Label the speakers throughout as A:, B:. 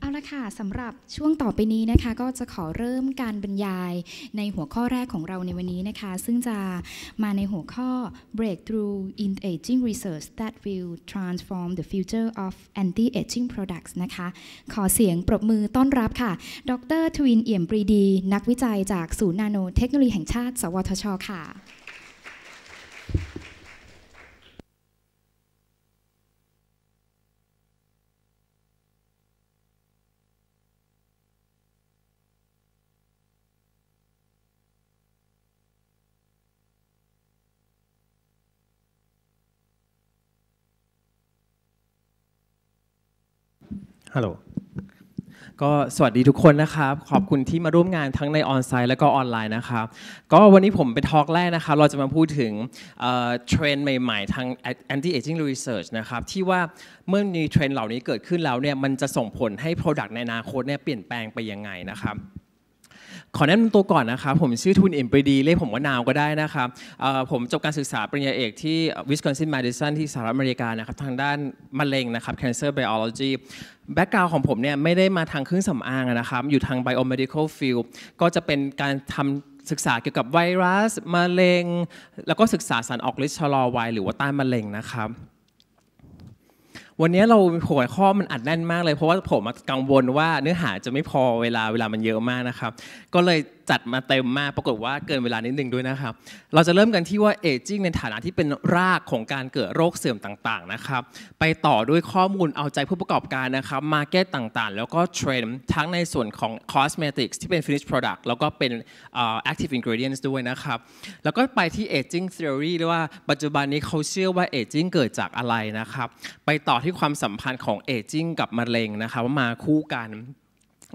A: เอาละค่ะสำหรับช่วงต่อไปนี้นะคะ ก็จะขอเริ่มการบรรยายในหัวข้อแรกของเราในวันนี้นะคะ ซึ่งจะมาในหัวข้อ breakthrough in aging research that will transform the future of anti-aging products นะคะ ขอเสียงปรบมือต้อนรับค่ะดรทวินเอี่ยมปรีดีนักวิจัยจากศูนย์นาโนเทคโนโลยีแห่งชาติ สวทชค่ะ
B: ฮัลโหล ก็สวัสดีทุกคนนะครับ ขอบคุณที่มาร่วมงานทั้งในออนไซต์และก็ออนไลน์นะครับก็วันนี้ผมเป็นทอล์กแรกนะครับเราจะมาพูดถึงเทรนด์ใหม่ๆทาง anti aging research นะครับ ที่ว่าเมื่อมีเทรนด์เหล่านี้เกิดขึ้นแล้วเนี่ย มันจะส่งผลให้ product ในอนาคตเนี่ยเปลี่ยนแปลงไปยังไงนะครับขอแนะนำตัวก่อนนะครับผมชื่อทุนเอ็มปรีดีเรียกผมว่านาวก็ได้นะครับ ผมจบการศึกษาปริญญาเอกที่ Wisconsin Madison ที่สหรัฐอเมริกานะครับทางด้านมะเร็งนะครับ cancer biology แบ็กกราวของผมเนี่ยไม่ได้มาทางเครื่องสำอางนะครับ อยู่ทาง biomedical field ก็จะเป็นการทำศึกษาเกี่ยวกับไวรัสมะเร็ง แล้วก็ศึกษาสารออกฤทธิ์ชะลอวัยหรือว่าต้านมะเร็งนะครับวันนี้เราหัวข้อมันอัดแน่นมากเลย เพราะว่าผมกังวลว่าเนื้อหาจะไม่พอเวลาเวลามันเยอะมากนะครับก็เลยจัดมาเต็มมากปรากฏว่าเกินเวลานิดนึงด้วยนะครับเราจะเริ่มกันที่ว่าเอจิ้งในฐานะที่เป็นรากของการเกิดโรคเสื่อมต่างๆนะครับไปต่อด้วยข้อมูลเอาใจผู้ประกอบการนะครับมาเก็ตต่างๆ แล้วก็เทรนด์ทั้งในส่วนของคอสเมติกส์ที่เป็นฟินิชโปรดักต์แล้วก็เป็น active i n g r เดียนส์ด้วยนะครับแล้วก็ไปที่ a g จิ้งเทอรีด้วยว่าปัจจุบันนี้เขาเชื่อว่าเอจิ้งเกิดจากอะไรนะครับไปต่อที่ความสัมพันธ์ของเอจิ้งกับมะเร็งนะครับว่ามาคู่กัน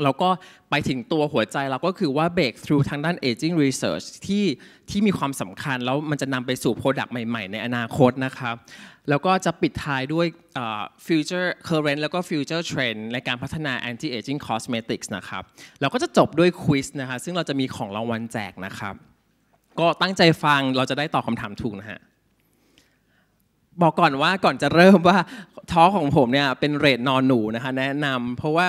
B: แล้วก็ไปถึงตัวหัวใจเราก็คือว่า break through ทางด้าน aging research ที่ที่มีความสำคัญแล้วมันจะนำไปสู่ product ใหม่ๆ ในอนาคตนะครับ แล้วก็จะปิดท้ายด้วย future current แล้วก็ future trend ในการพัฒนา anti aging cosmetics นะครับเราก็จะจบด้วย quiz นะคะซึ่งเราจะมีของรางวัลแจกนะครับ ก็ตั้งใจฟังเราจะได้ตอบคำถามถูกนะฮะบอกก่อนว่าก่อนจะเริ่มว่าท้อของผมเนี่ยเป็นเรทนอนหนูนะคะแนะนำเพราะว่า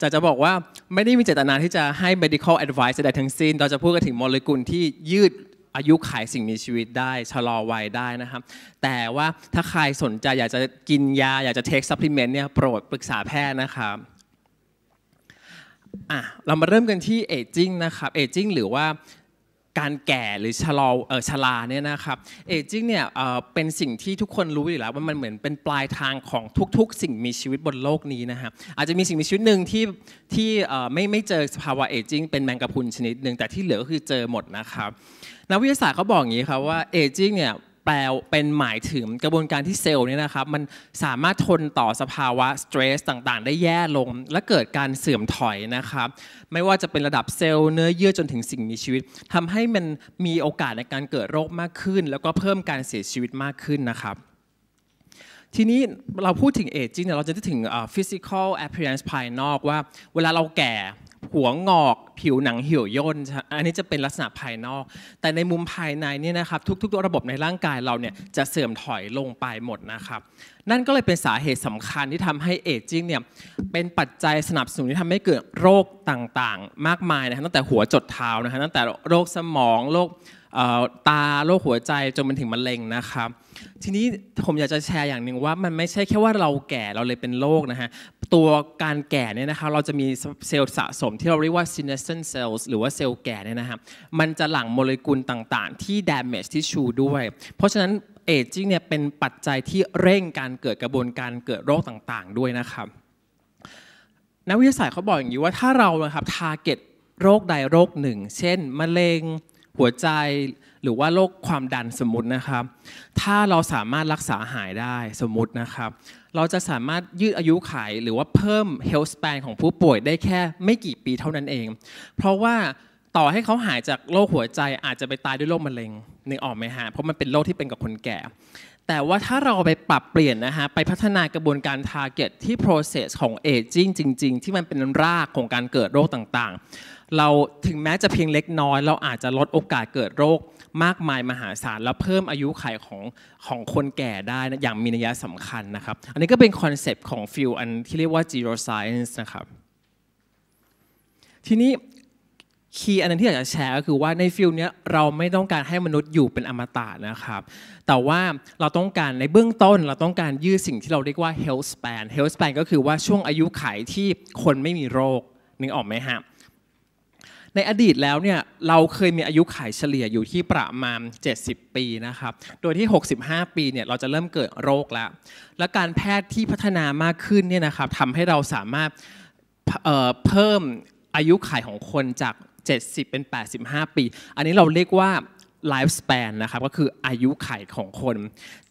B: จะจะบอกว่าไม่ได้มีเจตนาที่จะให้ medical advice ใดทั้งสิ้น เราจะพูดกันถึงโมเลกุลที่ยืดอายุขายสิ่งมีชีวิตได้ชะลอวัยได้นะครับแต่ว่าถ้าใครสนใจอยากจะกินยาอยากจะเทคซัพพลิเมนต์เนี่ยโปรดปรึกษาแพทย์นะครับอ่ะเรามาเริ่มกันที่เอจิ้งนะครับเอจิ้งหรือว่าการแก่หรือชะลอเออชลาเนี่ยนะครับเอจิ้งเนี่ยเออเป็นสิ่งที่ทุกคนรู้อยู่แล้ว ว่ามันเหมือนเป็นปลายทางของทุก ๆ สิ่งมีชีวิตบนโลกนี้นะฮะอาจจะมีสิ่งมีชีวิตหนึ่งที่ที่เออไม่ไม่เจอสภาวะเอจิ้งเป็นแมงกะพรุนชนิดหนึ่งแต่ที่เหลือก็คือเจอหมดนะครับนักวิทยาศาสตร์เขาบอกอย่างนี้ครับว่าเอจิ้งเนี่ยแปลเป็นหมายถึงกระบวนการที่เซลล์เนี่ยนะครับมันสามารถทนต่อสภาวะสตรสต่างๆได้แย่ลง และเกิดการเสื่อมถอยนะครับไม่ว่าจะเป็นระดับเซลล์เนื้อเยื่อจนถึงสิ่งมีชีวิต ทำให้มันมีโอกาสในการเกิดโรคมากขึ้น แล้วก็เพิ่มการเสียชีวิตมากขึ้นนะครับ ทีนี้เราพูดถึงเอจิ้งเนี่ยเราจะได้ถึง physical appearance ภายนอกว่าเวลาเราแก่หัวงอกผิวหนังเหี่ยวย่นอันนี้จะเป็นลักษณะภายนอก แต่ในมุมภายในเนี่ยนะครับทุก ๆ ระบบในร่างกายเราเนี่ยจะเสื่อมถอยลงไปหมดนะครับนั่นก็เลยเป็นสาเหตุสำคัญที่ทำให้เอจจิ้งเนี่ยเป็นปัจจัยสนับสนุนที่ทำให้เกิดโรคต่างๆ มากมายนะฮะตั้งแต่หัวจดเท้านะฮะตั้งแต่โรคสมองโรคตาโรคหัวใจจนมันถึงมะเร็งนะครับทีนี้ผมอยากจะแชร์อย่างหนึ่งว่ามันไม่ใช่แค่ว่าเราแก่เราเลยเป็นโรคนะฮะตัวการแก่เนี่ยนะคะเราจะมีเซลล์สะสม ที่เราเรียกว่า senescent cells หรือว่าเซลล์แก่เนี่ยนะครับมันจะหลั่งโมเลกุลต่างๆ ที่ damage ที่ชูด้วยเพราะฉะนั้นเอจิ้งเนี่ยเป็นปัจจัยที่เร่งการเกิดกระบวนการเกิดโรคต่างๆด้วยนะครับนักวิทยาศาสตร์เขาบอกอย่างนี้ว่าถ้าเรานะครับ target โรคใดโรคหนึ่ง เช่นมะเร็งหัวใจหรือว่าโรคความดันสมมตินะครับ ถ้าเราสามารถรักษาหายได้สมมตินะครับ เราจะสามารถยืดอายุไขหรือว่าเพิ่มเฮลส์แ s p ของผู้ป่วยได้แค่ ไม่กี่ปีเท่านั้นเอง เพราะว่าต่อให้เขาหายจากโรคหัวใจ อาจจะไปตายด้วยโรคมะเร็งนึกออกไหมฮะเพราะมันเป็นโรคที่เป็นกับคนแก่ แต่ว่าถ้าเราไปปรับเปลี่ยนนะฮะไปพัฒนากระบวนการทาร์เก็ตที่ process ของเอจิ้งจริง ๆ ที่มันเป็นรากของการเกิดโรคต่างๆเราถึงแม้จะเพียงเล็กน้อย เราอาจจะลดโอกาสเกิดโรค มากมายมหาศาลและเพิ่มอายุขัยของของคนแก่ได้นะอย่างมีนัยสำคัญนะครับ อันนี้ก็เป็นคอนเซปต์ของฟิลอันที่เรียกว่า zero science นะครับทีนี้คีย์อันนึงที่อยากจะแชร์ก็คือว่าในฟิลเนี้ยเราไม่ต้องการให้มนุษย์อยู่เป็นอมตะนะครับแต่ว่าเราต้องการในเบื้องต้นเราต้องการยืดสิ่งที่เราเรียกว่า health span health span ก็คือว่าช่วงอายุขัยที่คนไม่มีโรคนึกออกไหมฮะในอดีตแล้วเนี่ยเราเคยมีอายุขายเฉลี่ยอยู่ที่ประมาณ 70 ปีนะครับ โดยที่ 65 ปี เนี่ยเราจะเริ่มเกิดโรคแล้ว และการแพทย์ที่พัฒนามากขึ้นเนี่ยนะครับทำให้เราสามารถเเพิ่มอายุขายของคนจาก 70 เป็น 85 ปี อันนี้เราเรียกว่าไลฟ์สเปนนะครับก็คืออายุไขของคน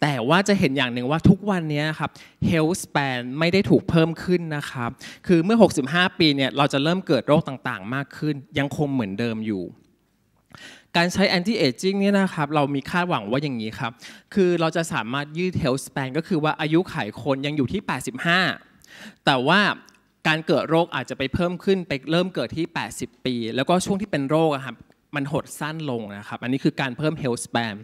B: แต่ว่าจะเห็นอย่างหนึ่งว่าทุกวันนี้ครับเฮลท์สเปนไม่ได้ถูกเพิ่มขึ้นนะครับ คือเมื่อ 65 ปีเนี่ยเราจะเริ่มเกิดโรคต่างๆ มากขึ้น ยังคงเหมือนเดิมอยู่ การใช้แอนตี้เอจิ้งเนี่ยนะครับ เรามีคาดหวังว่าอย่างนี้ครับ คือเราจะสามารถยืดเฮล์สเปนก็คือว่าอายุไขคนยังอยู่ที่ 85 แต่ว่าการเกิดโรคอาจจะไปเพิ่มขึ้นไปเริ่มเกิดที่ 80 ปี แล้วก็ช่วงที่เป็นโรคครับมันหดสั้นลงนะครับ อันนี้คือการเพิ่ม health span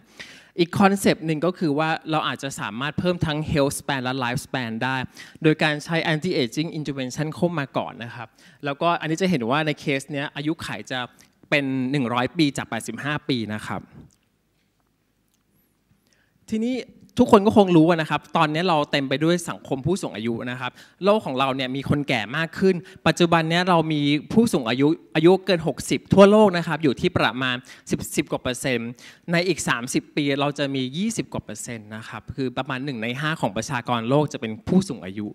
B: อีกคอนเซปต์หนึ่งก็คือว่าเราอาจจะสามารถเพิ่มทั้ง health span และ life span ได้ โดยการใช้ anti aging intervention เข้ามาก่อนนะครับ แล้วก็อันนี้จะเห็นว่าในเคสเนี้ยอายุขัยจะเป็น 100 ปีจาก 85 ปีนะครับ ทีนี้ทุกคนก็คงรู้นะครับตอนนี้เราเต็มไปด้วยสังคมผู้สูงอายุนะครับโลกของเราเนี่ยมีคนแก่มากขึ้น ปัจจุบันนี้เรามีผู้สูงอายุอายุเกิน 60 ทั่วโลกนะครับอยู่ที่ประมาณ 10 10กว่าเปอร์เซ็นต์ในอีก 30 ปีเราจะมี 20 กว่าเปอร์เซ็นต์นะครับคือประมาณ1ใน5 ของประชากรโลกจะเป็นผู้สูงอายุ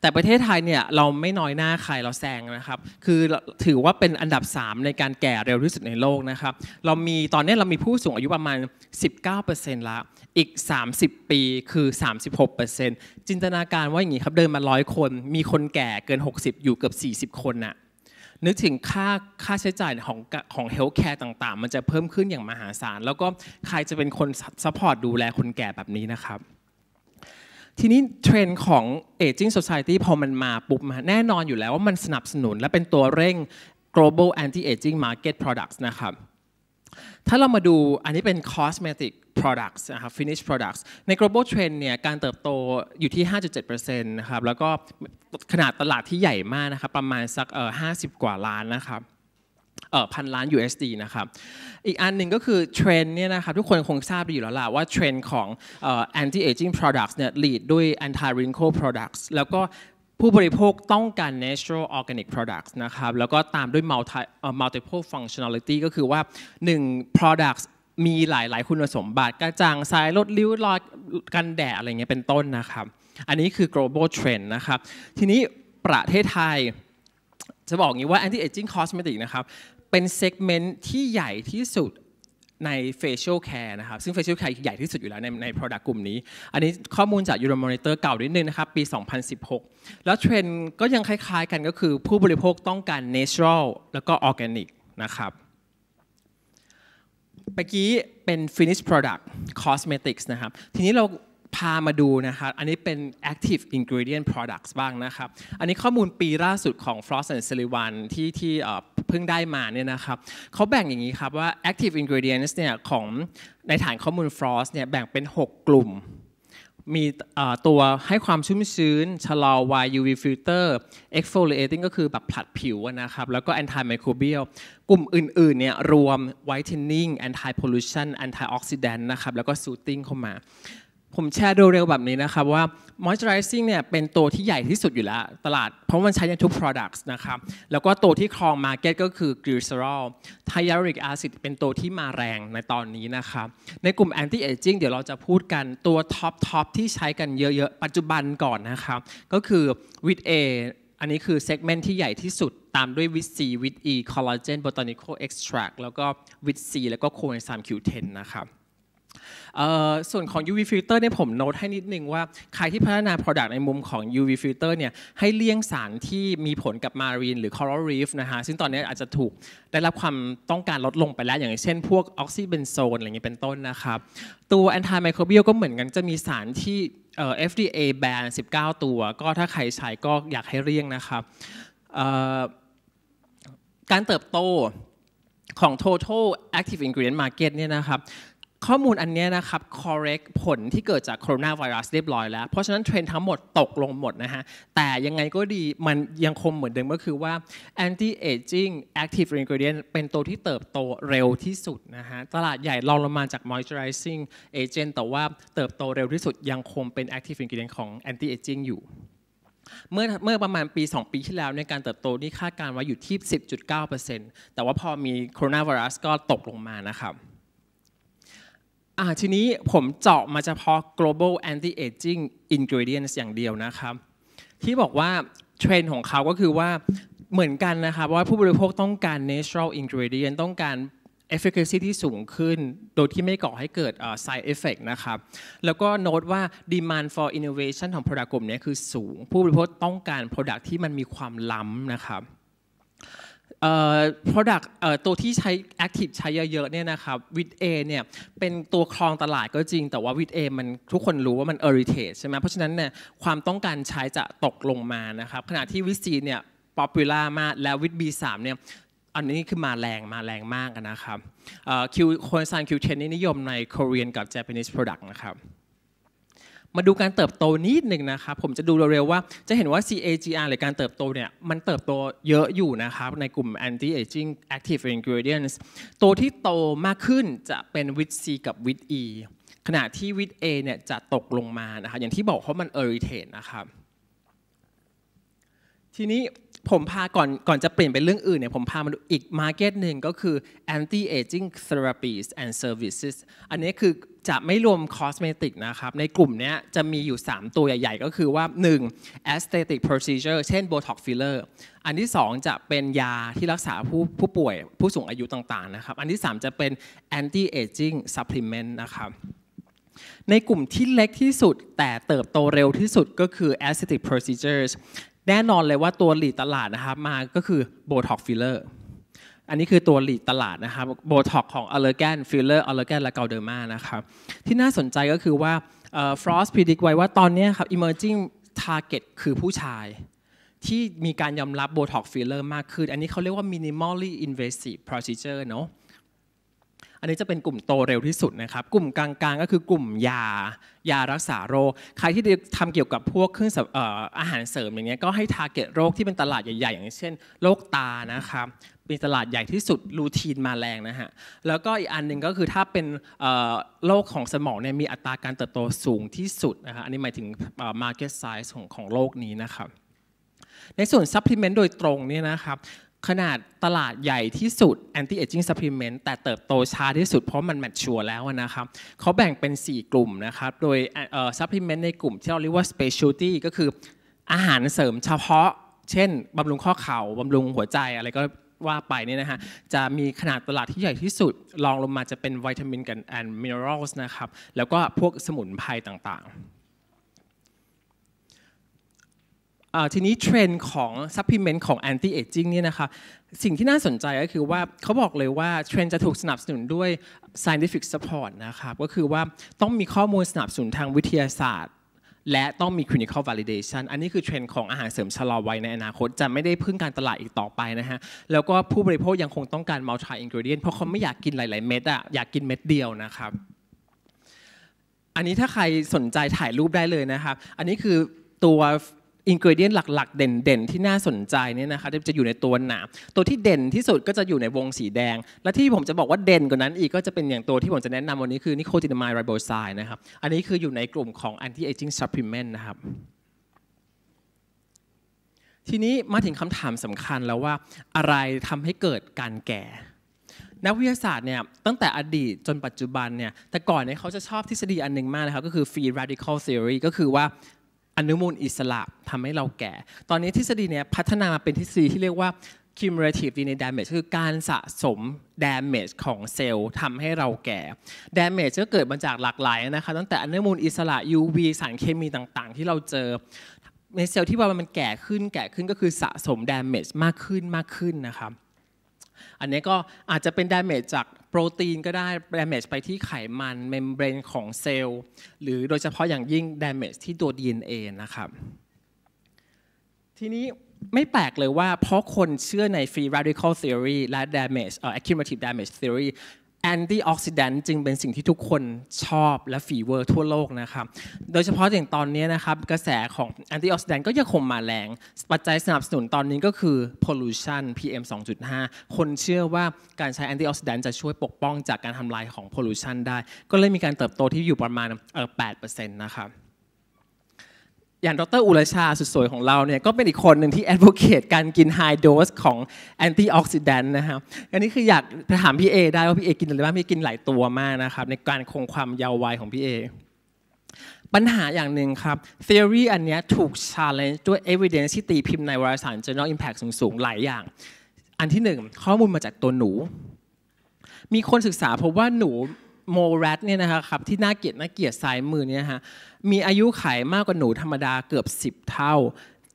B: แต่ประเทศไทยเนี่ยเราไม่น้อยหน้าใครเราแซงนะครับ คือถือว่าเป็นอันดับ 3 ในการแก่เร็วที่สุดในโลกนะครับเรามีตอนนี้เรามีผู้สูงอายุประมาณ 19%ละอีก 30 ปีคือ 36%จินตนาการว่าอย่างนี้ครับเดินมาร้อยคน มีคนแก่เกิน 60 อยู่เกือบ 40 คนน่ะนึกถึงค่าค่าใช้จ่ายของของเฮลท์แคร์ต่างๆ มันจะเพิ่มขึ้นอย่างมหาศาลแล้วก็ใครจะเป็นคนซัพพอร์ตดูแลคนแก่แบบนี้นะครับทีนี้เทรนด์ของ Aging Society พอมันมาปุ๊บมาแน่นอนอยู่แล้วว่ามันสนับสนุนและเป็นตัวเร่ง global anti aging market products นะครับ ถ้าเรามาดูอันนี้เป็น cosmetic products นะครับ finish products ใน global trend เนี่ยการเติบโตอยู่ที่ 5.7%นะครับ แล้วก็ขนาดตลาดที่ใหญ่มากนะครับประมาณสัก 50 กว่าล้านนะครับพันล้าน USD นะครับ อีกอันหนึ่งก็คือเทรนเนี่ยนะครับทุกคนคงทราบดีอยู่แล้วล่ะว่าเทรนของ anti aging products เนี่ย lead ด้วย anti wrinkle products แล้วก็ผู้บริโภคต้องการ natural organic products นะครับ แล้วก็ตามด้วย multi multiple functionality ก็คือว่า 1 products มีหลาย ๆ คุณสมบัติกระจ่างสายลดริ้วรอยกันแดดอะไรเงี้ยเป็นต้นนะครับ อันนี้คือ global trend นะครับ ทีนี้ประเทศไทยจะบอกงี้ว่า anti aging cosmetic นะครับเป็นเซกเมนต์ที่ใหญ่ที่สุดใน facial care นะครับซึ่ง facial care ใหญ่ที่สุดอยู่แล้วในใน product กลุ่มนี้อันนี้ข้อมูลจาก Euromonitor เก่านิดนึงนะครับปี 2016 แล้วเทรนด์ก็ยังคล้ายๆ กันก็คือผู้บริโภคต้องการ natural แล้วก็ organic นะครับเมื่อกี้เป็น finish product cosmetics นะครับทีนี้เราพามาดูนะครับอันนี้เป็น active ingredient products บ้างนะครับ อันนี้ข้อมูลปีล่าสุดของ Frost and Sullivan ที่ที่เพิ่งได้มาเนี่ยนะครับเขาแบ่งอย่างนี้ครับว่า active ingredients เนี่ยของในฐานข้อมูล Frost เนี่ยแบ่งเป็น 6 กลุ่ม มีตัวให้ความชุ่มชื้นชะลอวัย UV filter exfoliating ก็คือแบบผลัดผิวนะครับ แล้วก็ antimicrobial กลุ่มอื่นๆ เนี่ยรวม whitening anti pollution antioxidant นะครับ แล้วก็ soothing เข้ามาผมแชร์เร็วๆแบบนี้นะครับว่า moisturizing เนี่ยเป็นตัวที่ใหญ่ที่สุดอยู่แล้วตลาดเพราะมันใช้ในทุก products นะครับแล้วก็ตัวที่ครอง market ก็คือ glycerol hyaluronic acid เป็นตัวที่มาแรงในตอนนี้นะครับ ในกลุ่ม anti aging เดี๋ยวเราจะพูดกันตัว top top ที่ใช้กันเยอะๆปัจจุบันก่อนนะครับก็คือ with a อันนี้คือ segment ที่ใหญ่ที่สุดตามด้วย with C with E collagen botanical extract แล้วก็ with C แล้วก็โคเอนไซม์คิวเทนนะครับส่วนของ UV filter เนี่ยผมโน้ตให้นิดนึงว่าใครที่พัฒนา Product ในมุมของ UV filter เนี่ยให้เลี่ยงสารที่มีผลกับ marine หรือ coral reef นะฮะซึ่งตอนนี้อาจจะถูกได้รับความต้องการลดลงไปแล้วอย่างเช่น พวกออกซิเบนโซนอะไรเงี้ยเป็นต้นนะครับตัว antimicrobial ก็เหมือนกันจะมีสารที่ FDA แบน19 ตัว ก็ถ้าใครใช้ก็อยากให้เลี่ยงนะครับการเติบโตของ total active ingredient market เนี่ยนะครับข้อมูลอันนี้นะครับ correct ผลที่เกิดจากโคโรนาไวรัสเรียบร้อยแล้ว เพราะฉะนั้นเทรนทั้งหมดตกลงหมดนะฮะ แต่ยังไงก็ดีมันยังคงเหมือนเดิมก็คือว่า anti aging active ingredient เป็นตัวที่เติบโตเร็วที่สุดนะฮะ ตลาดใหญ่รองลงมาจาก moisturizing agent แต่ว่าเติบโตเร็วที่สุดยังคงเป็น active ingredient ของ anti aging อยู่ เมื่อเมื่อประมาณปี 2 ปีที่แล้ว ในการเติบโตนี่คาดการไว้อยู่ที่ 10.9%แต่ว่าพอมีโคโรนาไวรัสก็ตกลงมานะครับทีนี้ผมเจาะมาเฉพาะ global anti aging ingredients อย่างเดียวนะครับ ที่บอกว่าเทรนด์ของเขาก็คือว่าเหมือนกันนะครับว่าผู้บริโภคต้องการ natural ingredient ต้องการ efficacy ที่สูงขึ้น โดยที่ไม่ก่อให้เกิด side effect นะครับ แล้วก็โน้ตว่า demand for innovation ของ product กลุ่มนี้คือสูงผู้บริโภคต้องการ product ที่มันมีความล้ำนะครับเอ่อ product เอ่อตัวที่ใช้ active ใช้เยอะๆเนี่ยนะครับวิ t เอเนี่ยเป็นตัวครองตลาดก็จริง แต่ว่าวิ t เอมันทุกคนรู้ว่ามัน i r r i t a t e ใช่ไหมเพราะฉะนั้นเนี่ยความต้องการใช้จะตกลงมานะครับขณะที่วิ t ซีเนี่ย popular มากแล้ววิ t บีสามเนี่ยอันนี้คือมาแรงมาแรงมากนะครับคิวคนซานคิวเทนนี่นิยมใน Korean กับ Japanese product นะครับมาดูการเติบโตนิดหนึ่งนะครับผมจะดูเร็วๆว่าจะเห็นว่า CAGR หรือการเติบโตเนี่ยมันเติบโตเยอะอยู่นะครับในกลุ่ม anti aging active ingredients ตัวที่โตมากขึ้นจะเป็นวิต C กับวิต E ขณะที่วิต A เนี่ยจะตกลงมานะครับอย่างที่บอกเพราะมัน irritate นะครับทีนี้ผมพาก่อนก่อนจะเปลี่ยนไปเรื่องอื่นเนี่ยผมพามาดูอีกมาร์เก็ตหนึ่งก็คือ anti aging therapies and services อันนี้คือจะไม่รวมคอสเมติกนะครับในกลุ่มนี้จะมีอยู่ 3 ตัวใหญ่ๆก็คือว่า 1. aesthetic procedure เช่น Botox filler อันที่ 2 จะเป็นยาที่รักษาผู้ผู้ป่วยผู้สูงอายุต่างๆนะครับ อันที่ 3 จะเป็น anti aging supplement นะครับในกลุ่มที่เล็กที่สุดแต่เติบโตเร็วที่สุดก็คือ aesthetic procedures แน่นอนเลยว่าตัวหลีตลาดนะครับมาก็คือ Botox filler อันนี้คือตัวหลีดตลาดนะครับโบท็อกของอเลอร์แกนฟิลเลอร์อเลอร์แกนและเกาเดอร์มานะครับที่น่าสนใจก็คือว่าฟรอสพิจิกไว้ว่าตอนนี้ครับ emerging target คือผู้ชาย ที่มีการยอมรับโบท็อกฟิลเลอร์มากขึ้น อันนี้เขาเรียกว่า minimally invasive procedure เนาะอันนี้จะเป็นกลุ่มโตเร็วที่สุดนะครับ กลุ่มกลางๆ ก็คือกลุ่มยา ยารักษาโรค ใครที่ทำเกี่ยวกับพวกเครื่องอาหารเสริมอย่างเงี้ยก็ให้ทาร์เก็ตโรคที่เป็นตลาดใหญ่ๆ อย่างเช่นโรคตานะครับมีตลาดใหญ่ที่สุดรูทีนมาแรงนะฮะแล้วก็อีกอันหนึ่งก็คือถ้าเป็นโรคของสมองเนี่ยมีอัตราการเติบโตสูงที่สุดนะฮะอันนี้หมายถึง market size ของของโลกนี้นะครับในส่วน supplement โดยตรงเนี่ยนะครับขนาดตลาดใหญ่ที่สุด anti aging supplement แต่เติบโตช้าที่สุดเพราะมันแมทชัวแล้วนะครับเขาแบ่งเป็น 4 กลุ่มนะครับโดย supplement ในกลุ่มที่เราเรียกว่า specialty ก็คืออาหารเสริมเฉพาะ เช่นบำรุงข้อเขา่าบำรุงหัวใจอะไรก็ว่าไปเนี่ยนะฮะจะมีขนาดตลาดที่ใหญ่ที่สุดรองลงมาจะเป็นวิตามินกันแอนมิเนอรัลส์นะครับแล้วก็พวกสมุนไพรต่างๆทีนี้เทรนด์ของซัพพลีเมนต์ของแอนตี้เอจิ้งเนี่ยนะคะสิ่งที่น่าสนใจก็คือว่าเขาบอกเลยว่าเทรนด์จะถูกสนับสนุนด้วย scientific support นะครับก็คือว่าต้องมีข้อมูลสนับสนุนทางวิทยาศาสตร์และต้องมี clinical validation อันนี้คือเทรนด์ของอาหารเสริมชะลอวัยในอนาคตจะไม่ได้พึ่งการตลาดอีกต่อไปนะฮะ แล้วก็ผู้บริโภคยังคงต้องการ multi ingredient เพราะเขาไม่อยากกินหลายๆเม็ดอะอยากกินเม็ดเดียวนะครับ อันนี้ถ้าใครสนใจถ่ายรูปได้เลยนะครับ อันนี้คือตัวอินกิเดียนหลักๆ เด่นๆที่น่าสนใจเนี่ยนะคะจะอยู่ในตัวหนาตัวที่เด่นที่สุดก็จะอยู่ในวงสีแดง และที่ผมจะบอกว่าเด่นกว่านั้นอีกก็จะเป็นอย่างตัวที่ผมจะแนะนำวันนี้คือนิโคตินามายไรโบไซด์นะครับอันนี้คืออยู่ในกลุ่มของแอนตี้เอจิ้งซัพพลีเมนต์นะครับทีนี้มาถึงคำถามสำคัญแล้วว่าอะไรทำให้เกิดการแก่ นักวิทยาศาสตร์เนี่ยตั้งแต่อดีตจนปัจจุบันเนี่ยแต่ก่อนเนี่ยเขาจะชอบทฤษฎีอันหนึ่งมากนะครับก็คือ free radical theory ก็คือว่าอนุมูลอิสระทำให้เราแก่ ตอนนี้ทฤษฎีเนี้ยพัฒนามาเป็นทฤษฎีที่เรียกว่า cumulative DNA damage คือการสะสม damage ของเซลล์ทำให้เราแก่ damage ก็เกิดมาจากหลากหลายนะคะตั้งแต่อนุมูลอิสระ UV สารเคมีต่าง ๆ ที่เราเจอในเซลล์ที่ว่ามันแก่ขึ้นแก่ขึ้นก็คือสะสม damage มากขึ้นมากขึ้นนะครับอันนี้ก็อาจจะเป็น damage จากรตีนก็ได้ damage ไปที่ไขมันเมมเบรนของเซลล์ หรือโดยเฉพาะอย่างยิ่ง damage ที่ตัว DNA นะครับ ทีนี้ไม่แปลกเลยว่าเพราะคนเชื่อใน free radical theory และ damage uh, accumulative damage theory แอนตี้ออกซิแดนต์จึงเป็นสิ่งที่ทุกคนชอบและฟีเวอร์ทั่วโลกนะครับโดยเฉพาะอย่างตอนนี้นะครับกระแสของแอนตี้ออกซิแดนต์ก็ยังคงมาแรง ปัจจัยสนับสนุนตอนนี้ก็คือ pollution PM 2.5 คนเชื่อว่าการใช้แอนตี้ออกซิแดนต์จะช่วยปกป้องจากการทำลายของ pollution ได้ ก็เลยมีการเติบโตที่อยู่ประมาณ8%นะครับอย่างดรอุลชาสุดสวยของเราเนี่ยก็เป็นอีกคนหนึ่งที่แอดโวเกตการกินไฮโดสของแอนตี้ออกซิแดนต์นะครับอันนี้คืออยากถามพี่เอได้ว่าพี่เอกินอะไรบ้างพี่กินหลายตัวมากนะครับในการคงความยาววัยของพี่เอปัญหาอย่างหนึ่งครับทฤษฎีอันนี้ถูกชาร์เลนจ์ด้วยเอ i เดนซ์ที่ตีพิมพ์ในวารสาร journal impact สูงๆหลายอย่าง อันที่หนึ่งข้อมูลมาจากตัวหนู มีคนศึกษาพบว่าหนูโมแรดเนี่ยนะครับ ที่น่าเกลียดน่าเกลียดสายมือเนี่ยฮะมีอายุไขมากกว่าหนูธรรมดาเกือบ 10 เท่า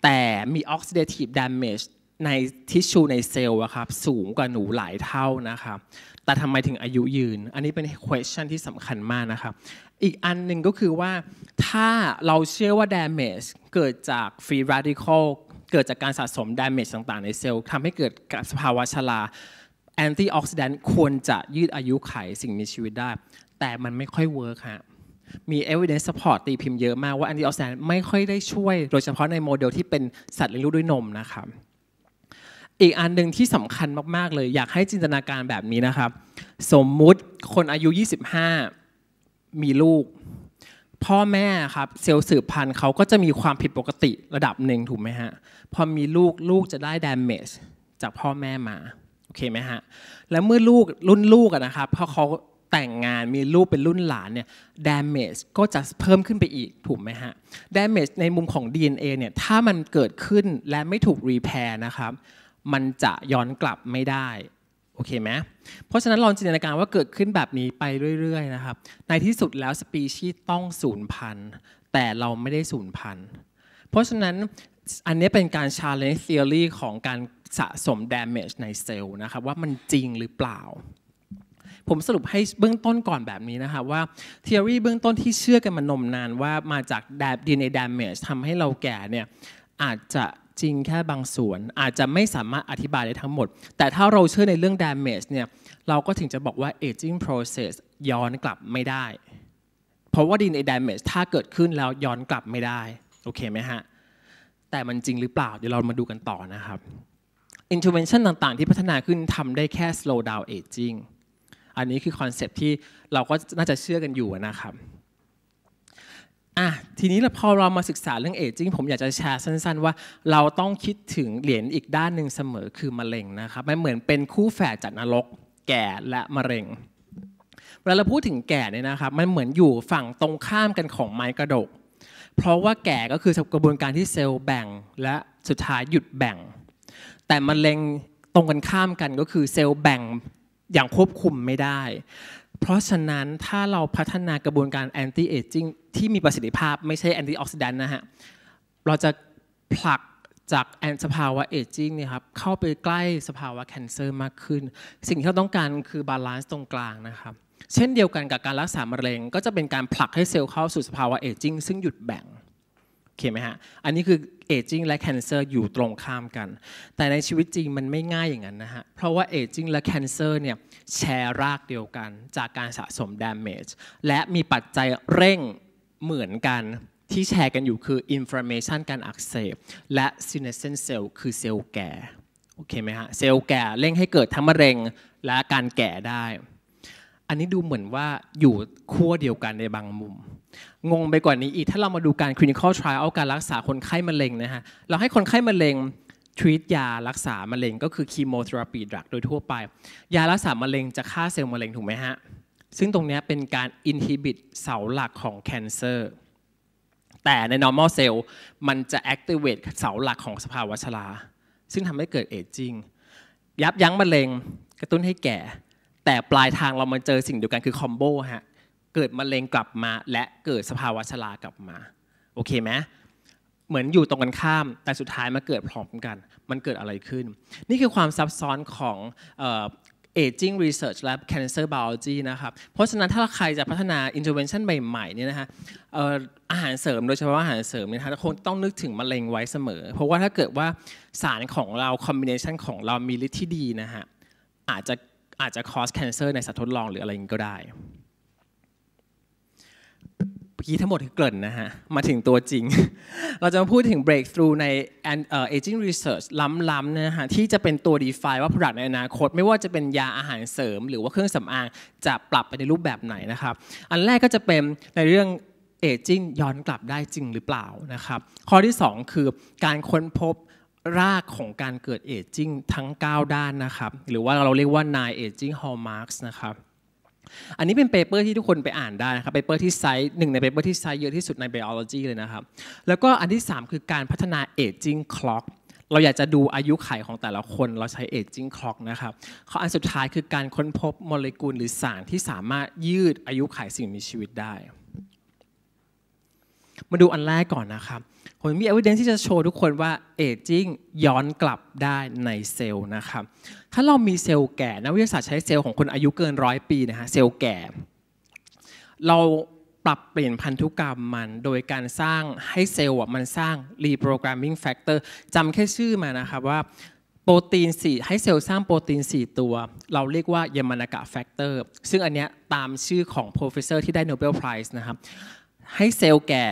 B: แต่มี oxidative damage ในทิชชูในเซลล์อะครับสูงกว่าหนูหลายเท่านะครับแต่ทำไมถึงอายุยืน อันนี้เป็น question ที่สำคัญมากนะครับ อีกอันหนึ่งก็คือว่าถ้าเราเชื่อว่า damage เกิดจาก free radical เกิดจากการสะสม damage ต่างๆในเซลล์ทำให้เกิดสภาวะชราแอนตี้ออกซิแดนควรจะยืดอายุไขสิ่งมีชีวิตได้ แต่มันไม่ค่อยเวิร์กฮะมี evidence support ตีพิมพ์เยอะมากว่าแอนติออกซิแดนต์ไม่ค่อยได้ช่วย โดยเฉพาะในโมเดลที่เป็นสัตว์เลี้ยงลูกด้วยนมนะครับอีกอันหนึ่งที่สำคัญมากๆ เลยอยากให้จินตนาการแบบนี้นะครับ สมมุติคนอายุ 25 มีลูกพ่อแม่ครับเซลล์สืบพันธุ์เขาก็จะมีความผิดปกติระดับหนึ่งถูกไหมฮะพอมีลูกลูกจะได้ damage จากพ่อแม่มาโอเคไหมฮะแล้วเมื่อลูกรุ่นลูกนะครับพอเขาแต่งงานมีลูกเป็นรุ่นหลานเนี่ย damage ก็จะเพิ่มขึ้นไปอีกถูกไหมฮะ damage ในมุมของ DNA เนี่ยถ้ามันเกิดขึ้นและไม่ถูก repair นะครับมันจะย้อนกลับไม่ได้โอเคไหมเพราะฉะนั้นลองจินตนาการว่าเกิดขึ้นแบบนี้ไปเรื่อยๆนะครับในที่สุดแล้วสปีชีส์ต้องสูญพันธุ์แต่เราไม่ได้สูญพันธุ์เพราะฉะนั้นอันนี้เป็นการชาเลนจ์เ e อรี่ของการสะสม damage ในเซลล์นะครับว่ามันจริงหรือเปล่าผมสรุปให้เบื้องต้นก่อนแบบนี้นะคะว่าทฤษฎีเบื้องต้นที่เชื่อกันมานมนานว่ามาจากดาบดีเนดามเมจทำให้เราแก่เนี่ยอาจจะจริงแค่บางส่วนอาจจะไม่สามารถอธิบายได้ทั้งหมด แต่ถ้าเราเชื่อในเรื่อง damage เนี่ยเราก็ถึงจะบอกว่า aging process ย้อนกลับไม่ได้ เพราะว่าดินไอ damage ถ้าเกิดขึ้นแล้วย้อนกลับไม่ได้โอเคไหมฮะแต่มันจริงหรือเปล่าเดี๋ยวเรามาดูกันต่อนะครับ intervention ต่างๆ ที่พัฒนาขึ้นทำได้แค่ slow down aging อันนี้คือคอนเซปที่เราก็น่าจะเชื่อกันอยู่นะครับอ่ะทีนี้พอเรามาศึกษาเรื่องเอจจิ้งผมอยากจะแชร์สั้นๆ ว่าเราต้องคิดถึงเหรียญอีกด้านหนึ่งเสมอคือมะเร็งนะครับมันเหมือนเป็นคู่แฝดจากนรกแก่และมะเร็ง เวลาเราพูดถึงแก่เนี่ยนะครับมันเหมือนอยู่ฝั่งตรงข้ามกันของไม้กระดก เพราะว่าแก่ก็คือกระบวนการที่เซลล์แบ่ง และสุดท้ายหยุดแบ่ง แต่มะเร็งตรงกันข้ามกันก็คือเซลล์แบ่งอย่างควบคุมไม่ได้ เพราะฉะนั้นถ้าเราพัฒนากระบวนการแอนตี้เอจิ้งที่มีประสิทธิภาพไม่ใช่แอนตี้ออกซิแดนต์นะฮะ เราจะผลักจากแอนสภาวะเอจิ้งเนี่ยครับเข้าไปใกล้สภาวะแคนเซอร์มากขึ้นสิ่งที่เราต้องการคือบาลานซ์ตรงกลางนะครับเช่นเดียวกันกับการรักษามะเร็งก็จะเป็นการผลักให้เซลล์เข้าสู่สภาวะเอจิ้งซึ่งหยุดแบ่งโอเคไหมฮะอันนี้คือเอจิ้งและแคนเซอร์อยู่ตรงข้ามกัน แต่ในชีวิตจริงมันไม่ง่ายอย่างนั้นนะฮะ เพราะว่าเอจิ้งและแคนเซอร์เนี่ยแชร์รากเดียวกัน จากการสะสมดามเมจและมีปัจจัยเร่งเหมือนกันที่แชร์กันอยู่คืออินฟลามเมชันการอักเสบ และซินเนสเซนเซลคือเซลล์แก่ โอเคไหมฮะเซลล์แก่เร่งให้เกิดทั้งมะเร็งและการแก่ได้ อันนี้ดูเหมือนว่าอยู่ขั้วเดียวกันในบางมุมงงไปกว่านี้อีกถ้าเรามาดูการคลินิคอลทรีเอาการรักษาคนไข้มะเร็งนะฮะเราให้คนไข้มะเร็งทรีตยารักษามะเร็งก็คือคีโมเทอราปีดรักโดยทั่วไปยารักษามะเร็งจะฆ่าเซลล์มะเร็งถูกไหมฮะซึ่งตรงนี้เป็นการอินฮิบิตเสาหลักของคนเซอร์แต่ใน normal cell มันจะ activate เสาหลักของสภาวะชราซึ่งทำให้เกิดเอจจิ้งยับยั้งมะเร็งกระตุ้นให้แก่ แต่ปลายทางเรามาเจอสิ่งเดียวกันคือคอมโบฮะเกิดมะเร็งกลับมาและเกิดสภาวะชรากลับมาโอเคไหมเหมือนอยู่ตรงกันข้ามแต่สุดท้ายมาเกิดพร้อมกัน มันเกิดอะไรขึ้น นี่คือความซับซ้อนของ a จิ้งรีเสิร์ชและ Cancer Biology นะครับเพราะฉะนั้นถ้าใครจะพัฒนา intervention ใหม่ๆเนี่ยนะฮะอาหารเสริมโดยเฉพาะอาหารเสริมนี่ฮะคงต้องนึกถึงมะเร็งไว้เสมอ เพราะว่าถ้าเกิดว่าสารของเราคอมบิเนชันของเรามีฤทธิ์ที่ดีนะฮะอาจจะอาจจะคอสแคนเซอร์ในสัตว์ทดลองหรืออะไรก็ได้กี้ทั้งหมดคือเกินนะฮะมาถึงตัวจริง เราจะมาพูดถึง breakthrough ใน aging research ล้ำๆนะฮะที่จะเป็นตัว define ว่า product ในอนาคตไม่ว่าจะเป็นยาอาหารเสริม หรือว่าเครื่องสำอางจะปรับไปในรูปแบบไหนนะครับ อันแรกก็จะเป็นในเรื่อง aging ย้อนกลับได้จริงหรือเปล่านะครับ ข้อที่ 2 คือการค้นพบรากของการเกิด aging ทั้ง 9 ด้านนะครับ หรือว่าเราเรียกว่า nine aging hallmarks นะครับอันนี้เป็นเปเปอร์ที่ทุกคนไปอ่านได้นะครับเปเปอร์ที่ไซต์หนึ่งในเปเปอร์ที่ไซต์เยอะที่สุดใน biology เลยนะครับ แล้วก็อันที่ 3 คือการพัฒนา aging clock เราอยากจะดูอายุไขของแต่ละคนเราใช้ aging clock นะครับข้ออันสุดท้ายคือการค้นพบโมเลกุลหรือสารที่สามารถยืดอายุไขสิ่งมีชีวิตได้ มาดูอันแรกก่อนนะครับผมมี evidence ที่จะโชว์ทุกคนว่าเอจิ้งย้อนกลับได้ในเซลล์นะครับถ้าเรามีเซลล์แก่ นักวิทยาศาสตร์ใช้เซลล์ของคนอายุเกินร้อยปีนะฮะเซลล์แก่ เราปรับเปลี่ยนพันธุกรรมมันโดยการสร้างให้เซลล์มันสร้าง reprogramming factor จำแค่ชื่อมานะครับว่าโปรตีนส่ให้เซลล์สร้างโปรตีน 4 ตัว เราเรียกว่ายามานากะแฟกเตอร์ซึ่งอันเนี้ยตามชื่อของโปรเฟสเซอร์ที่ได้โนเบลไพรส์นะครับให้เซลล์แก่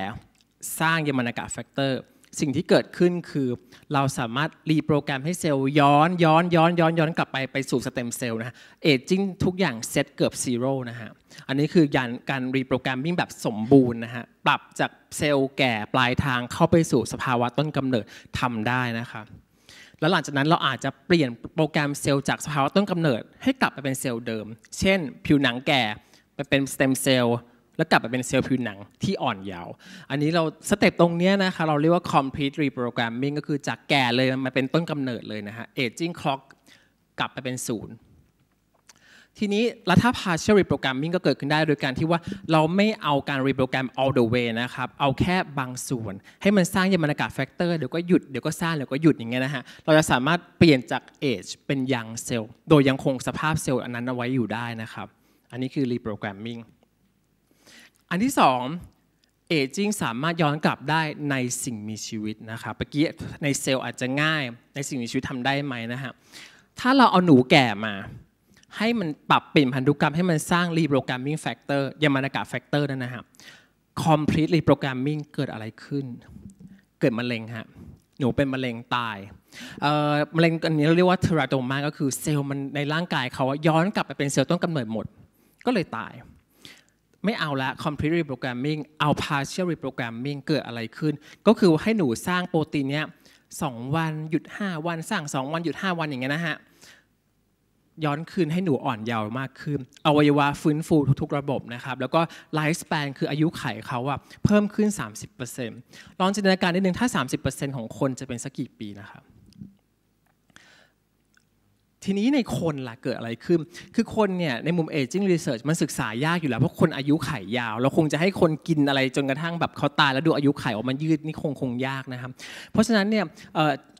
B: สร้างเยมนากะแฟกเตอร์สิ่งที่เกิดขึ้นคือ เราสามารถรีโปรแกรมให้เซลล์ย้อนย้อนย้อนย้อนย้อนกลับไปไปสู่สเต็มเซลล์นะฮะเอจิ้งทุกอย่างเซตเกือบศูนย์นะฮะอันนี้คือการการรีโปรแกรมมิ่งแบบสมบูรณ์นะฮะปรับจากเซลล์แก่ปลายทางเข้าไปสู่สภาวะต้นกำเนิดทำได้นะคะแล้วหลังจากนั้นเราอาจจะเปลี่ยนโปรแกรมเซลล์จากสภาวะต้นกำเนิดให้กลับไปเป็นเซลล์เดิม เช่น ผิวหนังแก่ไปเป็นสเต็มเซลล์แล้วกลับไปเป็นเซลล์ผิวหนังที่อ่อนเยาว์ อันนี้เราสเต็ปตรงนี้นะคะเราเรียกว่า complete reprogramming ก็คือจากแก่เลยมาเป็นต้นกำเนิดเลยนะฮะ aging clock กลับไปเป็นศูนย์ทีนี้แล้วถพาเช i a l รีโปรแกรมมิ่งก็เกิดขึ้นได้โดยการที่ว่าเราไม่เอาการรีโปรแกรม all the way นะครับเอาแค่บางส่วนให้มันสร้างยามนากาศแฟกเตอร์เดี๋ยวก็หยุดเดี๋ยวก็สร้างเดี๋ยวก็หยุดอย่างเงี้ยนะฮะเราจะสามารถเปลี่ยนจากเอจเป็นยังเซลล์โดยยังคงสภาพเซลล์อันนั้นเอาไว้อยู่ได้นะครับอันนี้คือรีโปรแกรมมิ่งอันที่สองเอจิ้งสามารถย้อนกลับได้ในสิ่งมีชีวิตนะครับเมื่อกี้ในเซลล์อาจจะง่าย ในสิ่งมีชีวิตทำได้ไหมนะฮะถ้าเราเอาหนูแก่มา ให้มันปรับเปลี่ยนพันธุกรรมให้มันสร้างรีโปรแกรมมิ่งแฟกเตอร์ยามานากะแฟกเตอร์นั่นนะครับคอมพลีทรีโปรแกรมมิ่งเกิดอะไรขึ้น เกิดมะเร็งฮะหนูเป็นมะเร็งตายมะเร็งอันนี้เราเรียกว่าเทราโตมาก็คือเซลล์มันในร่างกายเขาย้อนกลับไปเป็นเซลล์ต้นกำเนิดหมด ก็เลยตายไม่เอาละ complete reprogramming เอา partial reprogramming เกิดอะไรขึ้น ก็คือให้หนูสร้างโปรตีนเนี้ยสองวันหยุด5วันสร้าง2วันหยุด5วันอย่างเงี้ยนะฮะย้อนคืนให้หนูอ่อนเยาว์มากขึ้นอวัยวะฟื้นฟูทุกๆ ระบบนะครับแล้วก็ไลฟ์สเปนคืออายุไขเขาอะเพิ่มขึ้น 30%ลองจินตนาการนิดนึงถ้า30%ของคนจะเป็นสักกี่ปีนะครับทีนี้ในคนล่ะเกิดอะไรขึ้น คือคนเนี่ยในมุมเอจิ้งรีเสิร์ชมันศึกษายากอยู่แล้วเพราะคนอายุขัยยาวเราคงจะให้คนกินอะไรจนกระทั่งแบบเขาตายแล้วดูอายุขัยออกมายืดนี่คงคงยากนะครับ เพราะฉะนั้นเนี่ย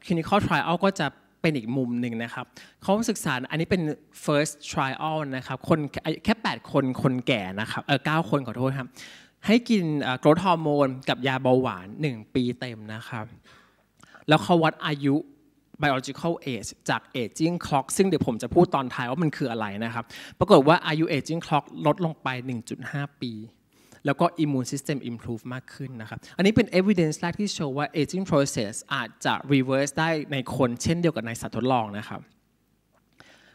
B: คลินิคอลทริอัลก็จะเป็นอีกมุมหนึ่งนะครับเขาศึกษาอันนี้เป็น first trial นะครับคนแค่8คนคนแก่นะครับเออเคนขอโทษครับให้กินโกรทฮอร์โมนกับยาเบาหวาน 1 ปีเต็มนะครับแล้วเขาวัดอายุ biological age จาก aging clock ซึ่งเดี๋ยวผมจะพูดตอนท้ายว่ามันคืออะไรนะครับ ปรากฏว่าอายุ aging clock ลดลงไป 1.5 ปี แล้วก็ immune system improve มากขึ้นนะครับ อันนี้เป็น evidence แรกที่โชว์ว่า aging process อาจจะ reverse ได้ในคนเช่นเดียวกับในสัตว์ทดลองนะครับ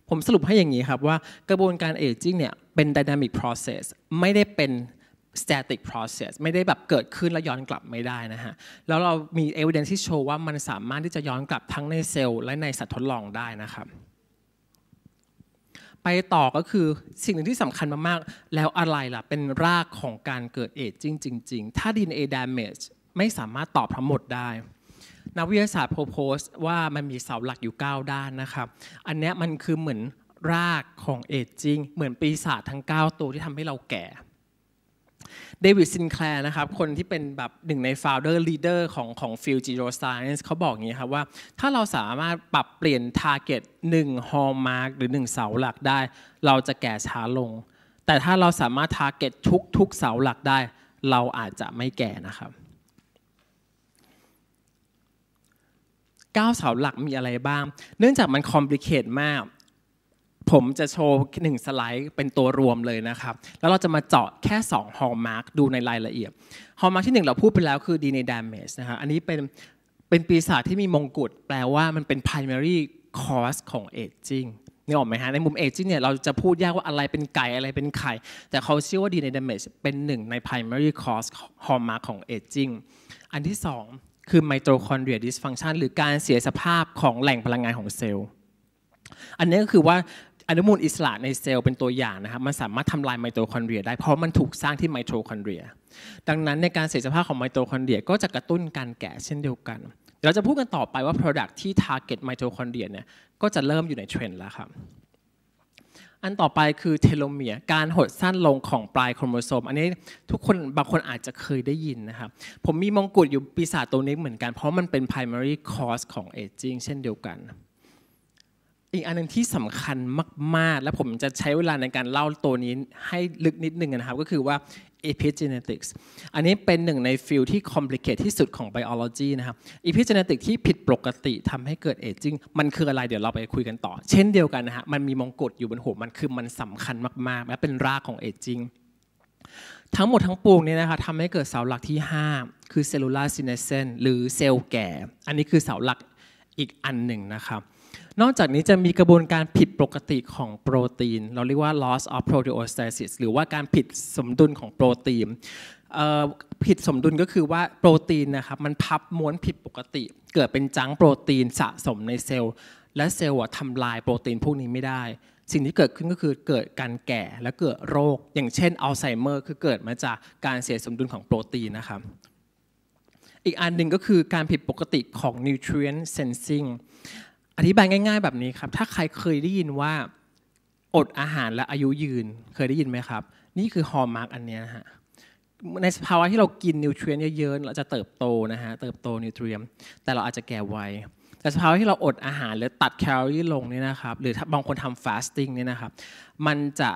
B: ผมสรุปให้อย่างนี้ครับว่ากระบวนการเอจิ g งเนี่ยเป็น dynamic process ไม่ได้เป็น static process ไม่ได้แบบเกิดขึ้นแล้วย้อนกลับไม่ได้นะฮะแล้วเรามี evidence ที่โชว์ว่ามันสามารถที่จะย้อนกลับทั้งในเซลล์และในสัตว์ทดลองได้นะครับไปต่อก็คือสิ่งหนึ่งที่สำคัญมากๆแล้วอะไรล่ะเป็นรากของการเกิดเอจจริงๆถ้า DNA damage ไม่สามารถตอบทั้งหมดได้นักวิทยาศาสตร์โพสต์ว่ามันมีเสาหลักอยู่ 9 ด้านนะครับอันนี้มันคือเหมือนรากของเอจจิ้งเหมือนปีศาจทั้ง9 ตัวที่ทำให้เราแก่เดวิดซินแคลร์นะครับคนที่เป็นแบบหนึ่งในฟ f เ u อร์ลีเดอร์ของของฟิลจิโร r o น c i เขาบอกอย่างนี้ครับว่าถ้าเราสามารถปรับเปลี่ยนทรกเ็ตหนึ่งฮอลมาร์กหรือหนึ่งเสาหลักได้ เราจะแก่ช้าลง แต่ถ้าเราสามารถทร์เก็ตทุกทุกเสาหลักได้เราอาจจะไม่แก่นะครับ9เสาหลักมีอะไรบ้าง เนื่องจากมันคอมพลีเคทมากผมจะโชว์หนึ่งสไลด์ เป็นตัวรวมเลยนะครับ แล้วเราจะมาเจาะแค่2ฮอลมาร์กดูในรายละเอียดฮอลมาร์กที่1เราพูดไปแล้วคือ DNA damage นะคะอันนี้เป็นเป็นปีศาจที่มีมงกุฎแปลว่ามันเป็น primary cause ของเอจ i n g นี่ออกไหมฮะในมุมเอจ i n g เนี่ยเราจะพูดยากว่าอะไรเป็นไก่อะไรเป็นไข่แต่เขาเชื่อว่า DNA damage เป็นหนึ่งใน primary cause ฮอลมาร์กของเอจ i n g อันที่2คือ mitochondrial dysfunction หรือการเสียสภาพของแหล่งพลังงานของเซลล์อันนี้ก็คือว่าอนุมูลอิสระในเซลล์เป็นตัวอย่างนะครับมันสามารถทำลายไมโทคอนเดรียได้เพราะมันถูกสร้างที่ไมโทคอนเดรียดังนั้นในการเสียสภาพของไมโทคอนเดรียก็จะกระตุ้นการแก่เช่นเดียวกันเราจะพูดกันต่อไปว่า Product ที่ Target ไมโทคอนเดรียเนี่ยก็จะเริ่มอยู่ในเทรนด์แล้วครับอันต่อไปคือเทโลเมียการหดสั้นลงของปลายโครโมโซมอันนี้ทุกคนบางคนอาจจะเคยได้ยินนะครับผมมีมงกุฎอยู่ปีศาจตัวนี้เหมือนกันเพราะมันเป็น primary cause ของ aging เช่นเดียวกันอีกอันหนึ่งที่สำคัญมากๆ และผมจะใช้เวลาในการเล่าตัวนี้ให้ลึกนิดนึงนะครับก็คือว่า epigenetics อันนี้เป็นหนึ่งในฟิลที่คอมพลีเคทที่สุดของ biology นะครับ epigenetic ที่ผิดปกติทำให้เกิดเอจิ้งมันคืออะไรเดี๋ยวเราไปคุยกันต่อ เช่นเดียวกันนะฮะมันมีมงกุฎอยู่บนหัวมันคือมันสำคัญมากๆและเป็นรากของเอจิ้งทั้งหมดทั้งปวงเนี่ยนะคะทำให้เกิดเสาหลักที่ 5 คือ cellular senescence หรือเซลล์แก่อันนี้คือเสาหลักอีกอันหนึ่งนะครับ นอกจากนี้จะมีกระบวนการผิดปกติของโปรตีนเราเรียกว่า loss of proteostasis หรือว่าการผิดสมดุลของโปรตีนผิดสมดุลก็คือว่าโปรตีนนะครับ มันพับม้วนผิดปกติ เกิดเป็นจังโปรตีนสะสมในเซลล์ และเซลล์ทำลายโปรตีนพวกนี้ไม่ได้ สิ่งที่เกิดขึ้นก็คือเกิดการแก่และเกิดโรค อย่างเช่นอัลไซเมอร์คือเกิดมาจากการเสียสมดุลของโปรตีนนะครับอีกอันหนึ่งก็คือการผิดปกติของ nutrient sensing อธิบายง่ายๆแบบนี้ครับ ถ้าใครเคยได้ยินว่าอดอาหารและอายุยืนเคยได้ยินไหมครับ นี่คือฮอร์มาร์กอันนี้นะฮะ ในสภาวะที่เรากินนิวเทรียนเยอะๆเราจะเติบโตนะฮะ เติบโตนิวเทรียนแต่เราอาจจะแก่ไวแต่สภาวะที่เราอดอาหารหรือตัดแคลอรี่ลงเนี่ยนะครับ หรือบางคนทำฟาสติ้งเนี่ยนะครับ มันจะ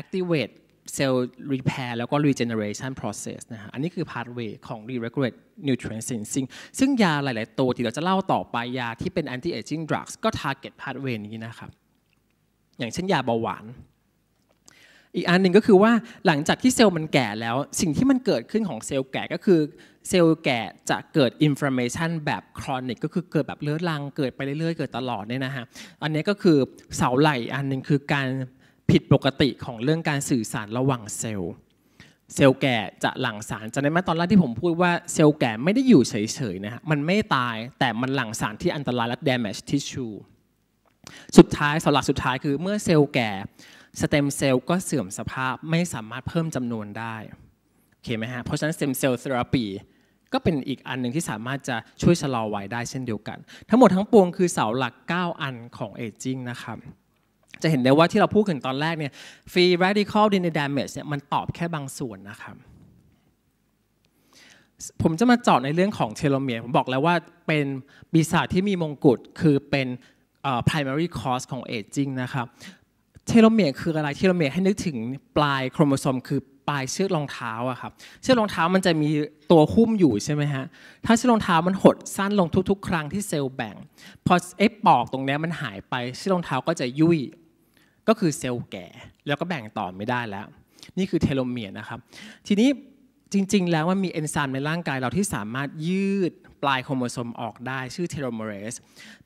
B: activate เซลล์ r e p a i แล้วก็รีเจเนเรชัน n p รเซสนะฮะ อันนี้คือพาสเวย์ของรีเรกเรตนิวทรีนเซนซิงซึ่งยาหลาย ๆ ตัวที่เราจะเล่าต่อไปยาที่เป็นแอนตี้เอจจิ้งดรัก์ก็ target พาสเวย์นี้นะครับอย่างเช่นยาเบาหวาน อีกอันหนึ่งก็คือว่าหลังจากที่เซลล์มันแก่แล้ว สิ่งที่มันเกิดขึ้นของเซลล์แก่ก็คือเซลล์แก่จะเกิดอินฟลามเมชันแบบครอนิกก็คือเกิดแบบเลื้อลังเกิดไปเรื่อยๆ เกิดตลอดเนี่ยนะฮะ อันนี้ก็คือเสาไหลอันหนึ่งคือการผิดปกติของเรื่องการสื่อสารระหว่างเซลล์ เซลล์แก่จะหลั่งสารจะได้ไหมตอนแรกที่ผมพูดว่าเซลล์แก่ไม่ได้อยู่เฉยๆนะฮะ มันไม่ตายแต่มันหลั่งสารที่อันตรายและ damage tissue สุดท้ายสลักสุดท้ายคือเมื่อเซลล์แก่สเต็มเซลล์ก็เสื่อมสภาพไม่สามารถเพิ่มจำนวนได้โอเคไหมฮะเพราะฉะนั้นสเต็มเซลล์เทอราปีก็เป็นอีกอันหนึ่งที่สามารถจะช่วยชะลอวัยได้เช่นเดียวกัน ทั้งหมดทั้งปวงคือเสาหลัก 9 อันของเอจิ้งนะครับจะเห็นได้ว่าที่เราพูดถึงตอนแรกเนี่ยฟรีแรดิคอลดิน damage เนี่ยมันตอบแค่บางส่วนนะครับผมจะมาเจาะในเรื่องของเทโลเมียร์ผมบอกแล้วว่าเป็นปีศาจที่มีมงกุฎคือเป็น primary cause ของ aging นะครับเทโลเมียร์คืออะไรเทโลเมียร์ให้นึกถึงปลายโครโมโซมคือปลายเชือกรองเท้าอะครับเชือกรองเท้ามันจะมีตัวหุ้มอยู่ใช่ไหมฮะถ้าเชือกรองเท้ามันหดสั้นลงทุกๆ ครั้งที่เซลล์แบ่งพอไอ้ปอกตรงนี้มันหายไปเชือกรองเท้าก็จะยุ่ยก็คือเซลล์แก่แล้วก็แบ่งต่อไม่ได้แล้ว นี่คือเทโลเมียร์นะครับทีนี้จริงๆ แล้วมันมีเอนไซม์ในร่างกายเราที่สามารถยืดปลายโครโมโซมออกได้ชื่อเทโลเมเรส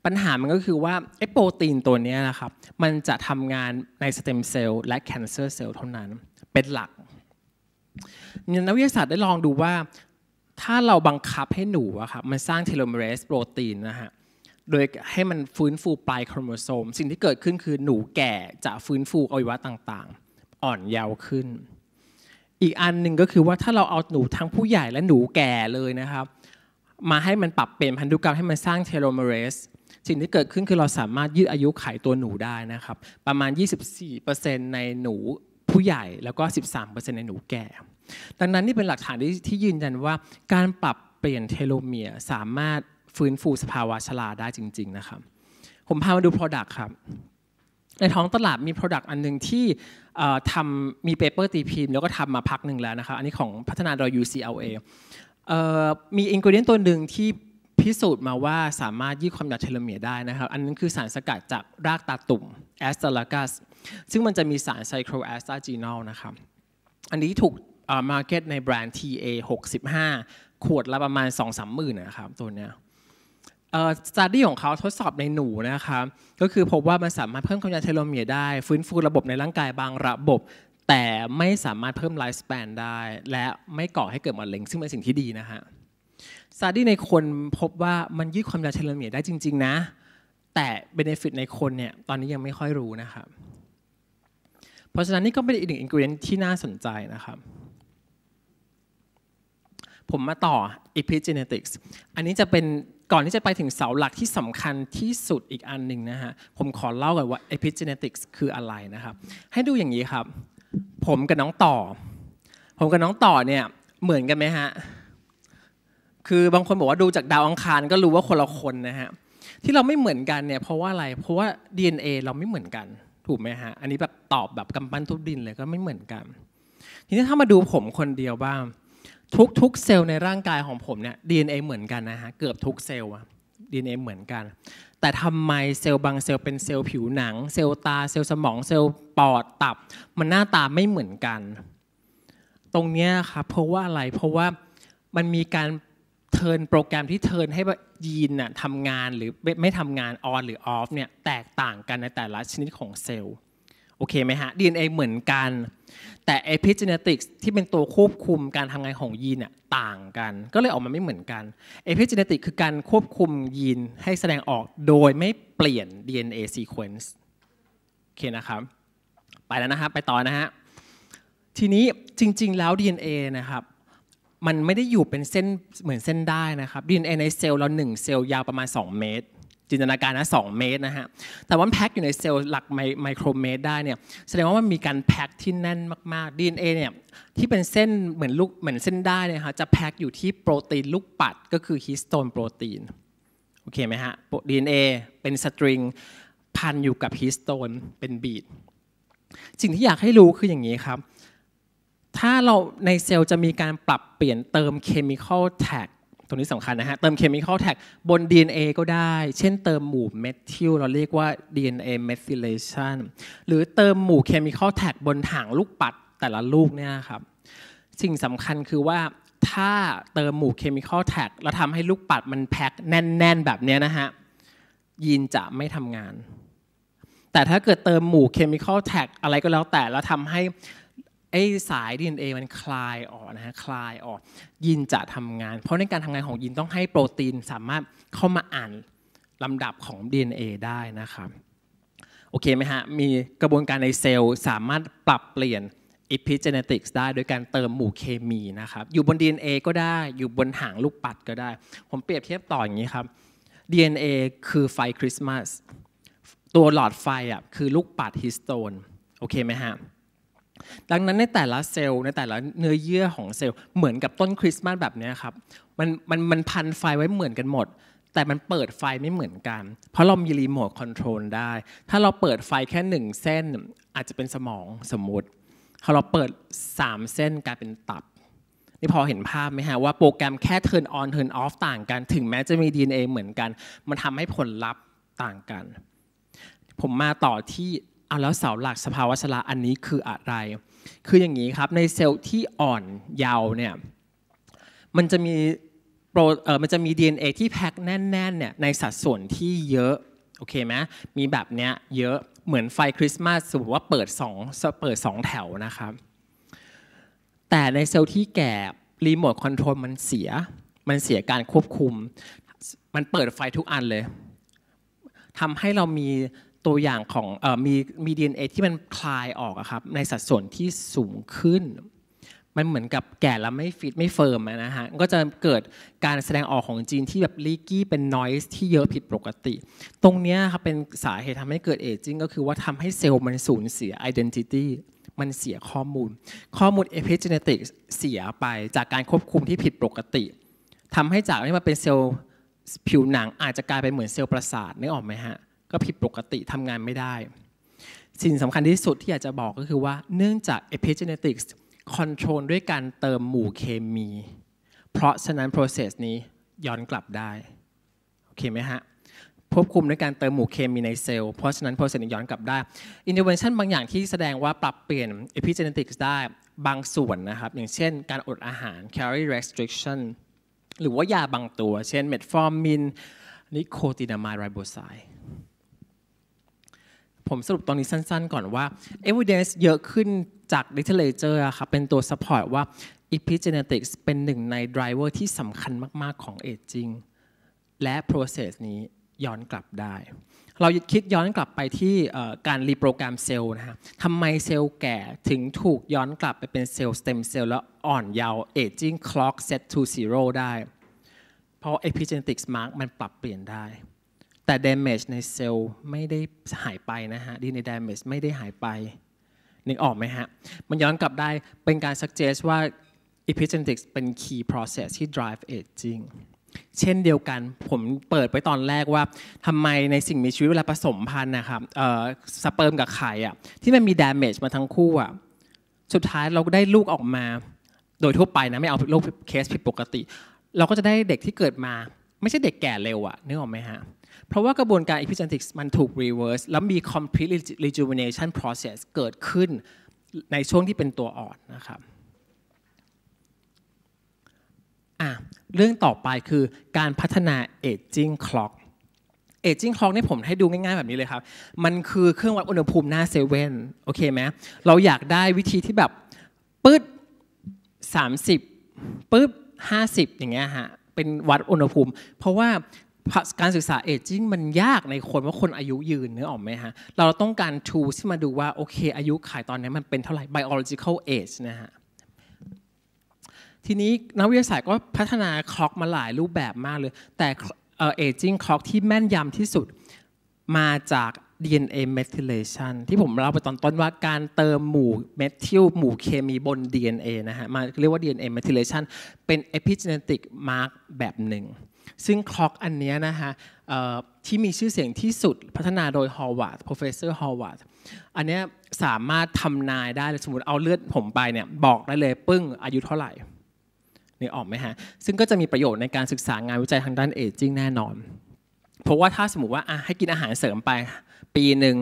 B: ปัญหามันก็คือว่าไอโปรตีนตัวนี้นะครับมันจะทำงานในสเต็มเซลล์และแคนเซอร์เซลล์เท่านั้นเป็นหลักนักวิทยาศาสตร์ได้ลองดูว่าถ้าเราบังคับให้หนูอะครับมันสร้างเทโลเมเรสโปรตีนนะฮะโดยให้มันฟื้นฟูปลายโครโมโซมสิ่งที่เกิดขึ้นคือหนูแก่จะฟื้นฟูอวัยวะต่างๆ อ่อนเยาว์ขึ้น อีกอันหนึ่งก็คือว่าถ้าเราเอาหนูทั้งผู้ใหญ่และหนูแก่เลยนะครับมาให้มันปรับเปลี่ยนพันธุกรรมให้มันสร้างเทโลเมเรสสิ่งที่เกิดขึ้นคือเราสามารถยืดอายุไขตัวหนูได้นะครับ ประมาณ 24%ในหนูผู้ใหญ่แล้วก็ 13%ในหนูแก่ ดังนั้นนี่เป็นหลักฐานที่ยืนยันว่าการปรับเปลี่ยนเทโลเมียสามารถฟื้นฟูสภาวะชราได้จริงๆ นะครับ ผมพามาดู Product ครับ ในท้องตลาดมี Product อันหนึ่งที่ทำมีเปเปอร์ตีพิมพ์แล้วก็ทำมาพักหนึ่งแล้วนะครับอันนี้ของพัฒนาโดย UCLA มีอินกิเดียนตัวหนึ่งที่พิสูจน์มาว่าสามารถยืดความยาดเทโลเมียได้นะครับ อันนั้นคือสารสกัดจากรากตาตุ่มแอสตาลากัสซึ่งมันจะมีสารไซโครแอสตาจีนอลนะครับอันนี้ถูกมาร์เก็ตในแบรนด์ TA 65 ขวดละประมาณ2-3หมื่นนะครับตัวเนี้ยสตาดี้ของเขาทดสอบในหนูนะคะก็คือพบว่ามันสามารถเพิ่มความยาวเทโลเมียร์ได้ ฟื้นฟูระบบในร่างกายบางระบบ แต่ไม่สามารถเพิ่มไลฟ์สเปนได้และไม่ก่อให้เกิดมะเร็ง ซึ่งเป็นสิ่งที่ดีนะฮะสตาดี้ในคนพบว่ามันยืดความยาวเทโลเมียร์ได้จริงๆนะแต่เบเนฟิตในคนเนี่ยตอนนี้ยังไม่ค่อยรู้นะครับเพราะฉะนั้นนี่ก็เป็นอีกหนึ่งอินกิวเอนที่น่าสนใจนะครับผมมาต่อ epigenetics อันนี้จะเป็นก่อนที่จะไปถึงเสาหลักที่สำคัญที่สุดอีกอันหนึ่งนะฮะผมขอเล่าก่อนว่า epigenetics คืออะไรนะครับ ให้ดูอย่างนี้ครับ ผมกับน้องต่อ ผมกับน้องต่อเนี่ยเหมือนกันไหมฮะคือบางคนบอกว่าดูจากดาวอังคารก็รู้ว่าคนละคนนะฮะที่เราไม่เหมือนกันเนี่ยเพราะว่าอะไรเพราะว่า DNA เราไม่เหมือนกัน ถูกไหมฮะอันนี้แบบตอบแบบกำปั้นทุบดินเลยก็ไม่เหมือนกัน ทีนี้ถ้ามาดูผมคนเดียวบ้างทุกๆ เซลล์ในร่างกายของผมเนี่ย DNA เหมือนกันนะฮะเกือบทุกเซลล์ดีเอ็เหมือนกัน แต่ทำไมเซลล์บางเซลล์เป็นเซลล์ผิวหนัง เซลล์ตาเซลล์สมองเซลล์ปอดตับ มันหน้าตาไม่เหมือนกัน ตรงนี้ครับเพราะว่าอะไรเพราะว่ามันมีการเทิร์นโปรแกรมที่เทิร์นให้ยีนน่ะทำงานหรือไม่ทำงานออนหรือออฟเนี่ยแตกต่างกันในแต่ละชนิดของเซลล์โอเคไหมฮะ DNA เหมือนกันแต่ epigenetics ที่เป็นตัวควบคุมการทำงานของยีนเนี่ยต่างกันก็เลยออกมาไม่เหมือนกัน epigenetics คือการควบคุมยีนให้แสดงออกโดยไม่เปลี่ยน DNA sequence โอเคนะครับไปแล้วนะครับไปต่อนะฮะทีนี้จริง ๆแล้ว DNA นะครับมันไม่ได้อยู่เป็นเส้นเหมือนเส้นได้นะครับ DNA ในเซลล์เราหนึ่งเซลล์ยาวประมาณ2เมตรจินตนาการนะสเมตรนะฮะ แต่ว่าแพ็คอยู่ในเซลล์หลักไมโครเมตรได้เนี่ย แสดงว่ามันมีการแพ็คที่แน่นมากๆ DNA เนี่ยที่เป็นเส้นเหมือนลูกเหมือนเส้นได้นะคะจะแพ็คอยู่ที่โปรตีนลูกปัดก็คือฮิสโตนโปรตีน โอเคไหมฮะ DNA เป็นสตริงพันอยู่กับฮิสโตนเป็นบีด สิ่งที่อยากให้รู้คืออย่างนี้ครับ ถ้าเราในเซลล์จะมีการปรับเปลี่ยนเติมเคมีคอลแท็กตรงนี้สำคัญนะฮะเติมเคมีคอลแท็กบน DNA ก็ได้ เช่นเติมหมู่เมทิลเราเรียกว่า DNA methylation หรือเติมหมู่เคมีคอลแท็กบนถังลูกปัดแต่ละลูกเนี่ยครับสิ่งสำคัญคือว่าถ้าเติมหมู่เคมีคอลแท็กแล้วทำให้ลูกปัดมันแพ็คแน่นๆแบบนี้นะฮะยีนจะไม่ทำงาน แต่ถ้าเกิดเติมหมู่เคมีคอลแท็กอะไรก็แล้วแต่แล้วทำให้ไอ้สาย DNA มันคลายออกนะฮะคลายออกยีนจะทำงาน เพราะในการทำงานของยีนต้องให้โปรตีนสามารถเข้ามาอ่านลำดับของ DNA ได้นะครับโอเคไหมฮะมีกระบวนการในเซลล์ สามารถปรับเปลี่ยน epigenetics ได้โดยการเติมหมู่เคมีนะครับ อยู่บน DNA ก็ได้อยู่บนหางลูกปัดก็ได้ ผมเปรียบเทียบต่ออย่างนี้ครับ DNA คือไฟคริสต์มาสตัวหลอดไฟอ่ะคือลูกปัดฮิสโตนโอเคไหมฮะดังนั้นในแต่ละเซลล์ในแต่ละเนื้อเยื่อของเซลล์เหมือนกับต้นคริสต์มาสแบบนี้ครับมันมันมันพันไฟไว้เหมือนกันหมด แต่มันเปิดไฟไม่เหมือนกัน เพราะเรามีรีโมทคอนโทรลได้ ถ้าเราเปิดไฟแค่หนึ่งเส้นอาจจะเป็นสมองสมมติพอเราเปิด3เส้นกลายเป็นตับนี่พอเห็นภาพไหมฮะว่าโปรแกรมแค่ turn on turn off ต่างกัน ถึงแม้จะมี DNA เหมือนกัน มันทำให้ผลลัพธ์ต่างกัน ผมมาต่อที่เอาแล้วเสาหลักสภาวะชราอันนี้คืออะไร คืออย่างนี้ครับในเซลล์ที่อ่อนเยาว์เนี่ย มันจะมีโปรเออมันจะมี DNA ที่แพ็คแน่นๆเนี่ยในสัดส่วนที่เยอะโอเคไหมมีแบบเนี้ยเยอะ เหมือนไฟคริสต์มาส สมมติว่าเปิด2เปิด2 แถวนะครับ แต่ในเซลล์ที่แก่รีโมทคอนโทรลมันเสีย มันเสียการควบคุม มันเปิดไฟทุกอันเลยทำให้เรามีตัวอย่างของมีมีดีเอที่มันคลายออกครับในสัดส่วนที่สูงขึ้นมันเหมือนกับแก่แล้วไม่ฟิตไม่เฟิร์มนะฮะก็จะเกิดการแสดงออกของจีนที่แบบลีกี้เป็นนอยส์ที่เยอะผิดปกติ ตรงนี้ครับเป็นสาเหตุทำให้เกิดเอจิ้งก็คือว่าทำให้เซลล์มันสูญเสียไอดีนิตี้มันเสียข้อมูล ข้อมูลเอพิเจเนติกเสียไปจากการควบคุมที่ผิดปกติทำให้จากที่มาเป็นเซลล์ผิวหนังอาจจะกลายเป็นเหมือนเซลล์ประสาทนึกออกไหมฮะก็ผิดปกติทำงานไม่ได้ สิ่งสำคัญที่สุดที่อยากจะบอกก็คือว่าเนื่องจาก epigenetics คอนโทรลด้วยการเติมหมู่เคมี เพราะฉะนั้น process นี้ย้อนกลับได้โอเคไหมฮะควบคุมด้วยการเติมหมู่เคมีในเซลล์เพราะฉะนั้นโปรเซสย้อนกลับได้ intervention บางอย่างที่แสดงว่าปรับเปลี่ยน epigenetics ได้บางส่วนนะครับอย่างเช่น การอดอาหาร calorie restriction หรือว่ายาบางตัว เช่นเมทฟอร์มินนิโคตินามายไรโบไซด์ผมสรุปตอนนี้สั้นๆก่อนว่า evidence เยอะขึ้นจาก literature ครับเป็นตัว support ว่า epigenetics เป็นหนึ่งใน driver ที่สำคัญมากๆของ aging และ process นี้ย้อนกลับได้เราคิดย้อนกลับไปที่การรีโปรแกรมเซลล์นะฮะทำไมเซลล์แก่ถึงถูกย้อนกลับไปเป็นเซลล์สเต m มเซลล์แล้วอ่อนเยาว์ aging clock set to zero ได้ เพราะ epigenetics mark มันปรับเปลี่ยนได้แต่ damage ในเซลล์ไม่ได้หายไปนะฮะดีใน damage ไม่ได้หายไปนึกออกไหมฮะ มันย้อนกลับได้ เป็นการ suggest ว่า epigenetics เป็น key process ที่ drive aging เช่นเดียวกัน ผมเปิดไปตอนแรกว่าทำไมในสิ่งมีชีวิตเวลาผสมพันธุ์นะครับสเปิร์มกับไข่อะที่มันมี damage มาทั้งคู่อะสุดท้ายเราได้ลูกออกมา โดยทั่วไปนะ ไม่เอาลูกเคสผิดปกติ เราก็จะได้เด็กที่เกิดมาไม่ใช่เด็กแก่เร็วอะนึกออกไหมฮะเพราะว่ากระบวนการ epigenetics มันถูก reverse แล้วมี complete rejuvenation process เกิดขึ้นในช่วงที่เป็นตัวอ่อนนะครับอ่ะเรื่องต่อไปคือการพัฒนา aging clock aging clock นี่ผมให้ดูง่ายๆแบบนี้เลยครับมันคือเครื่องวัดอุณหภูมิหน้าเซเว่นโอเคไหมเราอยากได้วิธีที่แบบปึ๊ด30ปึ๊บ50อย่างเงี้ยฮะเป็นวัดอุณหภูมิ เพราะว่าการศึกษาเอจิ้งมันยากในคนว่าคนอายุยืนเนื้อออกไหมฮะ เราต้องการทูที่มาดูว่าโอเคอายุขายตอนนี้มันเป็นเท่าไหร่ biological age นะฮะ ทีนี้นักวิทยาศาสตร์ก็พัฒนาคล็อกมาหลายรูปแบบมากเลย แต่เอจจิ้งคล็อกที่แม่นยำที่สุดมาจาก DNA methylation ที่ผมเล่าไปตอนต้นว่าการเติมหมู่เมทิลหมู่เคมีบน DNA นะฮะมาเรียกว่า DNA methylation เป็น epigenetic mark แบบหนึ่งซึ่งคล็อกอันนี้นะคะที่มีชื่อเสียงที่สุดพัฒนาโดยฮอวาร์ดโปรเฟสเซอร์ฮอวาร์ดอันนี้สามารถทำนายได้สมมติเอาเลือดผมไปเนี่ยบอกได้เลยปึ้งอายุเท่าไหร่นี่ออกไหมฮะซึ่งก็จะมีประโยชน์ในการศึกษางานวิจัยทางด้านเอจิ้งแน่นอนเพราะว่าถ้าสมมติว่าให้กินอาหารเสริมไป ปีหนึ่ง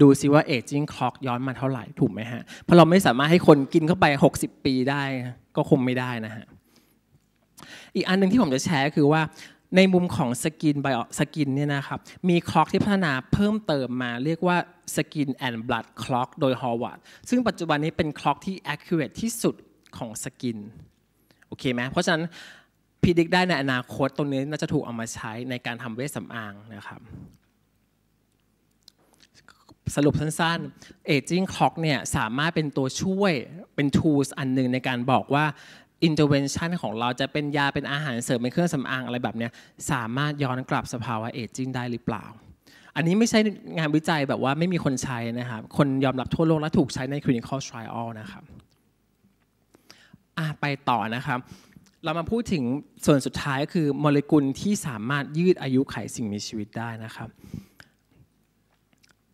B: ดูซิว่าเอจิ้งคล็อกย้อนมาเท่าไหร่ถูกไหมฮะเพราะเราไม่สามารถให้คนกินเข้าไป 60 ปีได้ก็คงไม่ได้นะฮะอีกอันหนึ่งที่ผมจะแชร์คือว่าในมุมของสกินไบสกินเนี่ยนะครับมีคล็อกที่พัฒนาเพิ่มเติมมาเรียกว่าสกินแอนด์บลัดคล็อกโดยฮอว์ดซึ่งปัจจุบันนี้เป็นคล็อกที่ accurate ที่สุดของสกินโอเคไหมเพราะฉะนั้นพิดิกได้ในอนาคตตรงนี้น่าจะถูกเอามาใช้ในการทำเวชสำอางนะครับสรุปสั้นๆ aging clock เนี่ยสามารถเป็นตัวช่วยเป็น tools อันหนึ่งในการบอกว่าอินเตอร์เวนชันของเราจะเป็นยาเป็นอาหารเสริมเป็นเครื่องสำอางอะไรแบบเนี้ยสามารถย้อนกลับสภาวะเอจจิ้งได้หรือเปล่า อันนี้ไม่ใช่งานวิจัยแบบว่าไม่มีคนใช้นะครับคนยอมรับทั่วโลกและถูกใช้ในคลินิคอลทริอัลนะครับไปต่อนะครับเรามาพูดถึงส่วนสุดท้ายก็คือโมเลกุลที่สามารถยืดอายุไขสิ่งมีชีวิตได้นะครับ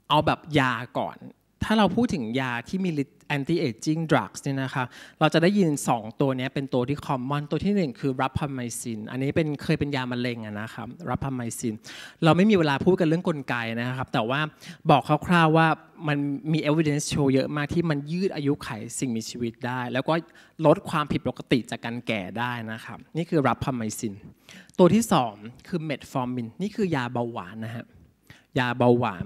B: เอาแบบยาก่อนถ้าเราพูดถึงยาที่มี anti aging drugs เนี่ยนะคะ เราจะได้ยิน 2 ตัวนี้เป็นตัวที่ common ตัวที่ 1 คือรับพา y c ซิน อันนี้เป็นเคยเป็นยามะเร็งนะครับ รับพา y c ซิน เราไม่มีเวลาพูดกันเรื่องกลไกนะครับ แต่ว่าบอกคร่าวๆว่ามันมี evidence show เยอะมากที่มันยืดอายุไขสิ่งมีชีวิตได้ แล้วก็ลดความผิดปกติจากการแก่ได้นะครับ นี่คือรับพา y c ซิน ตัวที่ 2 คือเมทฟอร์มินนี่คือยาเบาหวานนะครับยาเบาหวาน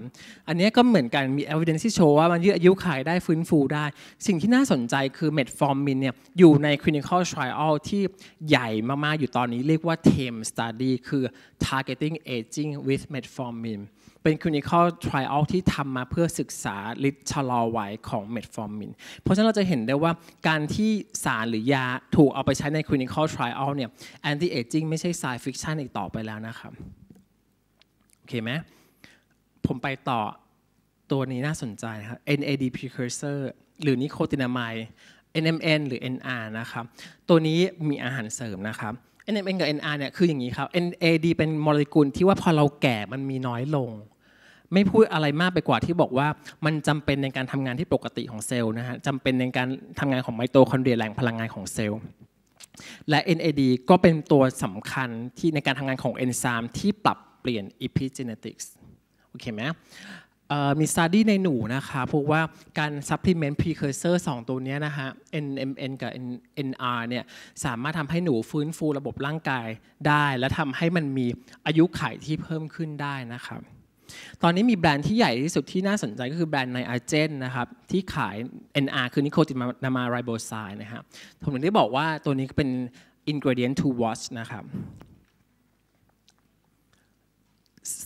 B: อันนี้ก็เหมือนกัน มี evidence ที่โชว์ว่ามันยืดอายุขายได้ฟื้นฟูได้ สิ่งที่น่าสนใจคือเมทฟอร์มินเนี่ยอยู่ใน clinical trial ที่ใหญ่มากๆอยู่ตอนนี้เรียกว่า TAME study คือ targeting aging with metformin เป็น clinical trial ที่ทำมาเพื่อศึกษาฤทธิ์ชะลอวัยของเมทฟอร์มิน เพราะฉะนั้นเราจะเห็นได้ว่าการที่สารหรือยาถูกเอาไปใช้ใน clinical trial เนี่ย anti aging ไม่ใช่ science fiction อีกต่อไปแล้วนะครับ โอเคไหมผมไปต่อตัวนี้น่าสนใจนะครับ NAD precursor หรือนิโคตินามาย NMN หรือ NR นะครับ ตัวนี้มีอาหารเสริมนะครับ NMN กับ NR เนี่ยคืออย่างนี้ครับ NAD เป็นโมเลกุลที่ว่าพอเราแก่มันมีน้อยลง ไม่พูดอะไรมากไปกว่าที่บอกว่ามันจำเป็นในการทำงานที่ปกติของเซลล์นะฮะจำเป็นในการทำงานของไมโตคอนเดรียแหล่งพลังงานของเซลล์ และ NAD ก็เป็นตัวสำคัญที่ในการทำงานของเอนไซม์ที่ปรับเปลี่ยน epigenetics โอเคไหมมีสตาร์ดี้ในหนูนะคะพบว่าการซัพพลีเมนต์พรีเคอร์เซอร์สองตัวนี้นะฮะ NMN กับ NR เนี่ย สามารถทำให้หนูฟื้นฟูระบบร่างกายได้ และทำให้มันมีอายุขัยที่เพิ่มขึ้นได้นะครับ ตอนนี้มีแบรนด์ที่ใหญ่ที่สุดที่น่าสนใจก็คือแบรนด์ไนอาเจนนะครับ ที่ขาย NR คือนิโคตินามาไรโบไซน์นะครับผมถึงได้บอกว่าตัวนี้เป็น ingredient to watch นะครับ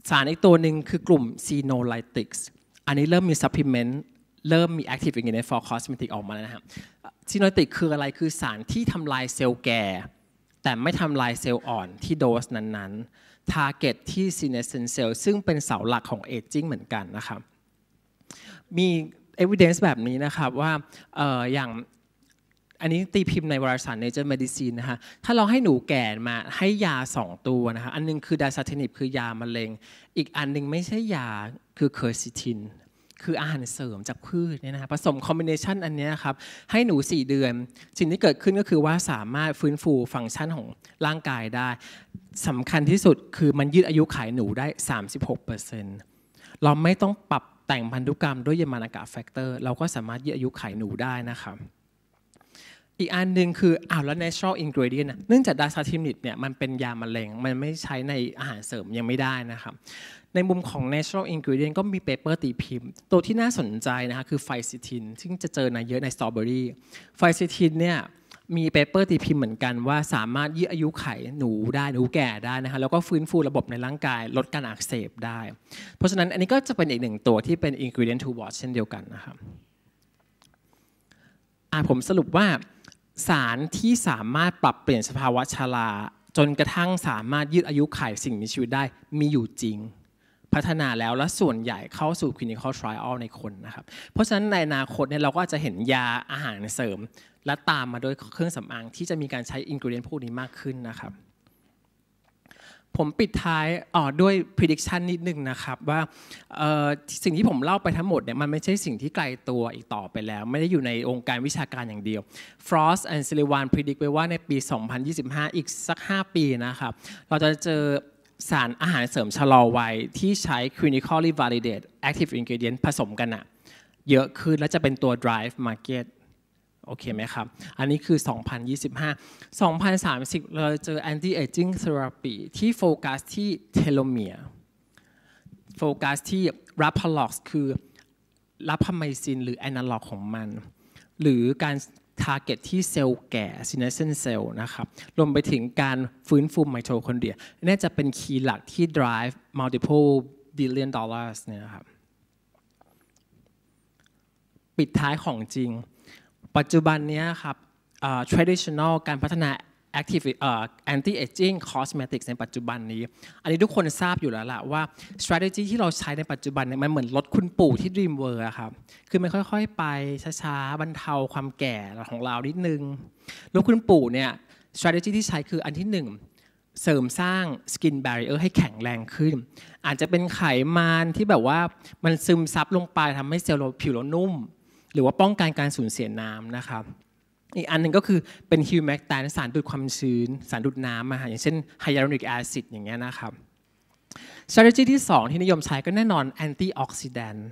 B: สารอีกตัวหนึ่งคือกลุ่มีโ n o l y t i c s อันนี้เริ่มมีซัพพลีเมนต์เริ่มมีทีฟอย่างเงี้ยในฟ for cosmetic ออกมาแล้วนะครับซีโนไลติกคืออะไรคือสารที่ทำลายเซลล์แก่แต่ไม่ทำลายเซลล์อ่อนที่โดสนั้นๆ target ที่ senescent cell ซึ่งเป็นเสาหลักของ aging เหมือนกันนะครับ มี evidence แบบนี้นะครับว่าอย่างอันนี้ตีพิมพ์ในวารสาร Nature Medicine นะคะถ้าเราให้หนูแก่มาให้ยา 2 ตัวนะคะ อันนึงคือดาซาเทนิบคือยามะเร็ง อีกอันนึงไม่ใช่ยาคือเคอร์ซิตินคืออาหารเสริมจากพืชเนี่ยนะคะผสมคอมบิเนชันอันนี้ครับให้หนู 4 เดือน สิ่งที่เกิดขึ้นก็คือว่าสามารถฟื้นฟูฟังก์ชันของร่างกายได้สำคัญที่สุดคือมันยืดอายุขายหนูได้ 36%เราไม่ต้องปรับแต่งพันธุกรรมด้วยเยมานากะแฟกเตอร์เราก็สามารถยืดอายุขายหนูได้นะครับอีกอันหนึ่งคืออ้าวแล้ว natural ingredient นะเนื่องจากดาซาทิมิดเนี่ยมันเป็นยามะเร็งมันไม่ใช้ในอาหารเสริมยังไม่ได้นะครับในมุมของ natural ingredient ก็มีเปเปอร์ตีพิมพ์ ตัวที่น่าสนใจนะคะคือไฟซิทิน ซึ่งจะเจอในเยอะในสตรอเบอรี่ไฟซิทินเนี่ยมีเปเปอร์ตีพิมพ์เหมือนกันว่าสามารถยืดอายุไขหนูได้หนูแก่ได้นะคะแล้วก็ฟื้นฟูระบบในร่างกายลดการอักเสบได้เพราะฉะนั้นอันนี้ก็จะเป็นอีกหนึ่งตัวที่เป็น ingredient to watch เช่นเดียวกันนะครับผมสรุปว่าสารที่สามารถปรับเปลี่ยนสภาวะชารา จนกระทั่งสามารถยืดอายุขัยสิ่งมีชีวิตได้มีอยู่จริง พัฒนาแล้วและส่วนใหญ่เข้าสู่ clinical trial ในคนนะครับ เพราะฉะนั้นในอนาคตเนี่ยเราก็จะเห็นยาอาหารเสริม และตามมาด้วยเครื่องสำอางที่จะมีการใช้อินกิวเดียนพวกนี้มากขึ้นนะครับผมปิดท้ายด้วย prediction นิดนึงนะครับว่าสิ่งที่ผมเล่าไปทั้งหมดเนี่ยมันไม่ใช่สิ่งที่ไกลตัวอีกต่อไปแล้วไม่ได้อยู่ในองค์การวิชาการอย่างเดียว Frost and Sullivan predict ไว้ว่าในปี2025อีกสัก 5 ปีนะครับเราจะเจอสารอาหารเสริมชะลอวัยที่ใช้ clinically validated active ingredient ผสมกันอะเยอะขึ้นและจะเป็นตัว drive market โอเคไหมครับ อันนี้คือ 2025 2030 เราเจอ anti aging therapy ที่โฟกัสที่เทโลเมียร์ โฟกัสที่รับพล็อกคือรับพไมซินหรือแอนาล็อกของมัน หรือการทาร์เก็ตที่เซลล์แก่ซินเนสเซนเซลล์นะครับ รวมไปถึงการฟื้นฟูไมโทคอนเดรีย น่าจะเป็นคีย์หลักที่ drive multiple billion dollars เนี่ยครับ ปิดท้ายของจริงปัจจุบันนี้ครับ traditional การพัฒนา active anti aging cosmetics ในปัจจุบันนี้ อันนี้ทุกคนทราบอยู่แล้วละว่า strategy ที่เราใช้ในปัจจุบันเนี่ยมันเหมือนลดคุณปู่ที่ Dreamwear ครับ คือมันค่อยๆ ไปช้าๆบรรเทาความแก่ของเรานิดนึงลดคุณปู่เนี่ย strategy ที่ใช้คืออันที่หนึ่งเสริมสร้าง skin barrier ให้แข็งแรงขึ้น อาจจะเป็นไขมันที่แบบว่ามันซึมซับลงไปทำให้เซลล์ผิวเรานุ่มหรือว่าป้องกันการสูญเสียน้ำนะครับ อีกอันหนึ่งก็คือเป็นฮิวแมกตตนสารดูดความชื้นสารดูดน้ำมาอย่างเช่นไฮยาลูรอนิกแอซิดอย่างเงี้ยนะครับ strategy ที่ 2 ที่นิยมใช้ก็แน่นอนแอนตี้ออกซิแดนต์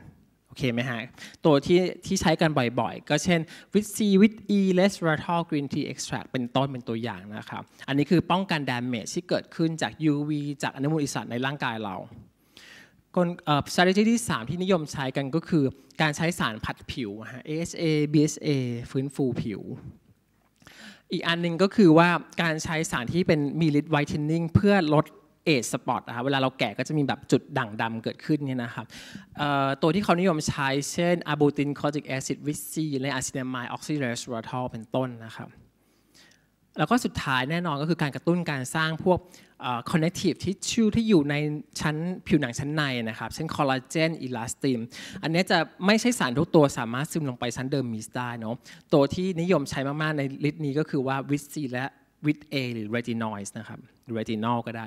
B: โอเคไหมฮะตัวที่ที่ใช้กันบ่อยๆก็เช่นวิตซีวิตอีเลสราทอลกรีนทีเอ็กซ์แทรเป็นต้นเป็นตัวอย่างนะครับ อันนี้คือป้องกันดามเมจที่เกิดขึ้นจาก UV จากอนุมูลอิสระในร่างกายเราคล strategy ที่3 ที่นิยมใช้กันก็คือการใช้สารผัดผิวฮะ AHA b h a ฟื้นฟูผิว อีกอันนึงก็คือว่าการใช้สารที่เป็นมีลิดไวท์เทนนิ่งเพื่อลดเอชสปอตนะครับเวลาเราแก่ก็จะมีแบบจุดด่างดำเกิดขึ้นเนี่ยนะครับตัวที่เขานิยมใช้เช่นอะบูตินคอจิกแอซิดวิซีและอะซินามายออกซิเดรสโรทอลเป็นต้นนะครับ แล้วก็สุดท้ายแน่นอนก็คือ การกระตุ้นการสร้างพวกคอนเนคทีฟที่ชิวที่อยู่ในชั้นผิวหนังชั้นในนะครับ เช่น คอลลาเจนอิลาสตินอันนี้จะไม่ใช่สารทุกตัวสามารถซึมลงไปชั้นเดิมมิสได้เนาะ ตัวที่นิยมใช้มากๆในลิต์นี้ก็คือว่าวิตซีและวิตเอหรือเรตินอยส์นะครับเรตินอลก็ได้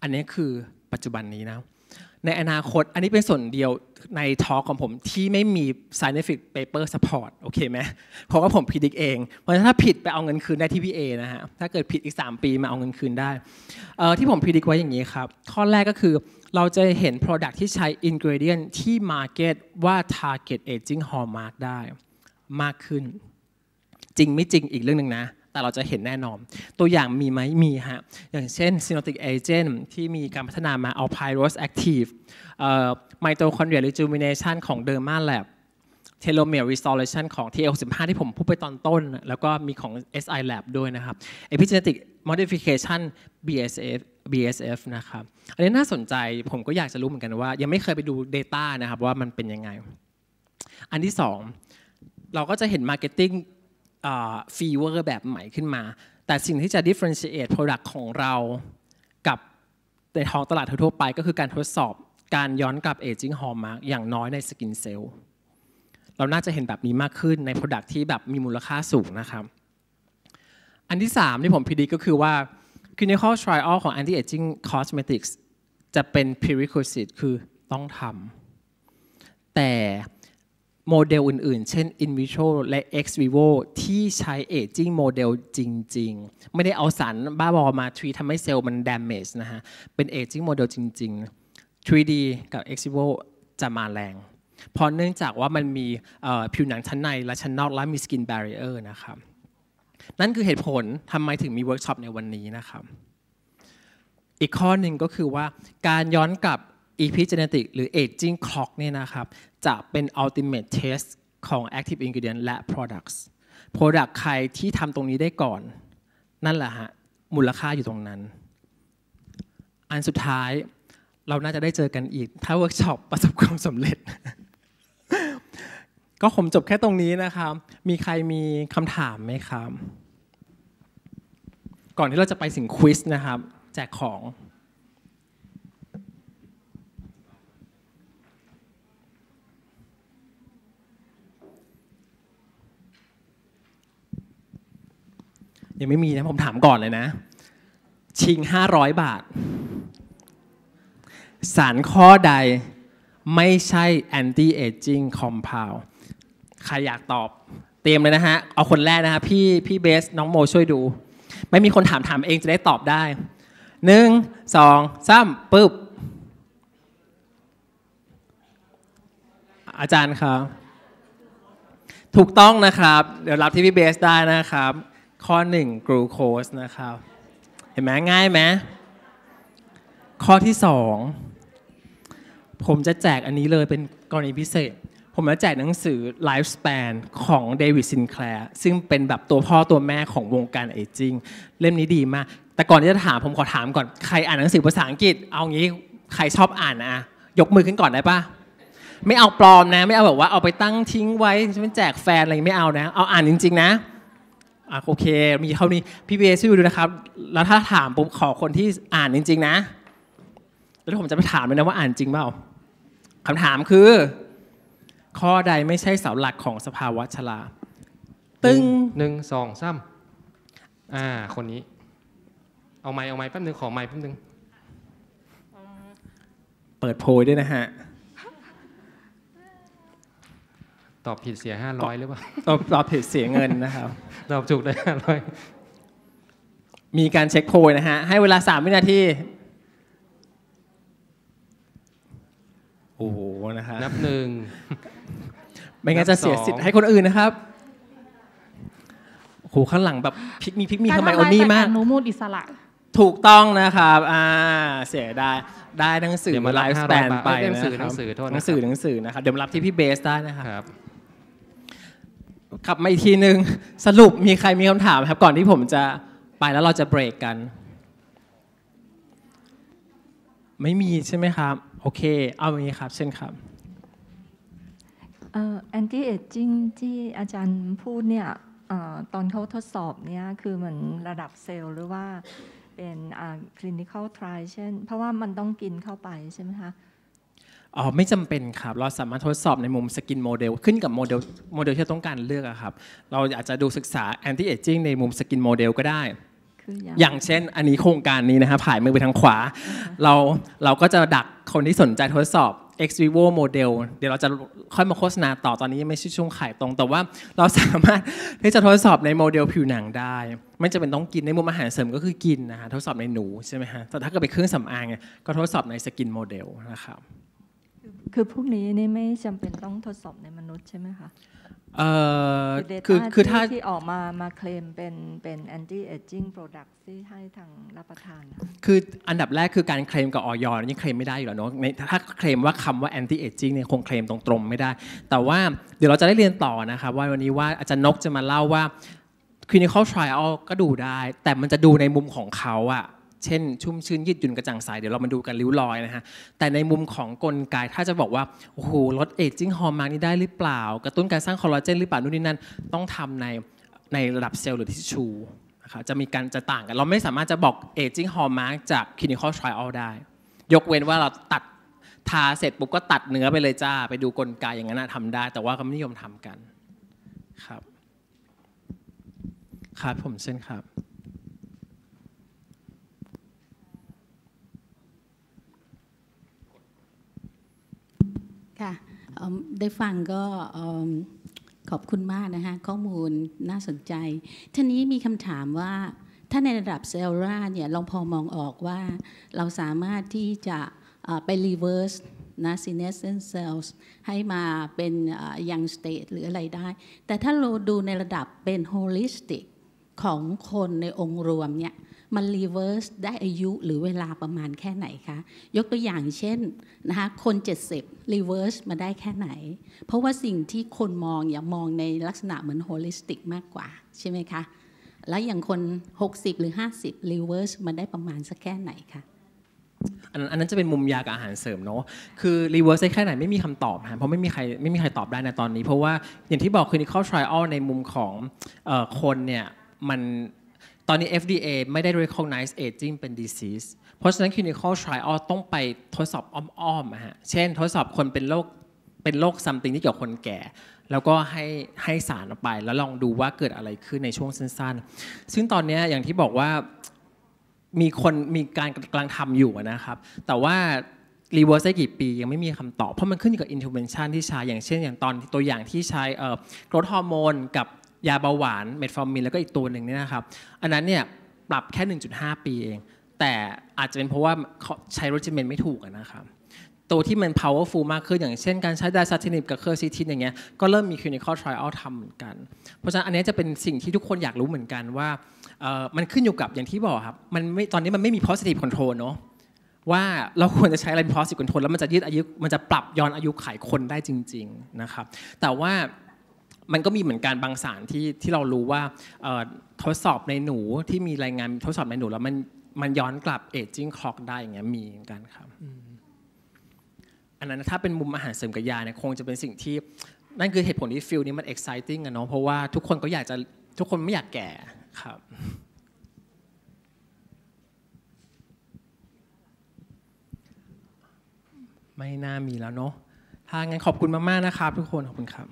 B: อันนี้คือปัจจุบันนี้นะในอนาคตอันนี้เป็นส่วนเดียวในทอของผมที่ไม่มี scientific paper support โอเคไหมเพราะว่าผมพิดิกเองเพราะถ้าผิดไปเอาเงินคืนได้ที่พีเอนะฮะถ้าเกิดผิดอีก 3 ปีมาเอาเงินคืนได้ที่ผมพิดิกไว้อย่างนี้ครับข้อแรกก็คือเราจะเห็น product ที่ใช้ ingredient ที่ market ว่า target aging hallmark ได้ มากขึ้น จริงไม่จริงอีกเรื่องหนึ่งนะแต่เราจะเห็นแน่นอนตัวอย่างมีไหมมีฮะอย่างเช่น Synoptic Agent ที่มีการพัฒนามา a l p y r o s Active Mitochondrial Rejuvenation ของ Derma Lab telomere restoration ของ TL15 ที่ผมพูดไปตอนต้น แล้วก็มีของ SI lab ด้วยนะครับ epigenetic modification BSF BSF นะครับอันนี้น่าสนใจผมก็อยากจะรู้เหมือนกันว่า ยังไม่เคยไปดู Data นะครับว่ามันเป็นยังไงอันที่ 2 เราก็จะเห็น Marketing ฟีเวอร์แบบใหม่ขึ้นมาแต่สิ่งที่จะ differentiate product ของเรากับในท้องตลาดทั่วไป ก็คือการทดสอบการย้อนกลับ aging hallmark อย่างน้อยในสกินเซลล์เราน่าจะเห็นแบบนี้มากขึ้นใน product ที่แบบมีมูลค่าสูงนะครับ อันที่ 3 ที่ผมพิดีก็คือว่าคือในข้อ trial ของ anti aging cosmetics จะเป็น prerequisite คือต้องทำแต่โมเดลอื่นๆ เช่น in vitro และ ex vivo ที่ใช้ aging โมเดลจริงๆ ไม่ได้เอาสารบ้าบอมาทรีทำให้เซลล์มัน damage นะฮะ เป็น aging โมเดลจริงๆ 3D กับ ex vivo จะมาแรง เพราะเนื่องจากว่ามันมีผิวหนังชั้นในและชั้นนอกและมี skin barrier นะครับ นั่นคือเหตุผลทำไมถึงมีเวิร์กช็อปในวันนี้นะครับ อีกข้อหนึ่งก็คือว่าการย้อนกลับ epigenetic หรือ aging clock เนี่ยนะครับจะเป็น ultimate test ของ active ingredient และ products product ใครที่ทำตรงนี้ได้ก่อน นั่นแหละฮะมูลค่าอยู่ตรงนั้น อันสุดท้ายเราน่าจะได้เจอกันอีก ถ้าเวิร์กช็อปประสบความสำเร็จ ก็ผมจบแค่ตรงนี้นะครับ มีใครมีคำถามไหมครับ ก่อนที่เราจะไปสิงควิสนะครับ แจกของยังไม่มีนะ ผมถามก่อนเลยนะ ชิง 500 บาท สารข้อใดไม่ใช่แอนตี้เอจจิ้งคอมเพลใครอยากตอบเตรียมเลยนะฮะ เอาคนแรกนะฮะพี่พี่เบส น้องโมช่วยดู ไม่มีคนถามถามเองจะได้ตอบได้หนึ่งสองสามปุ๊บ อาจารย์ครับ ถูกต้องนะครับ เดี๋ยวรับที่พี่เบสได้นะครับข้อ1กลูโคสนะครับ เห็นไหมง่ายไหมข้อที่ 2 ผมจะแจกอันนี้เลยเป็นกรณีพิเศษ ผมจะแจกหนังสือ Lifespan ของเดวิดซินแคลร์ซึ่งเป็นแบบตัวพ่อตัวแม่ของวงการเอจิ้งเล่มนี้ดีมาก แต่ก่อนที่จะถามผมขอถามก่อนใครอ่านหนังสือภาษาอังกฤษเอางี้ใครชอบอ่านอะยกมือขึ้นก่อนได้ปะไม่เอาปลอมนะไม่เอาแบบว่าเอาไปตั้งทิ้งไว้ฉันแจกแฟนอะไรไม่เอานะเอาอ่านจริงๆนะอ่ะโอเคมีเท่านี้พี่เบสช่วยดูนะครับ แล้วถ้าถามผมขอคนที่อ่านจริง ๆ นะแล้วผมจะไปถามเลยนะว่า อ่านจริงเปล่าคำถามคือ ข้อใดไม่ใช่เสาหลักของสภาวะชราตึงหนึ่งสองซ้ำอ่าคนนี้ เอาไม้เอาไม้แป๊บนึงขอไม้แป๊บนึงเปิดโพยด้วยนะฮะตอบผิดเสียห้าร้อยหรือเปล่าตอบตอบผิดเสียเงินนะครับตอบถูกได้ห้าร้อยมีการเช็คโพยนะฮะ ให้เวลาสามวินาทีโอ้โห นะฮะนับหนึ่ง
C: ไม่งั้นจะเสียสิทธิ์ให้คนอื
B: ่นนะครับโหข้างหลังแบบพิกมีพิกมีทำไมโอนี่มากอ
D: นุมูดอิสระ
B: ถูกต้องนะครับอ่าเสียได้ได้หนังสือมาไลฟ์สแตนไปนะครับหนังสือหนังสือโทษหนังสือหนังสือนะครับเดี๋ยวมารับที่พี่เบสได้นะครับกลับมาอีกทีนึง สรุปมีใครมีคำถามครับ ก่อนที่ผมจะไปแล้วเราจะเบรกกัน ไม่มีใช่ไหมครับ โอเค เอาอย่างนี้ครับเช่นครับ
D: เอ่อแอนี้เอจจิ้งที่อาจารย์พูดเนี่ยอตอนเขาทดสอบเนี่ย คือเหมือนระดับเซลล์หรือว่าเป็นคลินิคอลทรีเช่น เพราะว่ามันต้องกินเข้าไปใช่ไหมคะ
B: อ๋อไม่จำเป็นครับเราสามารถทดสอบในมุมสกินโมเดลขึ้นกับโมเดลโมเดลที่ต้องการเลือกครับ เราอาจจะดูศึกษาแอนตี้เอจจิ้งในมุมสกินโมเดลก็ได้ อย่างเช่นอันนี้โครงการนี้นะครับผ่ายมือไปทางขวาเราเราก็จะดักคนที่สนใจทดสอบ ex vivo โมเดลเดี๋ยวเราจะค่อยมาโฆษณาต่อตอนนี้ยังไม่ช่ช่วงขายตรง แต่ว่าเราสามารถที่จะทดสอบในโมเดลผิวหนังได้ ไม่จำเป็นต้องกินในมุมอาหารเสริมก็คือกินนะฮะทดสอบในหนูใช่ไหมฮะแต่ถ้าเกิดเป็นเครื่องสำอางเนี่ยก็ทดสอบในสกินโมเดลนะครับ
D: คือพวกนี้นี่ไม่จำเป็นต้องทดสอบในมนุษย์ใช่ไหมคะ
B: คือคือถ้าท
D: ี่ออกมามาเคลมเป็นเป็น anti aging product ที่ให้ทางรับประทาน
B: คืออันดับแรกคือการเคลมกับออยนี่เคลมไม่ได้อยู่แล้วเนาะในถ้าเคลมว่าคำว่า anti aging เนี่ยคงเคลมตรงตรงไม่ได้ แต่ว่าเดี๋ยวเราจะได้เรียนต่อนะครับว่าวันนี้ว่าอาจารย์นกจะมาเล่าว่า clinical trial ก็ดูได้ แต่มันจะดูในมุมของเขาอะเช่นชุ่มชื้นยืดหยุ่นกระจ่างใสเดี๋ยวเรามาดูกันริ้วรอยนะฮะแต่ในมุมของกลไกถ้าจะบอกว่าโอ้โหลดเอจจิ้งฮอร์โมนนี้ได้หรือเปล่ากระตุ้นการสร้างคอลลาเจนหรือเปล่านู่นนี่นั่นต้องทำในในระดับเซลล์หรือทิชชูนะครับจะมีการจะต่างกันเราไม่สามารถจะบอกเอจจิ้งฮอร์โมนจากคลินิคอลทริออลได้ ยกเว้นว่าเราตัดทาเสร็จปุ๊บก็ตัดเนื้อไปเลยจ้า ไปดูกลไกอย่างนั้นทำได้ แต่ว่าเขาไม่นิยมทำกันครับครับผมเช่นครับ
C: ค่ะได้ฟังก็ขอบคุณมากนะคะข้อมูลน่าสนใจท่านี้มีคำถามว่าถ้าในระดับเซลล์ราเนี่ยลองพอมองออกว่า เราสามารถที่จะไปรีเวิร์สนะซีเนสเซนเซลส์ให้มาเป็นยังสเตทหรืออะไรได้ แต่ถ้าเราดูในระดับเป็นโฮลิสติกของคนในองค์รวมเนี่ยมันรีเวิร์สได้อายุหรือเวลาประมาณแค่ไหนคะ ยกตัวอย่างเช่นนะคะคน 70 รีเวิร์สมาได้แค่ไหน เพราะว่าสิ่งที่คนมอง อย่ามองในลักษณะเหมือนโฮลิสติกมากกว่า ใช่ไหมคะ แล้วอย่างคน 60 หรือ 50 รีเวิร์สมาได้ประมาณสักแค่ไหนคะ
B: อันนั้นจะเป็นมุมยากับอาหารเสริมเนาะคือรีเวิร์สได้แค่ไหนไม่มีคำตอบฮะเพราะไม่มีใครไม่มีใครตอบได้ในตอนนี้ เพราะว่าอย่างที่บอกคือในข้อทริอัลในมุมของคนเนี่ยมันตอนนี้ FDA ไม่ได้ recognize aging เป็น disease เพราะฉะนั้น clinical trial ต้องไปทดสอบอ้อมๆนะฮะ เช่นทดสอบคนเป็นโรคเป็นโรค something ที่เกี่ยวกับคนแก่ แล้วก็ให้ให้สารไป แล้วลองดูว่าเกิดอะไรขึ้นในช่วงสั้น ๆ ซึ่งตอนนี้อย่างที่บอกว่ามีคนมีการกำลังทำอยู่นะครับ แต่ว่ารีเวิร์สได้กี่ปียังไม่มีคำตอบ เพราะมันขึ้นอยู่กับอินเทอร์เวนชันที่ใช้อย่างเช่น อย่างตอนตัวอย่างที่ใช้กรดฮอร์โมนกับยาเบาหวานเมทฟอร์มินแล้วก็อีกตัวหนึ่งนี่นะครับอันนั้นเนี่ยปรับแค่ 1.5 ปีเองแต่อาจจะเป็นเพราะว่าใช้โรจิเมนไม่ถูกนะครับตัวที่มัน powerful มากขึ้น อย่างเช่น การใช้ไดซาตินิบกับเคอร์ซิทินอย่างเงี้ยก็เริ่มมี clinical trial ทำเหมือนกัน เพราะฉะนั้นอันนี้จะเป็นสิ่งที่ทุกคนอยากรู้เหมือนกันว่ามันขึ้นอยู่กับอย่างที่บอกครับมันไม่ตอนนี้มันไม่มี positive control เนาะว่าเราควรจะใช้อะไรเป็น positive control แล้วมันจะยืดอายุมันจะปรับย้อนอายุายคนได้จริงๆนะครับแต่ว่ามันก็มีเหมือนกันบางสารที่ที่เรารู้ว่าทดสอบในหนูที่มีรายงานทดสอบในหนูแล้วมันมันย้อนกลับเอจจิ้งคล็อกได้อย่างเงี้ยมีเหมือนกันครับอันนั้นถ้าเป็นมุมอาหารเสริมกับยาเนี่ยคงจะเป็นสิ่งที่นั่นคือเหตุผลที่ฟิลนี้มันเ e x c ซ t i n g อะเนาะเพราะว่าทุกคนก็อยากจะทุกคนไม่อยากแก่ครับ ไม่น่ามีแล้วเนาะถ้างั้นขอบคุณมากๆนะครับ ทุกคนขอบคุณครับ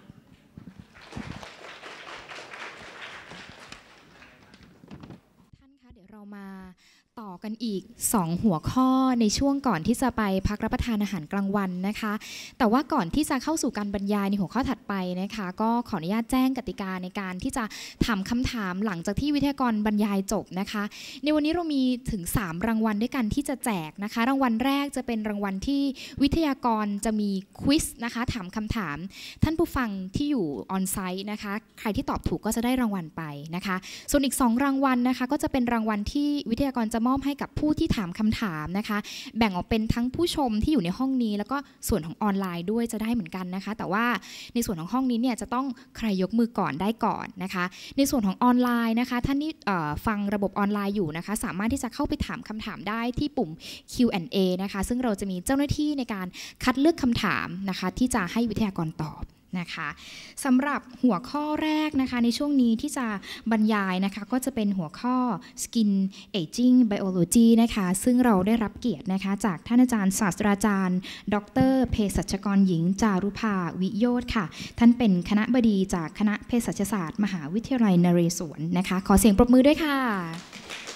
A: อกันอีก 2 หัวข้อในช่วงก่อนที่จะไปพักรับประทานอาหารกลางวันนะคะ แต่ว่าก่อนที่จะเข้าสู่การบรรยายในหัวข้อถัดไปนะคะ ก็ขออนุญาตแจ้งกติกาในการที่จะถามคำถามหลังจากที่วิทยากรบรรยายจบนะคะ ในวันนี้เรามีถึง 3 รางวัลด้วยกันที่จะแจกนะคะ รางวัลแรกจะเป็นรางวัลที่วิทยากรจะมีควิสนะคะถามคำถาม ท่านผู้ฟังที่อยู่ออนไซต์นะคะ ใครที่ตอบถูกก็จะได้รางวัลไปนะคะ ส่วนอีก 2 รางวัลนะคะ ก็จะเป็นรางวัลที่วิทยากรจะมอบให้กับผู้ที่ถามคำถามนะคะแบ่งออกเป็นทั้งผู้ชมที่อยู่ในห้องนี้ แล้วก็ส่วนของออนไลน์ด้วยจะได้เหมือนกันนะคะ แต่ว่าในส่วนของห้องนี้เนี่ยจะต้องใครยกมือก่อนได้ก่อนนะคะ ในส่วนของออนไลน์นะคะ ท่านที่ฟังระบบออนไลน์อยู่นะคะ สามารถที่จะเข้าไปถามคำถามได้ที่ปุ่ม Q&A นะคะซึ่งเราจะมีเจ้าหน้าที่ในการคัดเลือกคำถามนะคะที่จะให้วิทยากรตอบนะคะสำหรับหัวข้อแรกนะคะในช่วงนี้ที่จะบรรยายนะคะก็จะเป็นหัวข้อ Skin Aging Biology นะคะซึ่งเราได้รับเกียรตินะคะจากท่านอาจารย์ ศาสตราจารย์ ดรเภสัชกรหญิง จารุภาวิโยธค่ะท่านเป็นคณะบดีจากคณะเภสัชศาสตร์ มหาวิทยาลัยนเร
C: ศวรนะคะขอเสียงปรบมือด้วยค่ะ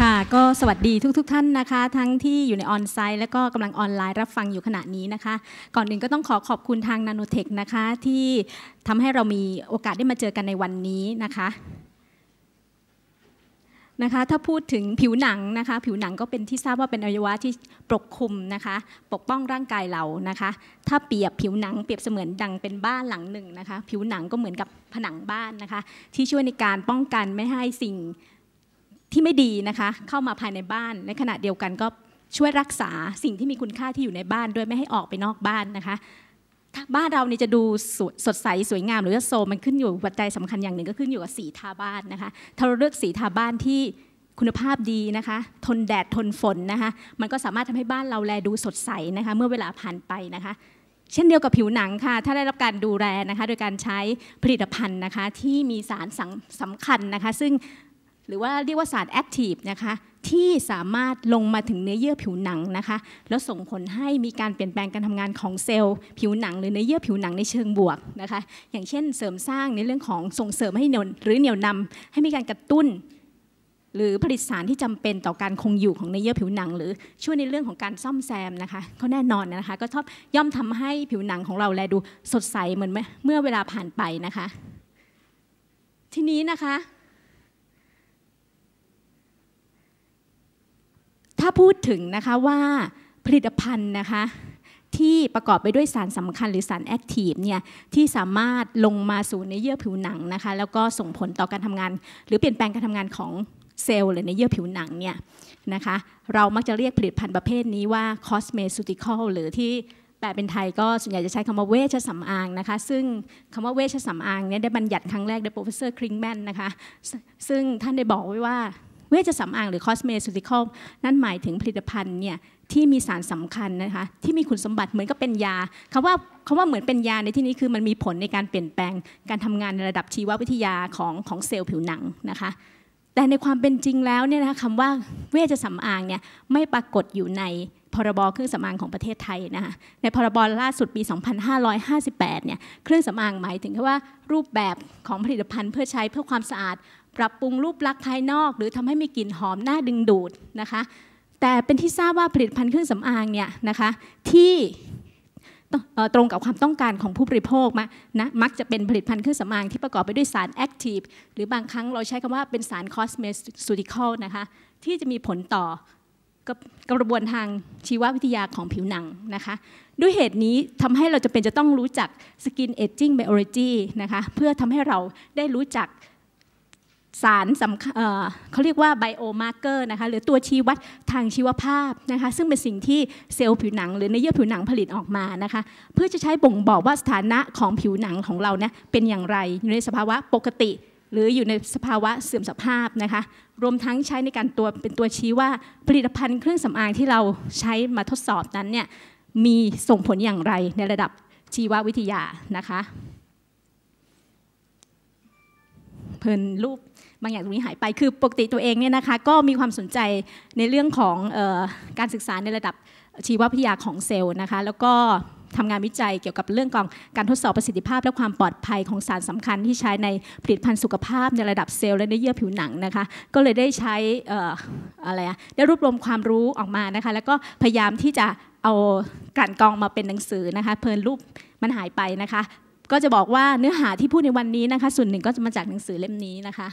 C: ค่ะก็สวัสดีทุกๆทท่านนะคะ ทั้งที่อยู่ในออนไซต์และก็กำลังออนไลน์ รับฟังอยู่ขณะนี้นะคะ ก่อนอื่นก็ต้องขอขอบคุณทางนาโนเทคนะคะ ที่ทำให้เรามีโอกาสได้มาเจอกันในวันนี้นะคะนะคะถ้าพูดถึงผิวหนังนะคะผิวหนังก็เป็นที่ทราบว่าเป็นอวัยวะที่ปกคลุมนะคะ ปกป้องร่างกายเรานะคะถ้าเปรียบผิวหนัง เปรียบเสมือนดังเป็นบ้านหลังหนึ่งนะคะผิวหนังก็เหมือนกับผนังบ้านนะคะที่ช่วยในการป้องกันไม่ให้สิ่งที่ไม่ดีนะคะเข้ามาภายในบ้าน ในขณะเดียวกันก็ช่วยรักษาสิ่งที่มีคุณค่าที่อยู่ในบ้านด้วยไม่ให้ออกไปนอกบ้านนะคะบ้านเราเนี่ยจะดูสดใสสวยงามหรือจะโซ มันขึ้นอยู่ปัจจัยสำคัญอย่างหนึ่งก็ขึ้นอยู่กับสีทาบ้านนะคะ ถ้าเราเลือกสีทาบ้านที่คุณภาพดีนะคะ ทนแดดทนฝนนะคะ มันก็สามารถทำให้บ้านเราแลดูสดใสนะคะเมื่อเวลาผ่านไปนะคะ เช่นเดียวกับผิวหนังค่ะ ถ้าได้รับการดูแลนะคะโดยการใช้ผลิตภัณฑ์นะคะที่มีสารสำคัญนะคะ ซึ่งหรือว่าเรียกว่าสารแอคทีฟนะคะที่สามารถลงมาถึงเนื้อเยื่อผิวหนังนะคะ แล้วส่งผลให้มีการเปลี่ยนแปลงการทำงานของเซลล์ผิวหนัง หรือเนื้อเยื่อผิวหนังในเชิงบวกนะคะ อย่างเช่นเสริมสร้างในเรื่องของส่งเสริมให้เนหรือเหนี่ยวนำ ให้มีการกระตุ้น หรือผลิตสารที่จำเป็นต่อการคงอยู่ของเนื้อเยื่อผิวหนัง หรือช่วยในเรื่องของการซ่อมแซมนะคะก็แน่นอนนะคะ ก็ชอบย่อมทำให้ผิวหนังของเราแลดูสดใสเหมือนเมื่อเวลาผ่านไปนะคะ ทีนี้นะคะถ้าพูดถึงนะคะว่าผลิตภัณฑ์นะคะที่ประกอบไปด้วยสารสำคัญหรือสารแอคทีฟเนี่ยที่สามารถลงมาสู่ในเยื่อผิวหนังนะคะ แล้วก็ส่งผลต่อการทำงาน หรือเปลี่ยนแปลงการทำงานของเซลล์หรือในเยื่อผิวหนังเนี่ยนะคะเรามักจะเรียกผลิตภัณฑ์ประเภทนี้ว่า cosmeceutical หรือที่แปลเป็นไทย ก็ส่วนใหญ่จะใช้คำว่าเวชสำอางนะคะ ซึ่งคำว่าเวชสำอางเนี่ยได้บัญญัติครั้งแรกโดยโปรเฟสเซอร์คริงแมนนะคะซึ่งท่านได้บอกไว้ว่าเวชสำอางหรือ cosmeceutical นั่นหมายถึงผลิตภัณฑ์เนี่ยที่มีสารสำคัญนะคะที่มีคุณสมบัติเหมือนก็เป็นยาคำว่าคำว่าเหมือนเป็นยาในที่นี้คือมันมีผลในการเปลี่ยนแปลง การทำงานในระดับชีววิทยาของของเซลล์ผิวหนังนะคะ แต่ในความเป็นจริงแล้วเนี่ยนะคะคำว่าเวชสำอางเนี่ยไม่ปรากฏอยู่ในพรบเครื่องสำอางของประเทศไทยนะคะในพรบล่าสุดปี 2558เนี่ยเครื่องสำอางหมายถึงว่ารูปแบบของผลิตภัณฑ์เพื่อใช้เพื่อความสะอาดปรับปรุงรูปลักษณ์ภายนอกหรือทำให้มีกลิ่นหอมน่าดึงดูดนะคะแต่เป็นที่ทราบว่าผลิตภัณฑ์เครื่องสำอางเนี่ยนะคะที่ตรงกับความต้องการของผู้บริโภคมานะมักจะเป็นผลิตภัณฑ์เครื่องสำอางที่ประกอบไปด้วยสารแอคทีฟหรือบางครั้งเราใช้คำว่าเป็นสารคอสเมสูติคอลนะคะที่จะมีผลต่อกระบวนทางชีววิทยาของผิวหนังนะคะด้วยเหตุนี้ทำให้เราจะเป็นจะต้องรู้จักสกินเอจจิ้งไบโอโลจีนะคะเพื่อทำให้เราได้รู้จักสารสำคัญเขาเรียกว่าไบโอมาร์เกอร์นะคะหรือตัวชี้วัดทางชีวภาพนะคะซึ่งเป็นสิ่งที่เซลล์ผิวหนังหรือในเยื่อผิวหนังผลิตออกมานะคะเพื่อจะใช้บ่งบอกว่าสถานะของผิวหนังของเราเนี่ยเป็นอย่างไร อยู่ในสภาวะปกติ หรืออยู่ในสภาวะเสื่อมสภาพนะคะรวมทั้งใช้ในการตัวเป็นตัวชี้ว่าผลิตภัณฑ์เครื่องสำอางที่เราใช้มาทดสอบนั้นเนี่ยมีส่งผลอย่างไรในระดับชีววิทยานะคะเพลินรูปบางอย่างตรงนี้หายไปคือปกติตัวเองเนี่ยนะคะก็มีความสนใจในเรื่องของออการศึกษาในระดับชีววิทยาของเซลล์นะคะ แล้วก็ทำงานวิจัยเกี่ยวกับเรื่องของการทดสอบประสิทธิภาพและความปลอดภัยของสารสำคัญที่ใช้ในผลิตภัณฑ์สุขภาพในระดับเซลล์และในเยื่อผิวหนังนะคะ ก็เลยได้ใช้อะไรอะได้รวบรวมความรู้ออกมานะคะ แล้วก็พยายามที่จะเอาการกองมาเป็นหนังสือนะคะ เพลินรูปมันหายไปนะคะ ก็จะบอกว่าเนื้อหาที่พูดในวันนี้นะคะ ส่วนหนึ่งก็จะมาจากหนังสือเล่มนี้นะคะ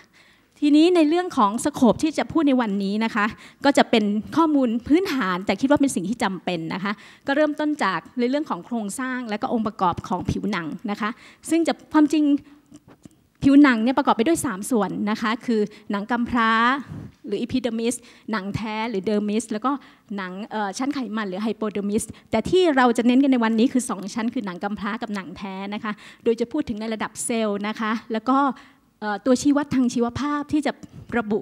C: ทีนี้ในเรื่องของสโคปที่จะพูดในวันนี้นะคะ ก็จะเป็นข้อมูลพื้นฐานแต่คิดว่าเป็นสิ่งที่จำเป็นนะคะ ก็เริ่มต้นจากในเรื่องของโครงสร้างและก็องค์ประกอบของผิวหนังนะคะ ซึ่งจะความจริงผิวหนังเนี่ยประกอบไปด้วย 3 ส่วนนะคะคือหนังกำพร้า หรืออีพิเดอมิส หนังแท้หรือเดอร์มิสแล้วก็หนังชั้นไขมันหรือไฮโปเดอร์มิสแต่ที่เราจะเน้นกันในวันนี้คือ 2 ชั้น คือหนังกำพร้ากับหนังแท้นะคะโดยจะพูดถึงในระดับเซลล์นะคะ แล้วก็ตัวชี้วัดทางชีวภาพที่จะระบุ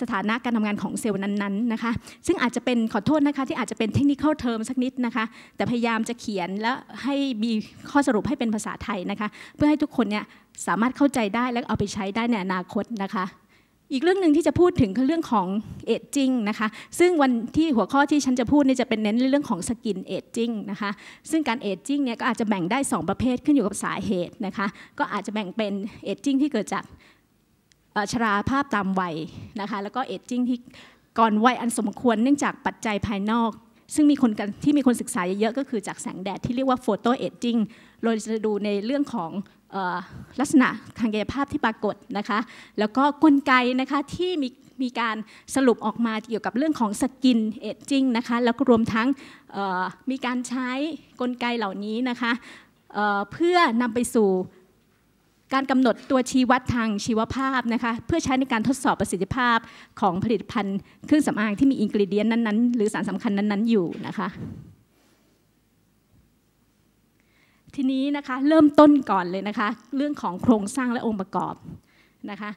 C: สถานะการทำงานของเซลล์นั้นๆ นะคะ ซึ่งอาจจะเป็นขอโทษนะคะที่อาจจะเป็นเทคนิคเทอมสักนิดนะคะ แต่พยายามจะเขียนและให้มีข้อสรุปให้เป็นภาษาไทยนะคะ เพื่อให้ทุกคนเนี่ยสามารถเข้าใจได้และเอาไปใช้ได้ในอนาคตนะคะอีกเรื่องหนึ่งที่จะพูดถึงคือเรื่องของเอจจิ้งนะคะซึ่งวันที่หัวข้อที่ฉันจะพูดเนี่ยจะเป็นเน้นเรื่องของสกินเอจจิ้งนะคะซึ่งการเอจจิ้งเนี่ยก็อาจจะแบ่งได้ 2 ประเภทขึ้นอยู่กับสาเหตุนะคะก็อาจจะแบ่งเป็นเอจจิ้งที่เกิดจากชราภาพตามวัยนะคะแล้วก็เอจจิ้งที่ก่อนวัยอันสมควรเนื่องจากปัจจัยภายนอก ซึ่งมีคนที่มีคนศึกษาเยอะๆก็คือจากแสงแดดที่เรียกว่าโฟโตเอจจิ้งเราจะดูในเรื่องของลักษณะทางกายภาพที่ปรากฏนะคะ แล้วก็กลไกนะคะที่มีมีการสรุปออกมาเกี่ยวกับเรื่องของสกินเอจจิ้งนะคะ แล้วก็รวมทั้งมีการใช้กลไกเหล่านี้นะคะเเพื่อนำไปสู่การกำหนดตัวชี้วัดทางชีวภาพนะคะเพื่อใช้ในการทดสอบประสิทธิภาพของผลิตภัณฑ์เครื่องสำอางที่มีอินกริเดียนนั้นๆหรือสารสำคัญนั้นๆอยู่นะคะทีนี้นะคะเริ่มต้นก่อนเลยนะคะเรื่องของโครงสร้างและองค์ประกอบนะคะ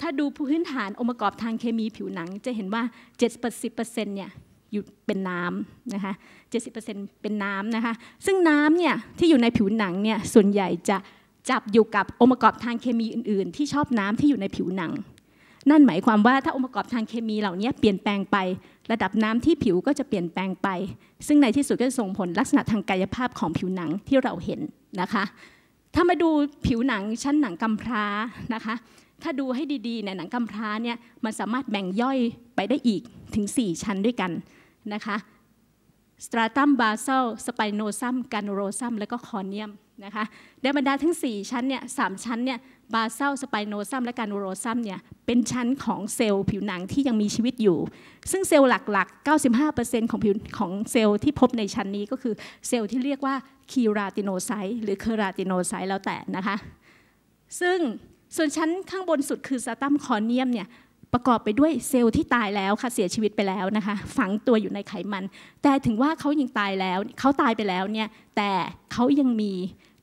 C: ถ้าดูพื้นฐานองค์ประกอบทางเคมีผิวหนังจะเห็นว่า70%เนี่ยอยู่เป็นน้ำนะคะ70%เป็นเป็น้ำนะคะซึ่งน้ำเนี่ยที่อยู่ในผิวหนังเนี่ยส่วนใหญ่จะจับอยู่กับองค์ประกอบทางเคมีอื่น ๆ ที่ชอบน้ำที่อยู่ในผิวหนังนั่นหมายความว่าถ้าองค์ประกอบทางเคมีเหล่านี้เปลี่ยนแปลงไป ระดับน้ำที่ผิวก็จะเปลี่ยนแปลงไป ซึ่งในที่สุดก็จะส่งผลลักษณะทางกายภาพของผิวหนังที่เราเห็นนะคะ ถ้ามาดูผิวหนังชั้นหนังกำพร้านะคะ ถ้าดูให้ดีๆในหนังกำพร้าเนี่ยมันสามารถแบ่งย่อยไปได้อีกถึง 4 ชั้นด้วยกันนะคะสตราตัมบาเซลสไปโนซัมกานโรซัมและก็คอเนียมนะคะดนบรรดาทั้ง4ชั้นเนี่ยสชั้นเนี่ยบาเซลสไปโนซัมและการูโรซัมเนี่ยเป็นชั้นของเซลล์ผิวหนังที่ยังมีชีวิตอยู่ ซึ่งเซลล์หลักๆ95%ของผิวของเซลล์ที่พบในชั้นนี้ก็คือเซลล์ที่เรียกว่าคีราติโนไซต์ หรือเคราติโนไซต์แล้วแต่นะคะซึ่งส่วนชั้นข้างบนสุดคือสตัมคอเนียมเนี่ยประกอบไปด้วยเซลล์ที่ตายแล้วค่ะเสียชีวิตไปแล้วนะคะฝังตัวอยู่ในไขมัน แต่ถึงว่าเขายังตายแล้วเขาตายไปแล้วเนี่ยแต่เขายังมี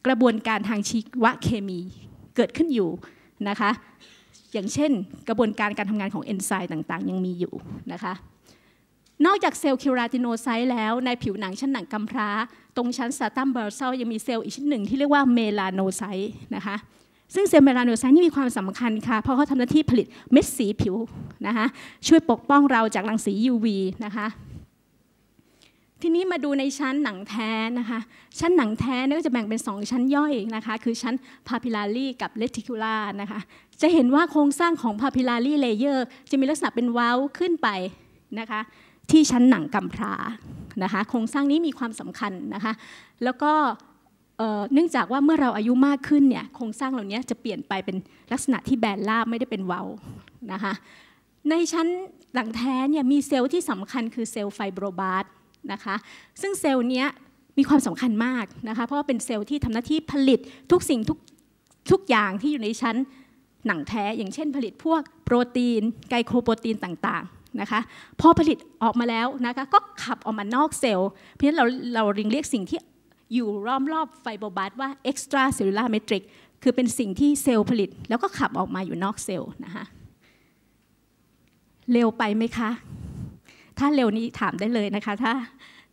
C: กระบวนการทางชีวเคมีเกิดขึ้นอยู่นะคะ อย่างเช่นกระบวนการการทำงานของเอนไซม์ต่างๆ ยังมีอยู่นะคะ นอกจากเซลล์คิวราติโนไซต์แล้วในผิวหนังชั้นหนังกำพร้า ตรงชั้นสตัมเบอร์เซลยังมีเซลล์อีกชิ้นหนึ่ง ที่เรียกว่าเมลานโนไซต์นะคะ ซึ่งเซลล์เมลานโนไซต์นี่มีความสำคัญค่ะ เพราะเขาทำหน้าที่ผลิตเม็ดสีผิวนะคะช่วยปกป้องเราจากรังสี UV นะคะทีนี้มาดูในชั้นหนังแท้นะคะ ชั้นหนังแท้นก็จะแบ่งเป็น2ชั้นย่อยนะคะ คือชั้นพาพิลารีกับเลติคูล่านะคะ จะเห็นว่าโครงสร้างของพาพิลารีเลเยอร์จะมีลักษณะเป็นเว้าขึ้นไปนะคะที่ชั้นหนังกำพร้านะคะโครงสร้างนี้มีความสำคัญนะคะแล้วก็เนื่องจากว่าเมื่อเราอายุมากขึ้นเนี่ยโครงสร้างเหล่านี้จะเปลี่ยนไปเป็นลักษณะที่แบนราบไม่ได้เป็นเว้านะคะในชั้นหลังแท้เนี่ยมีเซลล์ที่สำคัญคือเซลล์ไฟโบรบาสนะคะซึ่งเซลล์นี้มีความสำคัญมากนะคะเพราะว่าเป็นเซลล์ที่ทำหน้าที่ผลิตทุกสิ่งทุกทุกอย่างที่อยู่ในชั้นหนังแท้อย่างเช่นผลิตพวกโปรตีนไกลโคโปรตีนต่างๆนะคะพอผลิตออกมาแล้วนะคะก็ขับออกมานอกเซลล์เพราะฉะนั้นเราเราเรียกสิ่งที่อยู่รอมรอบไฟโบบาสว่า extra cellular matrix คือเป็นสิ่งที่เซลล์ผลิตแล้วก็ขับออกมาอยู่นอกเซลล์นะคะเร็วไปไหมคะถ้าเร็วนี้ถามได้เลยนะคะ ถ้า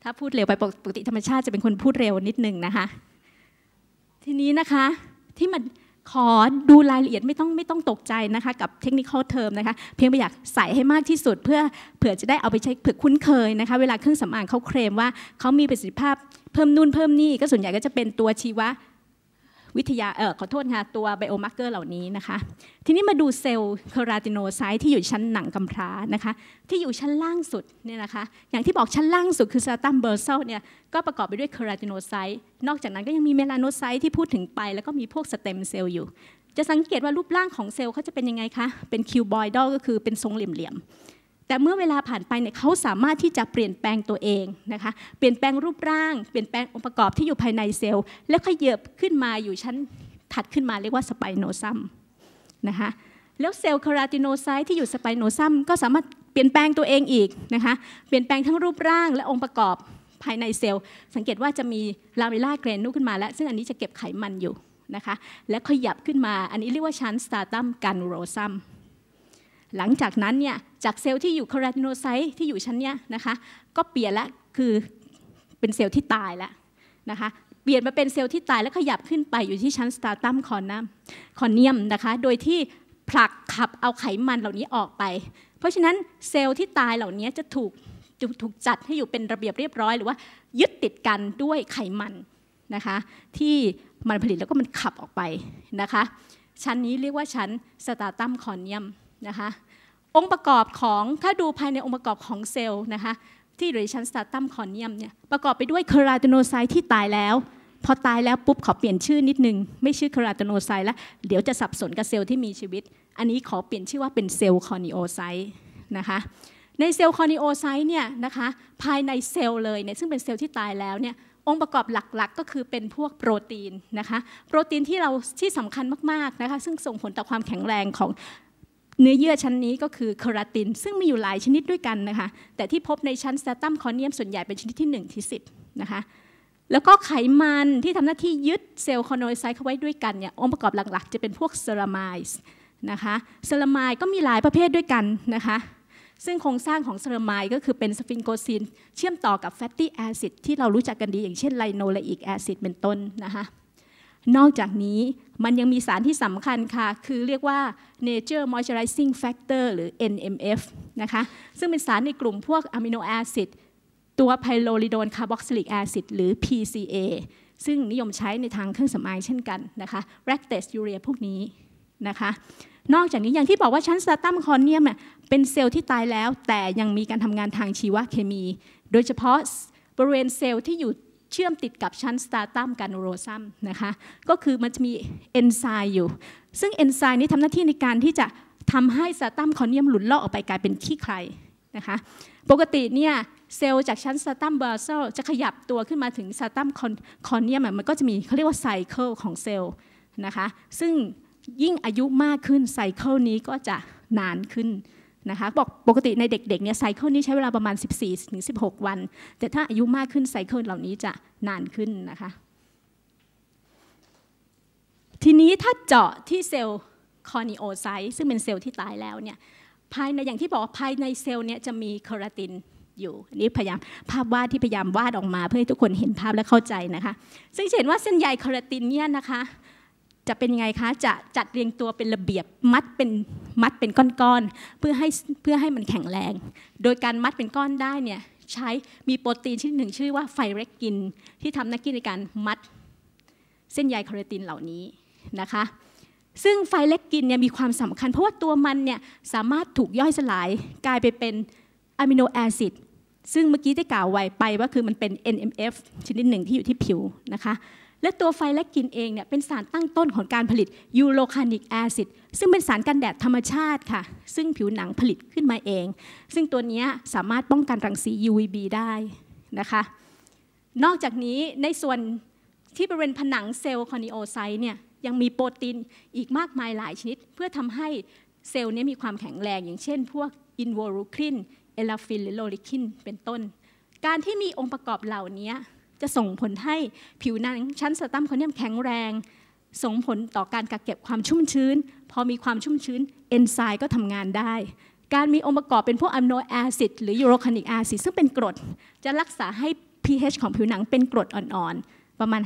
C: ถ้าพูดเร็วไปปกติธรรมชาติจะเป็นคนพูดเร็วนิดนึงนะคะ ทีนี้นะคะที่มันขอดูรายละเอียดไม่ต้องไม่ต้องตกใจนะคะกับเทคนิคอเทอมนะคะ เพียงไปอยากใส่ให้มากที่สุด เพื่อเผื่อจะได้เอาไปใช้เผื่อคุ้นเคยนะคะ เวลาเครื่องสำอางเขาเคลมว่าเขามีประสิทธิภาพเพิ่มนู่นเพิ่มนี่ก็ส่วนใหญ่ก็จะเป็นตัวชีวะวิทยาเออขอโทษค่ะตัวไบโอมาร์เกอร์เหล่านี้นะคะทีนี้มาดูเซลล์คาราติโนไซต์ที่อยู่ชั้นหนังกำพร้านะคะที่อยู่ชั้นล่างสุดเนี่ยนะคะ อย่างที่บอกชั้นล่างสุดคือสาตัมเบอร์เซลเนี่ยก็ประกอบไปด้วยคาราติโนไซต์นอกจากนั้นก็ยังมีเมลานอไซต์ที่พูดถึงไปแล้วก็มีพวกสเต็มเซลล์อยู่ จะสังเกตว่ารูปร่างของเซลล์เขาจะเป็นยังไงคะเป็นคิวบอยดอลก็คือเป็นทรงเหลี่ยมแต่เมื่อเวลาผ่านไปเนี่ยเขาสามารถที่จะเปลี่ยนแปลงตัวเองนะคะเปลี่ยนแปลงรูปร่าง เปลี่ยนแปลงองค์ประกอบที่อยู่ภายในเซลล์แล้วขยับขึ้นมาอยู่ชั้นถัดขึ้นมาเรียกว่าสไปโนซัมนะคะแล้วเซลล์คาราติโนไซต์ที่อยู่สไปโนซัมก็สามารถเปลี่ยนแปลงตัวเองอีกนะคะเปลี่ยนแปลงทั้งรูปร่างและองค์ประกอบภายในเซลล์สังเกตว่าจะมีลาเวล่าเกรนูขึ้นมาแล้วซึ่งอันนี้จะเก็บไขมันอยู่นะคะและขยับขึ้นมาอันนี้เรียกว่าชั้นสตาตัมกันโรซัมหลังจากนั้นเนี่ยจากเซลล์ที่อยู่คาราติโนไซต์ที่อยู่ชั้นเนี่ยนะคะก็เปลี่ยนละคือเป็นเซลล์ที่ตายแล้วนะคะเปลี่ยนมาเป็นเซลล์ที่ตายแล้วขยับขึ้นไปอยู่ที่ชั้นสตาตัมคอนนัมคอนเนียมนะคะโดยที่ผลักขับเอาไขมันเหล่านี้ออกไป เพราะฉะนั้นเซลล์ที่ตายเหล่านี้จะถูกถูกจัดให้อยู่เป็นระเบียบเรียบร้อยหรือว่ายึดติดกันด้วยไขมันนะคะที่มันผลิตแล้วก็มันขับออกไปนะคะ ชั้นนี้เรียกว่าชั้นสตาตัมคอนเนียมนะคะองค์ประกอบของถ้าดูภายในองค์ประกอบของเซลล์นะคะที่เรือชั้นสตาร์ตัมคอเนียมเนี่ยประกอบไปด้วยคคราตโนไซต์ที่ตายแล้วพอตายแล้วปุ๊บขอเปลี่ยนชื่อนิดนึง ไม่ชื่อคคราตโนไซต์ แล้วเดี๋ยวจะสับสนกับเซลล์ที่มีชีวิต อันนี้ขอเปลี่ยนชื่อว่าเป็นเซลล์คอนิโอไซต์นะคะในเซลล์คอนิโอไซต์เนี่ยนะคะภายในเซลล์เลยเนี่ยซึ่งเป็นเซลล์ที่ตายแล้วเนี่ยองค์ประกอบหลักๆ ก็คือเป็นพวกโปรตีนนะคะโปรตีนที่เราที่สำคัญมากๆนะคะซึ่งส่งผลต่อความแข็งแรงของเนื้อเยื่อชั้นนี้ก็คือเคราติน ซึ่งมีอยู่หลายชนิดด้วยกันนะคะ แต่ที่พบในชั้นสแตตัมคอเนียมส่วนใหญ่เป็นชนิดที่1ที่10นะคะแล้วก็ไขมันที่ทำหน้าที่ยึดเซลล์คอนโนไซต์เข้าไว้ด้วยกันเนี่ยองค์ประกอบหลักๆจะเป็นพวกเซรามายส์นะคะเซรามายก็มีหลายประเภทด้วยกันนะคะซึ่งโครงสร้างของเซรามายก็คือเป็นสฟิงโกซินเชื่อมต่อกับแฟตตี้แอซิดที่เรารู้จักกันดีอย่างเช่นไลโนเลอิกแอซิดเป็นต้นนะคะนอกจากนี้มันยังมีสารที่สำคัญค่ะ คือเรียกว่า Nature Moisturizing Factor หรือ NMF นะคะซึ่งเป็นสารในกลุ่มพวกอะมิโนแอซิดตัวไพโรลิโดนคาร์บอกซิลิกแอซิดหรือ PCA ซึ่งนิยมใช้ในทางเครื่องสำอางเช่นกันนะคะแรคเตสยูเรียพวกนี้นะคะ นอกจากนี้อย่างที่บอกว่าชั้นสตัมคอนเนียมเป็นเซลล์ที่ตายแล้วแต่ยังมีการทำงานทางชีวเคมี โดยเฉพาะบริเวณเซลล์ที่อยู่เชื่อมติดกับชั้นสตาตัมการโรซัมนะคะก็คือมันจะมีเอนไซม์อยู่ซึ่งเอนไซม์นี้ทำหน้าที่ในการที่จะทำให้สตาตัมคอเนียมหลุดลอกออกไปกลายเป็นขี้ใครนะคะปกติเนี่ยเซลล์จากชั้นสตาตัมเบอร์เซลจะขยับตัวขึ้นมาถึงสตัมคอนเนียมมันก็จะมีเขาเรียกว่าไซเคิลของเซลล์นะคะซึ่งยิ่งอายุมากขึ้นไซเคิลนี้ก็จะนานขึ้นนะคะบอกปกติในเด็กๆเนี่ยไซเคิลนี้ใช้เวลาประมาณ 14-16 วัน แต่ถ้าอายุมากขึ้นไซเคิลเหล่านี้จะนานขึ้นนะคะ ทีนี้ถ้าเจาะที่เซลล์คอนิโอไซต์ซึ่งเป็นเซลล์ที่ตายแล้วเนี่ยภายในอย่างที่บอกภายในเซลล์เนี่ยจะมีคอราตินอยู่ อันนี้พยายาม ภาพวาดที่พยายามวาดออกมา เพื่อให้ทุกคนเห็นภาพและเข้าใจนะคะ ซึ่งเห็นว่าเส้นใยคอราตินเนี่ยนะคะจะเป็นยังไงคะจะจัดเรียงตัวเป็นระเบียบมัดเป็นมัดเป็นก้อนๆเพื่อให้เพื่อให้มันแข็งแรง โดยการมัดเป็นก้อนได้เนี่ยใช้มีโปรตีนชนิดหนึ่งชื่อว่าไฟเรกกินที่ทำหน้าที่ในการมัดเส้นใยคอเลตินเหล่านี้นะคะ ซึ่งไฟเล็กกินเนี่ยมีความสำคัญ เพราะว่าตัวมันเนี่ยสามารถถูกย่อยสลายกลายไปเป็นอะมิโนแอซิดซึ่งเมื่อกี้ได้กล่าวไว้ไปว่าคือมันเป็น NMF ชนิดหนึ่งที่อยู่ที่ผิวนะคะและตัวไฟและกินเองเนี่ยเป็นสารตั้งต้นของการผลิตยูโรคานิกแอซิดซึ่งเป็นสารกันแดดธรรมชาติค่ะซึ่งผิวหนังผลิตขึ้นมาเอง ซึ่งตัวนี้สามารถป้องกันรังสี UVB ได้นะคะ นอกจากนี้ในส่วนที่บริเวณผนังเซลล์คอนิโอไซต์เนี่ยยังมีโปรตีนอีกมากมายหลายชนิด เพื่อทำให้เซลล์นี้มีความแข็งแรง อย่างเช่น พวกอินโวลูครินเอลาฟินหรือโลลิคินเป็นต้น การที่มีองค์ประกอบเหล่านี้จะส่งผลให้ผิวหนังชั้นสตัมโคเนียมแข็งแรง ส่งผลต่อการกักเก็บความชุ่มชื้น พอมีความชุ่มชื้นเอนไซม์ก็ทำงานได้ การมีองค์ประกอบเป็นพวกอะมิโนแอซิดหรือยูโรคานิกแอซิดซึ่งเป็นกรด จะรักษาให้ pH ของผิวหนังเป็นกรดอ่อนๆ ประมาณ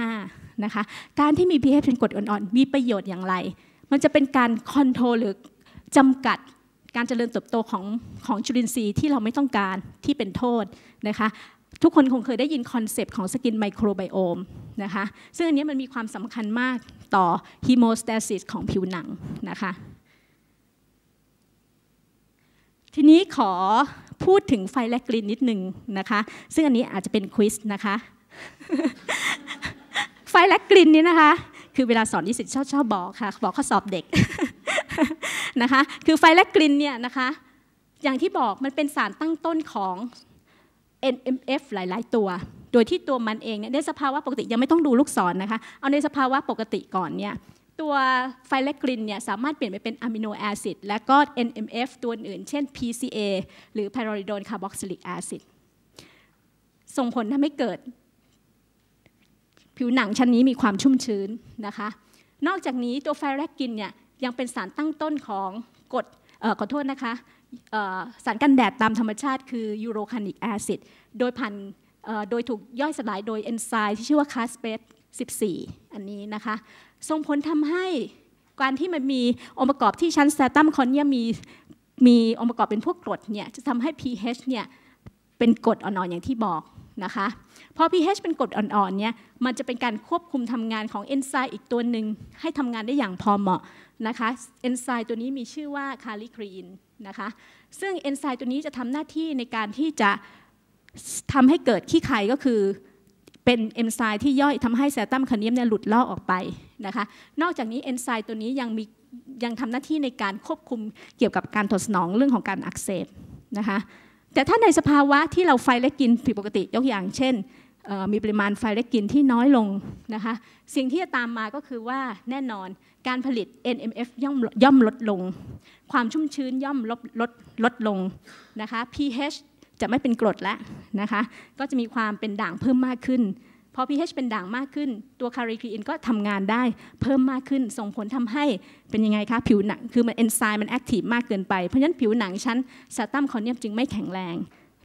C: 5.5นะคะการที่มี pH เป็นกรดอ่อนๆมีประโยชน์อย่างไร มันจะเป็นการคอนโทรลหรือจำกัดการเจริญเติบโตของของจุลินทรีย์ที่เราไม่ต้องการที่เป็นโทษนะคะทุกคนคงเคยได้ยินคอนเซปต์ของสกินไมโครไบโอมนะคะซึ่งอันนี้มันมีความสำคัญมากต่อฮีโมสเตซิสของผิวหนังนะคะทีนี้ขอพูดถึงไฟและกลิ่นนิดหนึ่งนะคะซึ่งอันนี้อาจจะเป็นควิสนะคะไฟและกลิ่นนี้นะคะ คือเวลาสอนนิสิตชอบชอบบอกค่ะบอกข้อสอบเด็กนะคะคือไฟและกลิ่นเนี่ยนะคะอย่างที่บอกมันเป็นสารตั้งต้นของ NMF หลาย ๆ ตัว โดยที่ตัวมันเองเนี่ยในสภาวะปกติยังไม่ต้องดูลูกศรนนะคะเอาในสภาวะปกติก่อนเนี่ยตัวไฟเลกรินเนี่ยสามารถเปลี่ยนไปเป็นอะมิโนแอซิดและก็ NMF ตัวอื่น เช่น PCA หรือพาร r o ด i d o n c a r b ซิลิกแอซิดส่งผลทำให้เกิด ผิวหนังชั้นนี้มีความชุ่มชื้นนะคะ นอกจากนี้ตัวไฟเลกรินเนี่ยยังเป็นสารตั้งต้นของกรดขอโทษนะคะสารกันแดดตามธรรมชาติคือยูโรคานิกแอซิดโดยผ่านโดยถูกย่อยสลายโดยเอนไซม์ที่ชื่อว่าคาสเปส14 อันนี้นะคะส่งผลทำให้การที่มันมีองค์ประกอบที่ชั้นสแตตัมคอนเนี่ยมีมีองค์ประกอบเป็นพวกกรดเนี่ยจะทำให้ pH เนี่ยเป็นกรดอ่อนๆอย่างที่บอกนะคะพอ pH เป็นกรดอ่อนๆ เนี่ย มันจะเป็นการควบคุมทำงานของเอนไซม์อีกตัวหนึ่งให้ทำงานได้อย่างพอเหมาะนะคะ เอนไซม์ตัวนี้มีชื่อว่าคาลิครีนนะคะ ซึ่งเอนไซม์ตัวนี้จะทำหน้าที่ในการที่จะทำให้เกิดขี้ไข่ก็คือเป็นเอนไซม์ที่ย่อยทำให้แซตัมคาเนียมเนี่ยหลุดลอกออกไปนะคะ นอกจากนี้เอนไซม์ตัวนี้ยังมียังทำหน้าที่ในการควบคุมเกี่ยวกับการตอบสนองเรื่องของการอักเสบนะคะแต่ถ้าในสภาวะที่เราไฟเล็กกินผิดปกติยกอย่างเช่นมีปริมาณไฟเล็กกินที่น้อยลงนะคะสิ่งที่จะตามมาก็คือว่าแน่นอนการผลิต NMF ย่อมย่อมลดลง ความชุ่มชื้นย่อมลดลดลดลงนะคะ pH จะไม่เป็นกรดแล้วนะคะก็จะมีความเป็นด่างเพิ่มมากขึ้นพอ pH เป็นด่างมากขึ้น ตัวคาริคอินก็ทำงานได้ เพิ่มมากขึ้นส่งผลทำให้เป็นยังไงคะผิวหนังคือมันเอนไซม์มันแอคทีฟมากเกินไปเพราะฉะนั้นผิวหนังชั้นสตัมคอนเนียมจึงไม่แข็งแรง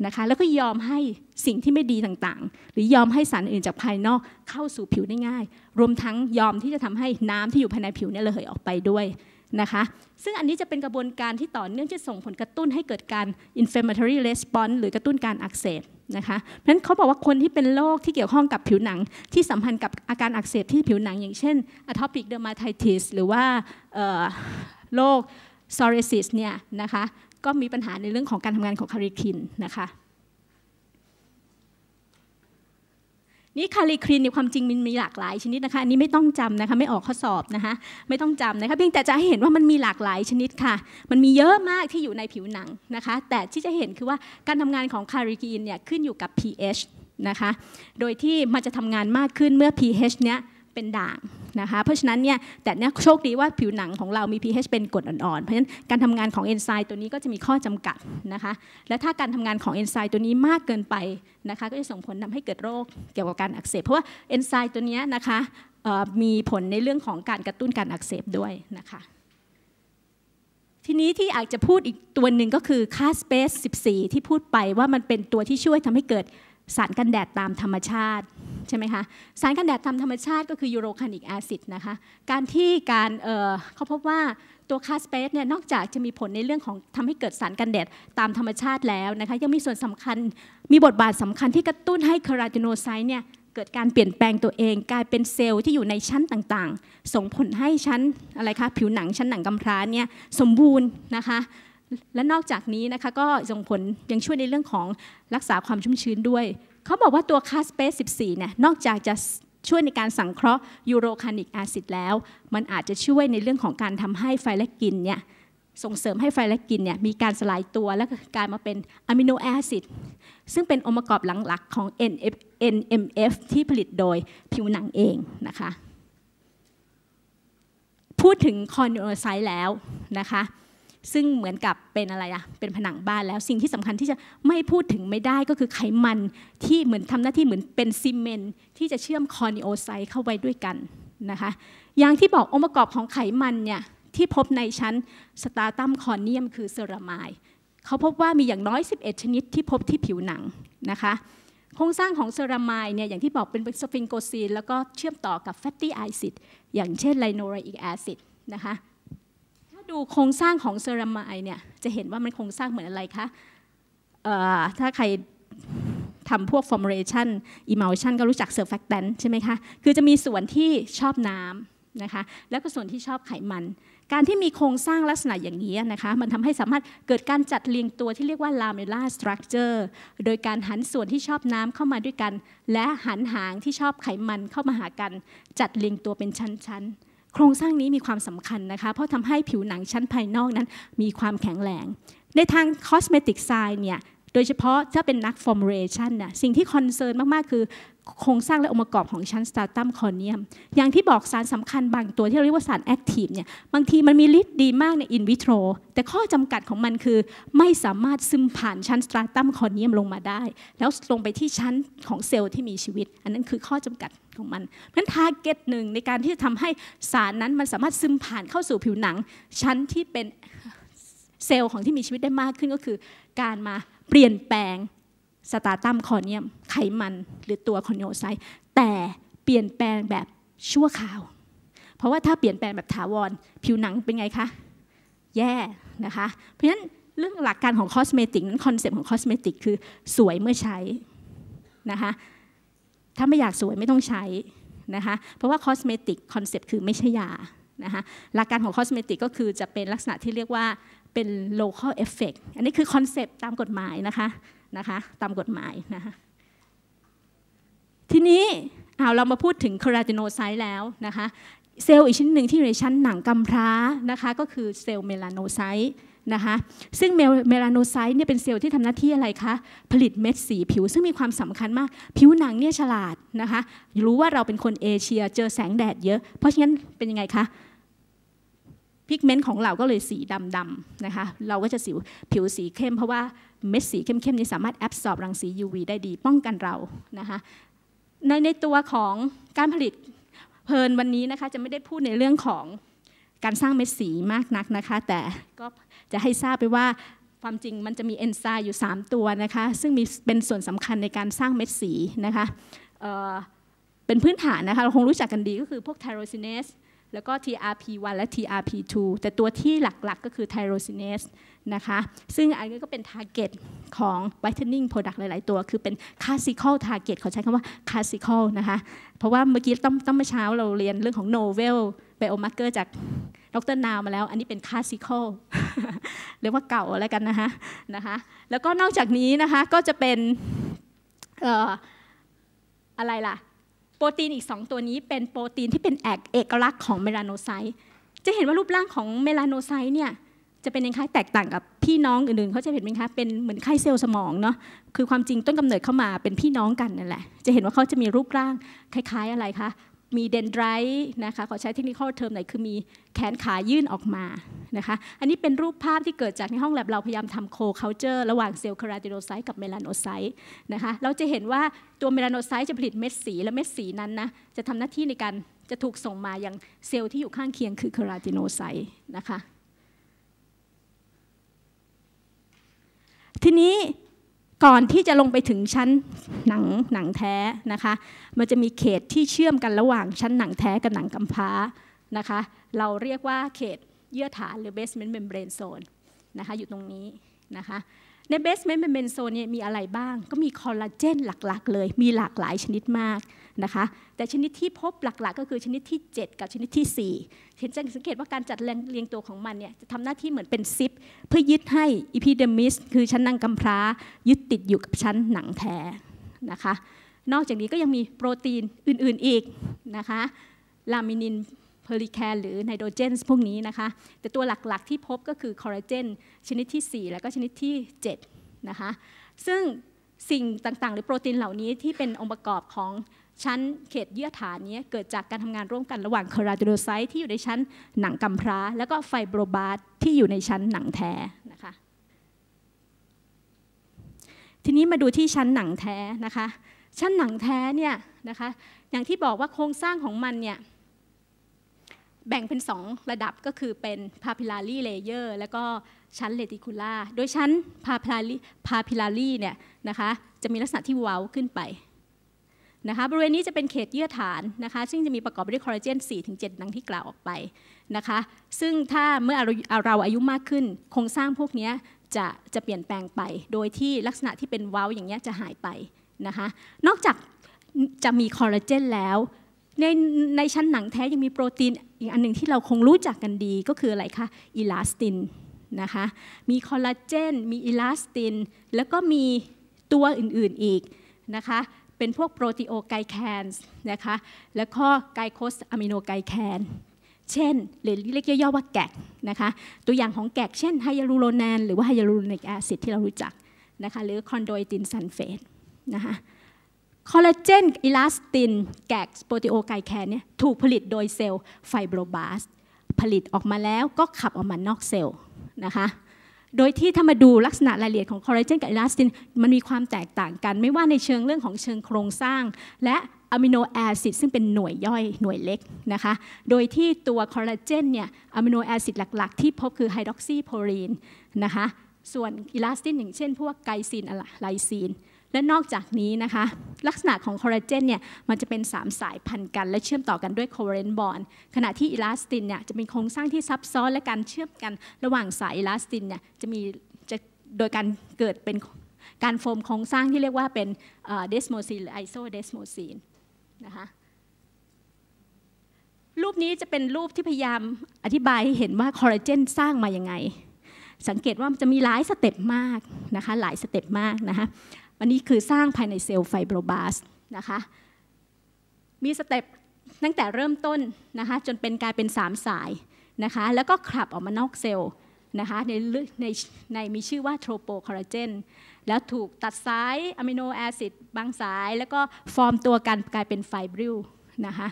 C: นะคะแล้วก็ยอมให้สิ่งที่ไม่ดีต่างๆ หรือยอมให้สารอื่นจากภายนอกเข้าสู่ผิวได้ง่าย รวมทั้งยอมที่จะทำให้น้ำที่อยู่ภายในผิวเนี่ยระเหยออกไปด้วยนะคะ ซึ่งอันนี้จะเป็นกระบวนการที่ต่อเนื่องจะส่งผลกระตุ้นให้เกิดการ inflammatory response หรือกระตุ้นการอักเสบนะคะ เพราะฉะนั้นเขาบอกว่าคนที่เป็นโรคที่เกี่ยวข้องกับผิวหนัง ที่สัมพันธ์กับอาการอักเสบที่ผิวหนัง อย่างเช่น atopic dermatitis หรือว่าโรค psoriasis เนี่ยนะคะ ก็มีปัญหาในเรื่องของการทำงานของคาริคินนะคะนี่คาลิคลินในความจริงมันมีหลากหลายชนิดนะคะอันนี้ไม่ต้องจำนะคะไม่ออกข้อสอบนะคะไม่ต้องจำนะคะเพียงแต่จะให้เห็นว่ามันมีหลากหลายชนิดค่ะ มันมีเยอะมากที่อยู่ในผิวหนังนะคะ แต่ที่จะเห็นคือว่าการทำงานของคาลิคลินเนี่ยขึ้นอยู่กับ pH นะคะโดยที่มันจะทำงานมากขึ้นเมื่อ pH เนี้ยเป็นด่างนะคะเพราะฉะนั้นเนี่ยแต่เนี่ยโชคดีว่าผิวหนังของเรามี pH เป็นกรดอ่อนๆเพราะฉะนั้นการทำงานของเอนไซม์ตัวนี้ก็จะมีข้อจำกัดนะคะและถ้าการทำงานของเอนไซม์ตัวนี้มากเกินไปนะคะก็จะส่งผลทาให้เกิดโรคเกี่ยวกับการอักเสบเพราะว่าเอนไซม์ตัวนี้นะคะมีผลในเรื่องของการกระตุ้นการอักเสบด้วยนะคะทีนี้ที่อาจจะพูดอีกตัวหนึ่งก็คือค่า Space 14 ที่พูดไปว่ามันเป็นตัวที่ช่วยทำให้เกิดสารกันแดดตามธรรมชาติใช่ไหมคะสารกันแดดตามธรรมชาติก็คือยูโรคานิกแอซิดนะคะการที่การเเขาพบว่าตัวคาสเปสเนี่ยนอกจากจะมีผลในเรื่องของทำให้เกิดสารกันแดดตามธรรมชาติแล้วนะคะยังมีส่วนสำคัญมีบทบาทสำคัญที่กระตุ้นให้คาราจิโนไซต์เนี่ยเกิดการเปลี่ยนแปลงตัวเองกลายเป็นเซลล์ที่อยู่ในชั้นต่างๆส่งผลให้ชั้นอะไรคะผิวหนังชั้นหนังกำพร้าเนี่ยสมบูรณ์นะคะและนอกจากนี้นะคะก็ส่งผลยังช่วยในเรื่องของรักษาความชุ่มชื้นด้วยเขาบอกว่าตัวคาสเปซ14 เนี่ยนอกจากจะช่วยในการสังเคราะห์ยูโรคานิกแอซิดแล้ว มันอาจจะช่วยในเรื่องของการทำให้ไฟและกินเนี่ยส่งเสริมให้ไฟและกินเนี่ยมีการสลายตัวและกลายมาเป็นอะมิโนแอซิดซึ่งเป็นองค์ประกอบหลักๆของ n NMF ที่ผลิตโดยผิวหนังเองนะคะ พูดถึงคอนโนไซต์แล้วนะคะซึ่งเหมือนกับเป็นอะไรอะเป็นผนังบ้านแล้วสิ่งที่สำคัญที่จะไม่พูดถึงไม่ได้ก็คือไขมันที่เหมือนทำหน้าที่เหมือนเป็นซีเมนที่จะเชื่อมคอนิโอไซต์เข้าไว้ด้วยกันนะคะ อย่างที่บอกองค์ประกอบของไขมันเนี่ยที่พบในชั้นสตาตัมคอเนียมคือเซรามายเขาพบว่ามีอย่างน้อย11ชนิดที่พบที่ผิวหนังนะคะ โครงสร้างของเซรามายเนี่ยอย่างที่บอกเป็นสฟิงโกซีนแล้วก็เชื่อมต่อกับแฟตตี้แอซิดอย่างเช่นไลโนไรอิกแอซิดนะคะดูโครงสร้างของเซรามายเนี่ยจะเห็นว่ามันโครงสร้างเหมือนอะไรคะถ้าใครทำพวกฟอร์ม u l a t i o n e มัลชั่นก็รู้จักเซอร์แฟก a ตนใช่ไหมคะคือจะมีส่วนที่ชอบน้ำนะคะแล้วก็ส่วนที่ชอบไขมัน การที่มีโครงสร้างลักษณะอย่างนี้นะคะมันทำให้สามารถเกิดการจัดเรียงตัวที่เรียกว่าลาเมล l าสตรั u เจอร์โดยการหันส่วนที่ชอบน้ำเข้ามาด้วยกัน และหันหางที่ชอบไขมันเข้ามาหากันจัดเรียงตัวเป็นชั้นๆโครงสร้างนี้มีความสำคัญนะคะ เพราะทำให้ผิวหนังชั้นภายนอกนั้น มีความแข็งแรง ในทางคอสเมติกไซน์เนี่ยโดยเฉพาะถ้าเป็นนักฟอร์มเรชั o นน่ะสิ่งที่คอนเซิร์นมากๆคือ โครงสร้างและองค์ประกอบของชั้นสตาร์ตัมคอเนียมอย่างที่บอกสารสำคัญบางตัวที่เราเรียกว่าสารแอคทีฟเนี่ยบางทีมันมีฤทธิ์ดีมากในอินวิโตรแต่ข้อจำกัดของมันคือ ไม่สามารถซึมผ่านชั้นสตาร์ตัมคอเนียมลงมาได้ แล้วลงไปที่ชั้นของเซลล์ที่มีชีวิต อันนั้นคือข้อจำกัดของมัน เพราะนั้นทาร์เก็ตหนึ่งในการที่จะทำให้สารนั้น มันสามารถซึมผ่านเข้าสู่ผิวหนัง ชั้นที่เป็นเซลล์ของที่มีชีวิตได้มากขึ้นก็คือการมาเปลี่ยนแปลงสตาตัมคอเนียมไขมันหรือตัวคอนโยไซต์แต่เปลี่ยนแปลงแบบชั่วคราว เพราะว่าถ้าเปลี่ยนแปลงแบบถาวรผิวหนังเป็นไงคะแย่นะคะเพราะฉะนั้นเรื่องหลักการของคอสเมติกนั้นคอนเซปต์ของคอสเมติกคือสวยเมื่อใช้นะคะถ้าไม่อยากสวยไม่ต้องใช้นะคะเพราะว่าคอสเมติกคอนเซปต์คือไม่ใช่ยานะคะหลักการของคอสเมติกก็คือจะเป็นลักษณะที่เรียกว่าเป็น local effect อันนี้คือคอนเซปต์ตามกฎหมายนะคะ นะคะตามกฎหมายนะคะทีนี้เอาเรามาพูดถึงคอลาเจโนไซต์แล้วนะคะ เซลล์อีกชิ้นหนึ่งที่อยู่ในชั้นหนังกำพร้านะคะก็คือเซลล์เมลานไซต์นะคะ ซึ่งเมลานนไซต์เนี่ยเป็นเซลล์ที่ทำหน้าที่อะไรคะ ผลิตเม็ดสีผิวซึ่งมีความสำคัญมาก ผิวหนังเนี่ยฉลาดนะคะ รู้ว่าเราเป็นคนเอเชียเจอแสงแดดเยอะ เพราะฉะนั้นเป็นยังไงคะพิกเมนต์ของเรา ก็เลยสีดำๆนะคะ เราก็จะสิวผิวสีเข้มเพราะว่าเม็ดสีเข้มๆนี้สามารถแอบซอบรังสี UV ได้ดี ป้องกันเรานะคะในในตัวของการผลิตเพลินวันนี้นะคะ จะไม่ได้พูดในเรื่องของการสร้างเม็ดสีมากนักนะคะ แต่ก็จะให้ทราบไปว่าความจริงมันจะมีเอนไซม์อยู่ 3 ตัวนะคะ ซึ่งมีเป็นส่วนสำคัญในการสร้างเม็ดสีนะคะเเป็นพื้นฐานนะคะเราคงรู้จักกันดีก็คือพวกไทโรซินเนสแล้วก็ TRP1 และ TRP2 แต่ตัวที่หลักๆก็คือ tyrosinase นะคะ ซึ่งอันนี้ก็เป็น target ของ whitening product หลายๆตัว คือเป็น classical target ขอใช้คำว่า classical นะคะ เพราะว่าเมื่อกี้ต้องต้องเมื่อเช้าเราเรียนเรื่องของ novel biomarker จากดรนาวมาแล้ว อันนี้เป็น classical เรียกว่าเก่าอะไรกันนะคะนะคะ แล้วก็นอกจากนี้นะคะก็จะเป็นอะไรล่ะโปรตีนอีก2ตัวนี้เป็นโปรตีนที่เป็นแอกเอกลักษณ์ของเมลานไซต์ จะเห็นว่ารูปร่างของเมลานไซต์เนี่ยจะเป็นยังไงแตกต่างกับพี่น้องอื่นๆเขาจะเห็นไหมคะ เป็นเหมือนไข้เซลล์สมองเนาะ คือความจริงต้นกำเนิดเข้ามาเป็นพี่น้องกันนั่นแหละ จะเห็นว่าเขาจะมีรูปร่างคล้าย ๆอะไรคะมีเดนไดร์นะคะขอใช้เทคนิคอเทอมหน่อยคือมีแขนขายื่นออกมานะคะอันนี้เป็นรูปภาพที่เกิดจากในห้องแลบเราพยายามทำโคเคาเจอร์ระหว่างเซลล์คาราติโนไซต์กับเมลานโอไซต์นะคะเราจะเห็นว่าตัวเมลานโอไซต์จะผลิตเม็ดสีและเม็ดสีนั้นนะจะทำหน้าที่ในการจะถูกส่งมาอย่างเซลล์ที่อยู่ข้างเคียงคือคาราติโนไซต์นะคะ ทีนี้ก่อนที่จะลงไปถึงชั้นหนังหนังแท้นะคะ มันจะมีเขตที่เชื่อมกันระหว่างชั้นหนังแท้กับหนังกำพร้านะคะ เราเรียกว่าเขตเยื่อฐานหรือ basement membrane zone นะคะ อยู่ตรงนี้นะคะ ใน basement membrane zone เนี่ยมีอะไรบ้าง ก็มีคอลลาเจนหลักๆเลย มีหลากหลายชนิดมากนะคะแต่ชนิดที่พบหลักๆก็คือชนิดที่ 7 กับชนิดที่4เห็นจะสังเกตว่าการจัดเรียงตัวของมันเนี่ยจะทำหน้าที่เหมือนเป็นซิป เพื่อยึดให้อีพิเดมิสคือชั้นนังกำพร้ายึดติดอยู่กับชั้นหนังแท้นะคะ นอกจากนี้ก็ยังมีโปรตีนอื่นๆอีกนะคะ ลามินินเพอริแคนหรือไนโตรเจนพวกนี้นะคะ แต่ตัวหลักๆที่พบก็คือคอลลาเจนชนิดที่ 4 แล้วก็ชนิดที่7นะคะ ซึ่งสิ่งต่างๆ หรือโปรตีนเหล่านี้ที่เป็นองค์ประกอบของชั้นเขตเยื่อฐานนี้เกิดจากการทำงานร่วมกันระหว่างคาราติโดไซต์ที่อยู่ในชั้นหนังกำพร้า แล้วก็ไฟโบรบาสที่อยู่ในชั้นหนังแท้นะคะทีนี้มาดูที่ชั้นหนังแท้นะคะชั้นหนังแท้เนี่ยนะคะอย่างที่บอกว่าโครงสร้างของมันเนี่ยแบ่งเป็น 2 ระดับก็คือเป็นพาพิลารีเลเยอร์แล้วก็ชั้นเลติคูล่าโดยชั้นพาพิลารีพาพิลารีเนี่ยนะคะจะมีลักษณะที่เว้าขึ้นไปนะคะบริเวณนี้จะเป็นเขตเยื่อฐานนะคะซึ่งจะมีประกอบไปด้วยคอลลาเจน4-7ดังที่กล่าวออกไปนะคะ ซึ่งถ้าเมื่อเราอายุมากขึ้นโครงสร้างพวกนี้จะจะเปลี่ยนแปลงไป โดยที่ลักษณะที่เป็นว้าวอย่างนี้จะหายไปนะคะนอกจากจะมีคอลลาเจนแล้วในในชั้นหนังแท้ยังมีโปรตีนอีกอันหนึ่งที่เราคงรู้จักกันดีก็คืออะไรคะอีลาสตินนะคะมีคอลลาเจนมีอีลาสตินแล้วก็มีตัวอื่นๆอีกนะคะเป็นพวกโปรตีโอไกแคนส์นะคะ แล้วก็ไกโคสอะมิโนไกแคน เช่นหรือเรียกย่อๆว่าแกกนะคะ ตัวอย่างของแกกเช่นไฮยาลูโรแนนหรือว่าไฮยาลูโรนิกแอซิดที่เรารู้จักนะคะ หรือคอนโดอตินซันเฟตนะคะ คอลลาเจนอิลาสตินแกกโปรตีโอไกแคนเนี่ยถูกผลิตโดยเซลล์ไฟโบรบาสผลิตออกมาแล้วก็ขับออกมานอกเซลล์นะคะโดยที่ถ้ามาดูลักษณะรายละเอียดของคอลลาเจนกับเอลาสตินมันมีความแตกต่างกัน ไม่ว่าในเชิงเรื่องของเชิงโครงสร้าง และอะมิโนแอซิดซึ่งเป็นหน่วยย่อยหน่วยเล็กนะคะโดยที่ตัวคอลลาเจนเนี่ยอะมิโนแอซิดหลักๆที่พบคือไฮดรอกซีโพลีนนะคะส่วนอิลาสตินอย่างเช่น พวกไกซินอะไลซีนและนอกจากนี้นะคะลักษณะของคอลลาเจนเนี่ยมันจะเป็น 3 สายพันกัน และเชื่อมต่อกันด้วยโคเวเรนบอนขณะที่อิลาสตินเนี่ยจะเป็นโครงสร้างที่ซับซ้อนและการเชื่อมกันระหว่างสายอิลาสตินเนี่ยจะมีจะโดยการเกิดเป็นการโฟมโครงสร้างที่เรียกว่าเป็นเดสโมซีนหรือไอโซเดสโมซีนนะคะรูปนี้จะเป็นรูปที่พยายามอธิบายให้เห็นว่าคอลลาเจนสร้างมาอย่างไง สังเกตว่ามันจะมีหลายสเต็ปมากนะคะหลายสเต็ปมากนะคะันนี้คือสร้างภายในเซลล์ไฟโบรบาสนะคะมีสเต็ปตั้งแต่เริ่มต้นนะคะจนเป็นกลายเป็น3 สายนะคะแล้วก็ขับออกมานอกเซลล์นะคะในในในมีชื่อว่าโทรโปคอลลาเจนแล้วถูกตัดสายอะมิโนแอซิดบางสาย แล้วก็ฟอร์มตัวกันกลายเป็นไฟบริลนะคะ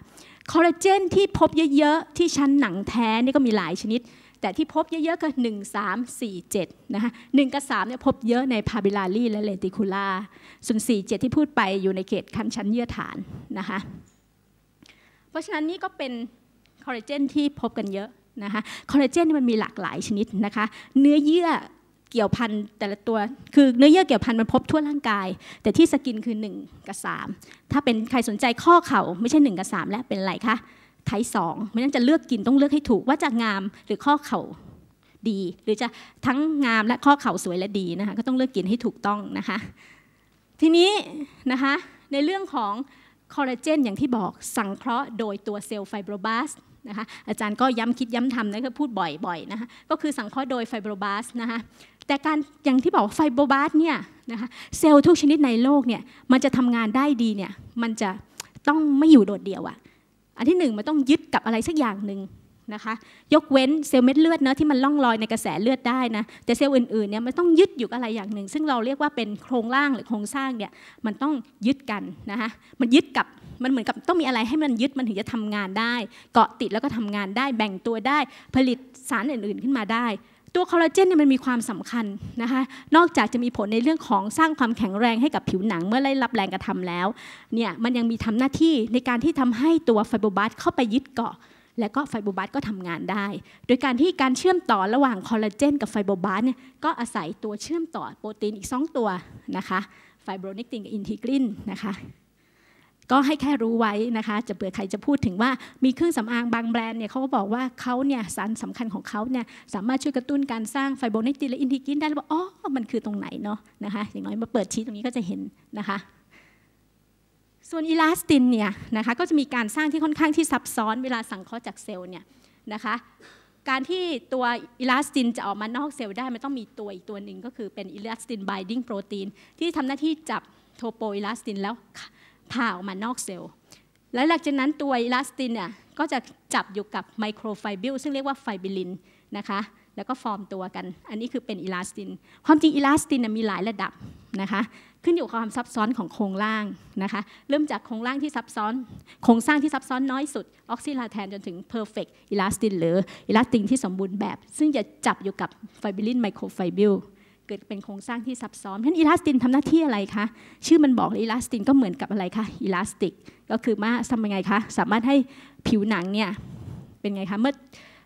C: คอลลาเจนที่พบเยอะๆ ที่ชั้นหนังแท้นี่ก็มีหลายชนิดแต่ที่พบเยอะๆก็1 3 4 7 นะคะหกับ 3 เนี่ยพบเยอะในพาบิลารีและเลติคูล่า ส่วน 4 7 ที่พูดไปอยู่ในเขตคันชั้นเยื่อฐานนะคะเพราะฉะนั้นนี่ก็เป็นคอลลาเจนที่พบกันเยอะนะคะคอลลาเจนมันมีหลากหลายชนิดนะคะ เนื้อเยื่อเกี่ยวพันแต่ละตัว คือเนื้อเยื่อเกี่ยวพันมันพบทั่วร่างกาย แต่ที่สกินคือ 1 กับ 3 ถ้าเป็นใครสนใจข้อเข่าไม่ใช่ 1 กับ 3 แล้วเป็นอะไรคะไทยสองไม่นั้นจะเลือกกินต้องเลือกให้ถูกว่าจะงามหรือข้อเข่าดี หรือจะทั้งงามและข้อเข่าสวยและดีนะคะก็ต้องเลือกกินให้ถูกต้องนะคะทีนี้นะคะในเรื่องของคอลลาเจนอย่างที่บอกสังเคราะห์โดยตัวเซลล์ไฟโบรบาสนะคะอาจารย์ก็ย้ำคิดย้ำทำนะือพูดบ่อยๆนะคะก็คือสังเคราะห์โดยไฟโบรบาสนะคะแต่การอย่างที่บอกไฟโบรบาสเนี่ยนะคะเซลล์ทุกชนิดในโลกเนี่ยมันจะทำงานได้ดีเนี่ยมันจะต้องไม่อยู่โดดเดี่ยวอะอันที่หนึ่งมันต้องยึดกับอะไรสักอย่างหนึ่งนะคะยกเว้นเซลล์เม็ดเลือดเนะที่มันล่องลอยในกระแสเลือดได้นะแต่เซลล์อื่นๆเนี่ยมันต้องยึดอยู่กับอะไรอย่างหนึ่งซึ่งเราเรียกว่าเป็นโครงร่างหรือโครงสร้างเนี่ยมันต้องยึดกันนะคะมันยึดกับมันเหมือนกับต้องมีอะไรให้มันยึดมันถึงจะทำงานได้ เกาะติดแล้วก็ทำงานได้ แบ่งตัวได้ผลิตสารอื่น ๆขึ้นมาได้ตัวคอลลาเจนเนี่ยมันมีความสำคัญนะคะ นอกจากจะมีผลในเรื่องของสร้างความแข็งแรงให้กับผิวหนังเมื่อได้รับแรงกระทำแล้ว เนี่ยมันยังมีทำหน้าที่ในการที่ทำให้ตัวไฟโบบัสเข้าไปยึดเกาะ และก็ไฟโบบัสก็ทำงานได้ โดยการที่การเชื่อมต่อระหว่างคอลลาเจนกับไฟโบบัสเนี่ย ก็อาศัยตัวเชื่อมต่อโปรตีนอีก2ตัวนะคะ ไฟโบรนิกตินกับอินทิกรินนะคะก็ให้แค่รู้ไว้นะคะจะเผื่อใครจะพูดถึงว่ามีเครื่องสำอางบางแบรนด์เนี่ยเขาก็บอกว่าเขาเนี่ยสารสำคัญของเขาเนี่ยสามารถช่วยกระตุ้นการสร้างไฟโบไนตีนและอินทิกินได้แล้ว่าอ๋อมันคือตรงไหนเนาะนะคะอย่างน้อยมาเปิดชี้ตรงนี้ก็จะเห็นนะคะ ส่วนอีลาสตินเนี่ยนะคะก็จะมีการสร้างที่ค่อนข้างที่ซับซ้อนเวลาสังเคราะห์จากเซลล์เนี่ยนะคะ การที่ตัวอีลาสตินจะออกมานอกเซลล์ได้มันต้องมีตัวอีกตัวหนึ่งก็คือเป็นอีลาสตินไบดิ้งโปรตีนที่ทำหน้าที่จับโทโปอีลาสตินแล้วพาออกมานอกเซลล์ แล้วหลังจากนั้นตัวอิลาสตินเนี่ยก็จะจับอยู่กับไมโครไฟบิลซึ่งเรียกว่าไฟบิลินนะคะ แล้วก็ฟอร์มตัวกัน อันนี้คือเป็นอิลาสติน ความจริงอิลาสตินมีหลายระดับนะคะ ขึ้นอยู่กับความซับซ้อนของโครงล่างนะคะ เริ่มจากโครงล่างที่ซับซ้อน โครงสร้างที่ซับซ้อนน้อยสุดออกซิลาแทนจนถึงเพอร์เฟกต์อิลาสติน หรืออิลาสตินที่สมบูรณ์แบบ ซึ่งจะจับอยู่กับไฟบิลินไมโครไฟบิลเกิดเป็นโครงสร้างที่ซับซ้อนนัานอีลาสตินทำหน้าที่อะไรคะ ชื่อมันบอกอีลาสติน ก็เหมือนกับอะไรคะอีลาสติก ก็คือมาทำยังไงคะ สามารถให้ผิวหนังเนี่ยเป็นไงคะ เมื่อ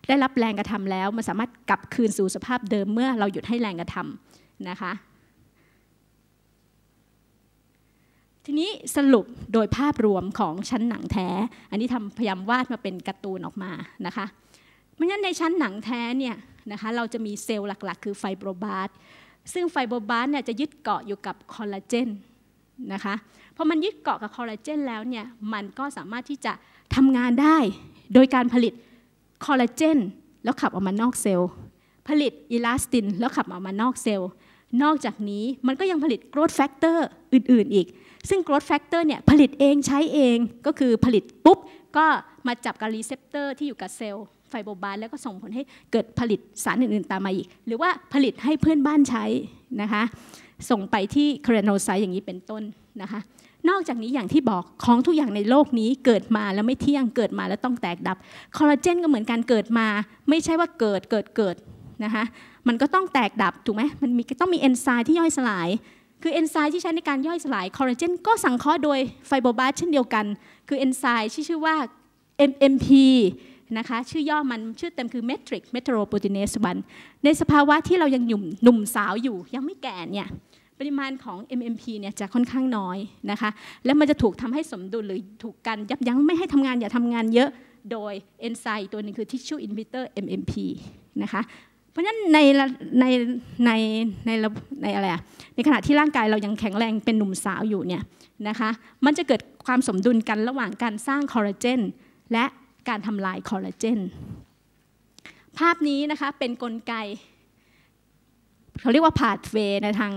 C: ได้รับแรงกระทำแล้วมันสามารถกลับคืนสู่สภาพเดิมเมื่อ เราหยุดให้แรงกระทำนะคะ ทีนี้สรุปโดยภาพรวมของชั้นหนังแท้ อันนี้ทำพยายามวาดมาเป็นการ์ตูนออกมานะคะ เพราะฉะนั้นในชั้นหนังแท้เนี่ยนะคะเราจะมีเซลล์หลักๆ คือไฟโบรบาสซึ่งไฟโบบาสเนี่ยจะยึดเกาะอยู่กับคอลลาเจนนะคะพอมันยึดเกาะกับคอลลาเจนแล้วเนี่ยมันก็สามารถที่จะทำงานได้โดยการผลิตคอลลาเจนแล้วขับออกมานอกเซลล์ผลิตอิลาสตินแล้วขับออกมานอกเซลล์ นอกจากนี้มันก็ยังผลิตโกรทแฟกเตอร์อื่นๆอีก ซึ่งโกรทแฟกเตอร์เนี่ยผลิตเองใช้เองก็คือผลิตปุ๊บก็มาจับกับรีเซพเตอร์ที่อยู่กับเซลล์ไฟบบานแล้วก็ส่งผลให้เกิดผลิตสารอื่น ๆ ตามมาอีก หรือว่าผลิตให้เพื่อนบ้านใช้นะคะส่งไปที่คาร์โนไซต์อย่างนี้เป็นต้นนะคะนอกจากนี้อย่างที่บอกของทุกอย่างในโลกนี้เกิดมาแล้วไม่เที่ยงเกิดมาแล้วต้องแตกดับคอลลาเจนก็เหมือนการเกิดมา ไม่ใช่ว่าเกิดเกิดเกิดนะคะมันก็ต้องแตกดับถูกไหมมันมีต้องมีเอนไซม์ที่ย่อยสลาย คือเอนไซม์ที่ใช้ในการย่อยสลายคอลลาเจนก็สังเคราะห์โดยไฟโบบาสเช่นเดียวกันคือเอนไซม์ที่ชื่อว่า MMP นะคะชื่อย่อมันชื่อเต็มคือ metric metroproteinase 1ในสภาวะที่เรายังหนุ่มหนุ่มสาวอยู่ ยังไม่แก่เนี่ยปริมาณของ MMP เนี่ยจะค่อนข้างน้อยนะคะและมันจะถูกทำให้สมดุลหรือถูกกันยับยั้งไม่ให้ทำงานอย่าทำงานเยอะโดยเอนไซม์ตัวหนึ่งคือ tissue inhibitor MMP นะคะเพราะฉะนั้นในในในในในอะไรอะในขณะที่ร่างกายเรายังแข็งแรงเป็นหนุ่มสาวอยู่เนี่ยนะคะมันจะเกิดความสมดุลกันระหว่างการสร้างคอลลาเจนและการทำลายคอลลาเจน ภาพนี้นะคะเป็นนกลไกเขาเรียกว่าพาดเวในทาง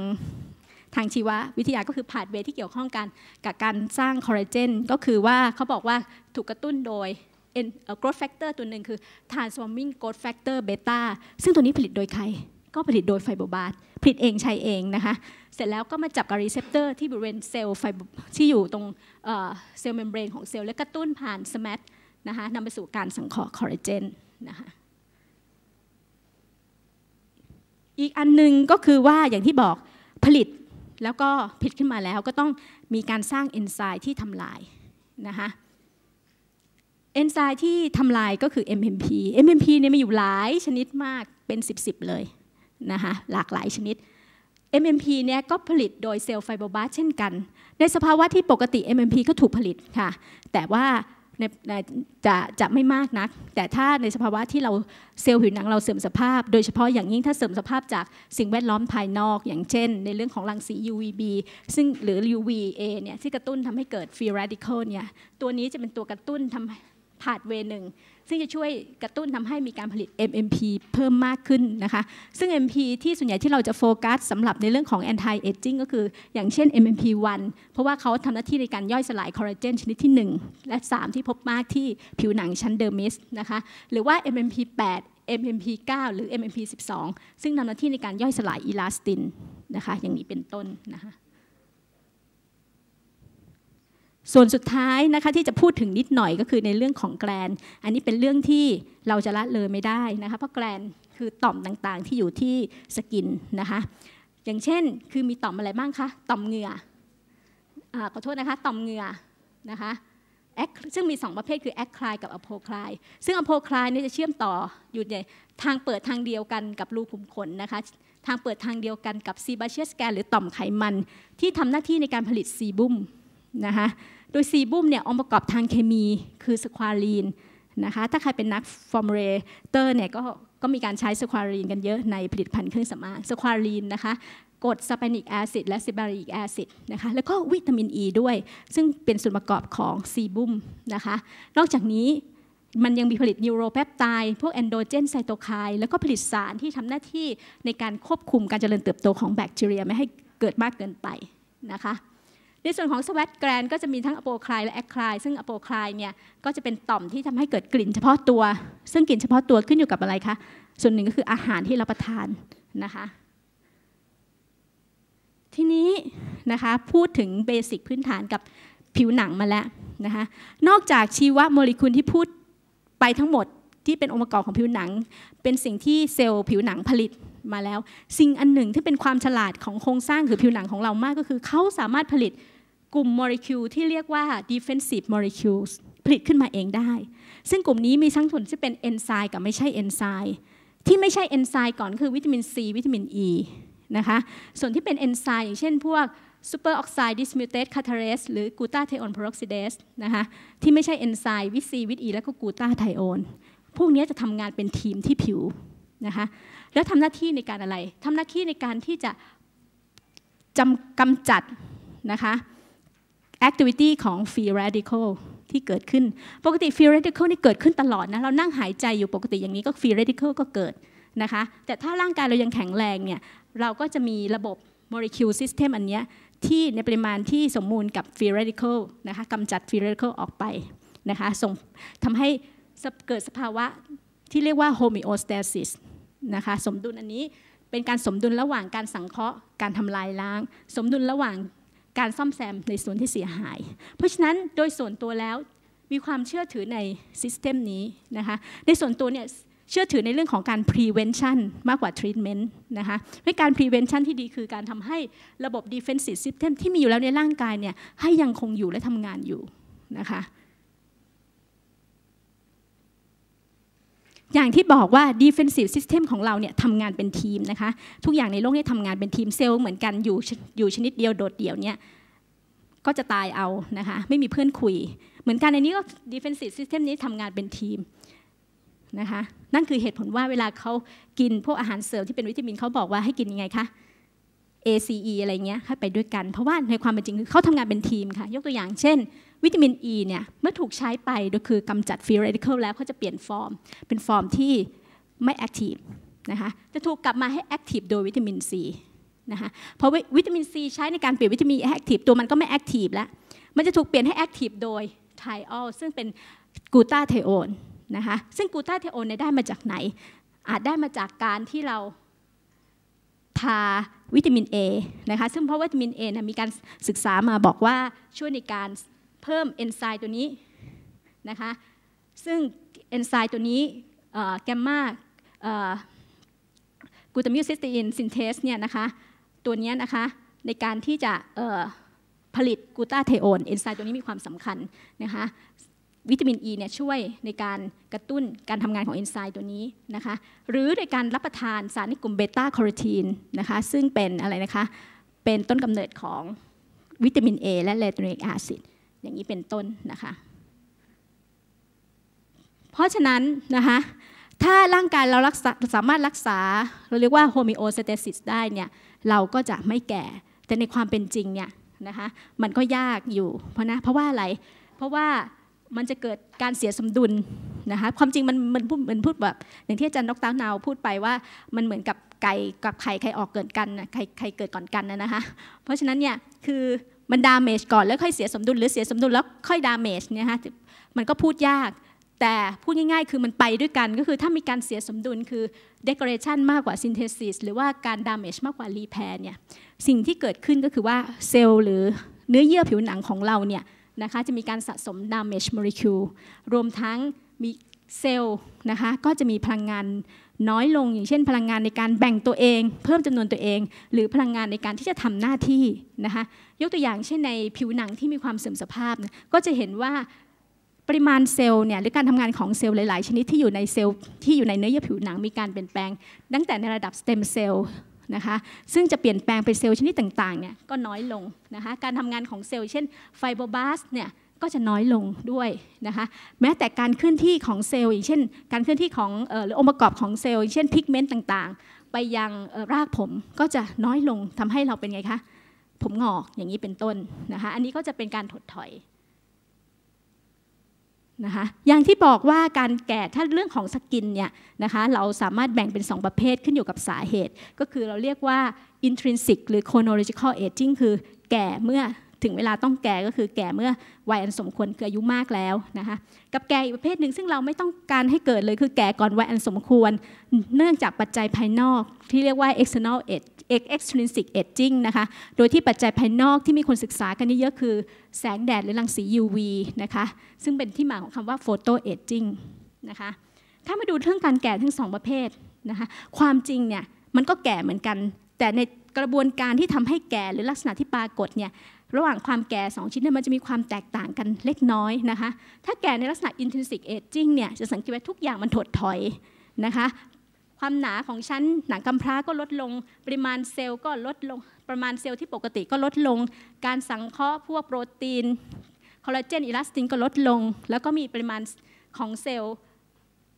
C: ทางชีววิทยาก็คือพาดเวที่เกี่ยวข้องกันกับการสร้างคอลลาเจนก็คือว่าเขาบอกว่าถูกกระตุ้นโดย growth factor ตัวหนึ่งคือ transforming growth factor beta ซึ่งตัวนี้ผลิตโดยใครก็ผลิตโดยไฟโบบาสผลิตเองใช้เองนะคะเสร็จแล้วก็มาจับกับรีเซพเตอร์ที่บริเวณเซลล์ไฟที่อยู่ตรงเซลล์เมมเบรนของเซลล์แล้วกระตุ้นผ่าน SMAD นะคะนำไปสู่การสังเคราะห์คอลลาเจนนะคะอีกอันนึงก็คือว่าอย่างที่บอกผลิตแล้วก็ผลิตขึ้นมาแล้วก็ต้องมีการสร้างเอนไซม์ที่ทำลายนะคะเอนไซม์ที่ทำลายก็คือ MMP MMP เนี่ยมีอยู่หลายชนิดมากเป็น 10 10เลยนะคะหลากหลายชนิด MMP เนี่ยก็ผลิตโดยเซลล์ไฟโบบาสเช่นกัน ในสภาวะที่ปกติ MMP ก็ถูกผลิตค่ะแต่ว่าจะจะไม่มากนัก แต่ถ้าในสภาวะที่เราเซลล์ผิวหนังเราเสื่อมสภาพ โดยเฉพาะอย่างยิ่งถ้าเสื่อมสภาพจากสิ่งแวดล้อมภายนอก อย่างเช่น ในเรื่องของรังสี UVB ซึ่งหรือ UVA เนี่ยที่กระตุ้นทำให้เกิดฟรีเรดิคอลเนี่ยตัวนี้จะเป็นตัวกระตุ้นทำพาดเวหนึ่งซึ่งจะช่วยกระตุ้นทำให้มีการผลิต MMP เพิ่มมากขึ้นนะคะ ซึ่ง MP ที่ส่วนใหญ่ที่เราจะโฟกัสสำหรับในเรื่องของ anti aging ก็คือ อย่างเช่น MMP1 เพราะว่าเขาทำหน้าที่ในการย่อยสลายคอลลาเจนชนิดที่ 1 และ 3 ที่พบมากที่ผิวหนังชั้นเดอร์มิสนะคะ หรือว่า MMP8 MMP9 หรือ MMP12 ซึ่งทำหน้าที่ในการย่อยสลายอีลาสตินนะคะ อย่างนี้เป็นต้นนะคะส่วนสุดท้ายนะคะที่จะพูดถึงนิดหน่อยก็คือในเรื่องของแกลน อันนี้เป็นเรื่องที่เราจะละเลยไม่ได้นะคะเพราะแกลนคือต่อมต่างๆที่อยู่ที่สกินนะคะอย่างเช่นคือมีต่อมอะไรบ้างคะต่อมเหงื่ออขอโทษนะคะต่อมเหงื่อนะคะแอคซึ่งมี 2 ประเภทคือแอคคลายกับอโพคลายซึ่งอโพคลายนี่จะเชื่อมต่ออยู่ในทางเปิดทางเดียวกันกับรูขุมขนนะคะทางเปิดทางเดียวกันกับซีบาเชียสแกนหรือต่อมไขมัน ที่ทำหน้าที่ในการผลิตซีบุ้มนะคะโดยซีบุ้มเนี่ยองค์ประกอบทางเคมีคือสควาลีนนะคะ ถ้าใครเป็นนักฟอร์มเรเตอร์เนี่ยก็ก็มีการใช้สควาลีนกันเยอะในผลิตภัณฑ์เครื่องสำอางสควาลีนนะคะกรดาเปนิกแอซิดและซิบาริกแอซิดนะคะ แล้วก็วิตามินอ e ีด้วย ซึ่งเป็นส่วนประกอบของซีบุ้มนะคะ นอกจากนี้มันยังมีผลิตนิวโรแปปไทด์พวกแอนโดเจนไซโตไคน์แล้วก็ผลิตสารที่ทำหน้าที่ในการควบคุมการเจริญเติบโตของแบคทีเรียไม่ให้เกิดมากเกินไปนะคะในส่วนของสวัสดแกรนก็จะมีทั้งอโปคลายและแอคคลายซึ่งอโปคลายเนี่ยก็จะเป็นต่อมที่ทำให้เกิดกลิ่นเฉพาะตัว ซึ่งกลิ่นเฉพาะตัวขึ้นอยู่กับอะไรคะส่วนหนึ่งก็คืออาหารที่เราประทานนะคะทีนี้นะคะพูดถึงเบสิกพื้นฐานกับผิวหนังมาแล้วนะคะนอกจากชีวโมเลกุลที่พูดไปทั้งหมดที่เป็นองค์ประกอบของผิวหนัง เป็นสิ่งที่เซลล์ผิวหนังผลิตมาแล้ว สิ่งอันหนึ่งที่เป็นความฉลาดของโครงสร้างหรือผิวหนังของเรามากก็คือเขาสามารถผลิตกลุ่มโมเลกุลที่เรียกว่า defensive molecules ผลิตขึ้นมาเองได้ ซึ่งกลุ่มนี้มีทั้งส่วนที่เป็นเอนไซม์กับไม่ใช่เอนไซม์ ที่ไม่ใช่เอนไซม์ก่อนคือวิตามิน C วิตามิน E นะคะ ส่วนที่เป็นเอนไซม์อย่างเช่นพวกซูเปอร์ออกไซด์ดิสมิวเตสคาท e เรสหรือกูตาไทโอน p e ร o x ซิเดสนะคะ ที่ไม่ใช่เอนไซม์วิตซีวิตอีและก็กูตาไทโอน พวกนี้จะทำงานเป็นทีมที่ผิวนะคะ แล้วทำหน้าที่ในการอะไรทำหน้าที่ในการที่จะจำกำจัดนะคะ activity ของ free radical ที่เกิดขึ้น ปกติ free radical นี่เกิดขึ้นตลอดนะ เรานั่งหายใจอยู่ปกติอย่างนี้ก็ free radical ก็เกิดนะคะ แต่ถ้าร่างกายเรายังแข็งแรงเนี่ย เราก็จะมีระบบ molecule system อันเนี้ยที่ในปริมาณที่สมมูลกับ free radical นะคะกำจัด free radical ออกไปนะคะส่งทำให้เกิดสภาวะที่เรียกว่า homeostasis นะคะสมดุลอันนี้เป็นการสมดุลระหว่างการสังเคราะห์ การทำลายล้าง สมดุลระหว่างการซ่อมแซมในส่วนที่เสียหาย เพราะฉะนั้นโดยส่วนตัวแล้วมีความเชื่อถือในซิสเต็มนี้นะคะ ในส่วนตัวเนี่ย เชื่อถือในเรื่องของการ prevention มากกว่า treatment นะคะพราะการ prevention ที่ดีคือการทำให้ระบบ defensive system ที่มีอยู่แล้วในร่างกายเนี่ย ให้ยังคงอยู่และทำงานอยู่นะคะอย่างที่บอกว่า defensive system ของเราเนี่ยทำงานเป็นทีมนะคะทุกอย่างในโลกนี้ทำงานเป็นทีมเซลล์เหมือนกันอยู่อยู่ชนิดเดียวโดดเดี่ยวเนี่ยก็จะตายเอานะคะไม่มีเพื่อนคุย เหมือนกันในนี้ก็ defensive system นี้ทำงานเป็นทีมนะคะนั่นคือเหตุผลว่าเวลาเขากินพวกอาหารเสริม ที่เป็นวิตามินเขาบอกว่าให้กินยังไงคะ ACE อะไรเงี้ยให้ไปด้วยกันเพราะว่าในความเป็นจริงเขาทำงานเป็นทีมค่ะยกตัวอย่างเช่นวิตามินอ e ีเนี่ยเมื่อถูกใช้ไปโดยคือกำจัดฟรีเรดิเคิลแล้วเขาจะเปลี่ยนฟอร์มเป็นฟอร์มที่ไม่แอคทีฟนะคะจะถูกกลับมาให้แอคทีฟโดยวิตามินซีนะคะเพราะวิตามินซีใช้ในการเปลี่ยนวิตามินแอคทีฟตัวมันก็ไม่แอคทีฟแล้วมันจะถูกเปลี่ยนให้แอคทีฟโดยไทออลซึ่งเป็นกูตาเทโอนนะคะซึ่งกูตาเทโอนนได้มาจากไหน อาจได้มาจากการที่เราทาวิตามิน A นะคะซึ่งเพราะวิตามิน A นะมีการศึกษามาบอกว่าช่วยในการเพิ่มเอนไซม์ตัวนี้นะคะ ซึ่งเอนไซม์ตัวนี้แกมมากูตามิลซิสเตอินซินเทสเนี่ยนะคะ ตัวนี้นะคะในการที่จะผลิตกูตาเทโอนเอนไซม์ตัวนี้มีความสำคัญนะคะ วิตามินอ e ีเนี่ยช่วยในการกระตุ้นการทำงานของเอนไซม์ตัวนี้นะคะ หรือในการรับประทานสารในกลุ่มเบต้าคอร์ทีนนะคะ ซึ่งเป็นอะไรนะคะ เป็นต้นกำเนิดของวิตามิน A และเลตโนิกแอซิดอย่างนี้เป็นต้นนะคะ เพราะฉะนั้นนะคะถ้าร่างกายเรารักษาสามารถรักษาเราเรียกว่าโฮมิโอสเตซิสได้เนี่ยเราก็จะไม่แก่แต่ในความเป็นจริงเนี่ยนะคะมันก็ยากอยู่ เพราะนะเพราะว่าอะไรเพราะว่ามันจะเกิดการเสียสมดุลนะคะความจริงมันมันพูดมันพูดแบบอย่างที่อาจารย์นกตาหนาวพูดไปว่ามันเหมือนกับไก่กับไข่ไข่ออกเกิดกันไข่ไข่เกิดก่อนกันนะคะเพราะฉะนั้นเนี่ยคือมันดาเมจก่อนแล้วค่อยเสียสมดุลหรือเสียสมดุลแล้วค่อยดาเมจเนี่ยฮะมันก็พูดยาก แต่พูดง่ายๆ คือมันไปด้วยกัน ก็คือถ้ามีการเสียสมดุลคือเดคอเรชันมากกว่าซินเทซิสหรือว่าการดาเมจมากกว่ารี p พ i r เนี่ยสิ่งที่เกิดขึ้นก็คือว่าเซลล์หรือเนื้อเยื่อผิวหนังของเราเนี่ยนะคะจะมีการสะสมดาเมจโมเลกุลรวมทั้งมีเซลล์นะคะก็จะมีพลังงานน้อยลงอย่างเช่น พลังงานในการแบ่งตัวเอง เพิ่มจำนวนตัวเองหรือพลังงานในการที่จะทำหน้าที่นะคะยกตัวอย่างเช่นในผิวหนังที่มีความเสื่อมสภาพก็จะเห็นว่าปริมาณเซลล์เนี่ยหรือการทำงานของเซลล์หลาย ๆ ชนิดที่อยู่ในเซลล์ที่อยู่ในเนื้อเยื่อผิวหนังมีการเปลี่ยนแปลงตั้งแต่ในระดับสเต็มเซลล์นะคะซึ่งจะเปลี่ยนแปลงเป็นเซลล์ชนิดต่างๆเนี่ยก็น้อยลงนะคะการทำงานของเซลล์ เช่นไฟโบบาสเนี่ยก็จะน้อยลงด้วยนะคะแม้แต่การเคลื่อนที่ของเซลล์อย่างเช่นการเคลื่อนที่ของหรือองค์ประกอบของเซลล์อย่างเช่นพิกเมนต์ต่างๆ ไปยังรากผมก็จะน้อยลงทำให้เราเป็นไงคะผมงอกอย่างนี้เป็นต้นนะคะอันนี้ก็จะเป็นการถดถอยนะคะอย่างที่บอกว่าการแก่ถ้าเรื่องของสกินเนี่ยนะคะเราสามารถแบ่งเป็น 2 ประเภทขึ้นอยู่กับสาเหตุ ก็คือเราเรียกว่า intrinsic หรือ chronological aging คือแก่เมื่อถึงเวลาต้องแก่ก็คือแก่เมื่อวัยอันสมควรคืออายุมากแล้วนะคะกับแก่อีกประเภทหนึ่งซึ่งเราไม่ต้องการให้เกิดเลยคือแก่ก่อนวัยอันสมควร เนื่องจากปัจจัยภายนอกที่เรียกว่า external age extrinsic aging นะคะโดยที่ปัจจัยภายนอกที่มีคนศึกษากันนีเยอะคือ แสงแดดหรือรังสี UV นะคะซึ่งเป็นที่มาของคำว่า photo aging นะคะถ้ามาดูเรื่องการแก่ทั้งสองประเภทนะคะความจริงเนี่ยมันก็แก่เหมือนกัน แต่ในกระบวนการที่ทำให้แก่หรือลักษณะที่ปรากฏเนี่ยระหว่างความแก่ 2ชิ้นเนี่ยมันจะมีความแตกต่างกันเล็กน้อยนะคะถ้าแก่ในลักษณะ intrinsic aging เนี่ยจะสังเกตว่าทุกอย่างมันถดถอยนะคะความหนาของชั้นหนังกำพร้าก็ลดลง ปริมาณเซลล์ก็ลดลงประมาณเซลล์ที่ปกติก็ลดลง การสังเคราะห์พวกโปรตีนคอลลาเจนอิลาสตินก็ลดลงแล้วก็มีปริมาณของเซลล์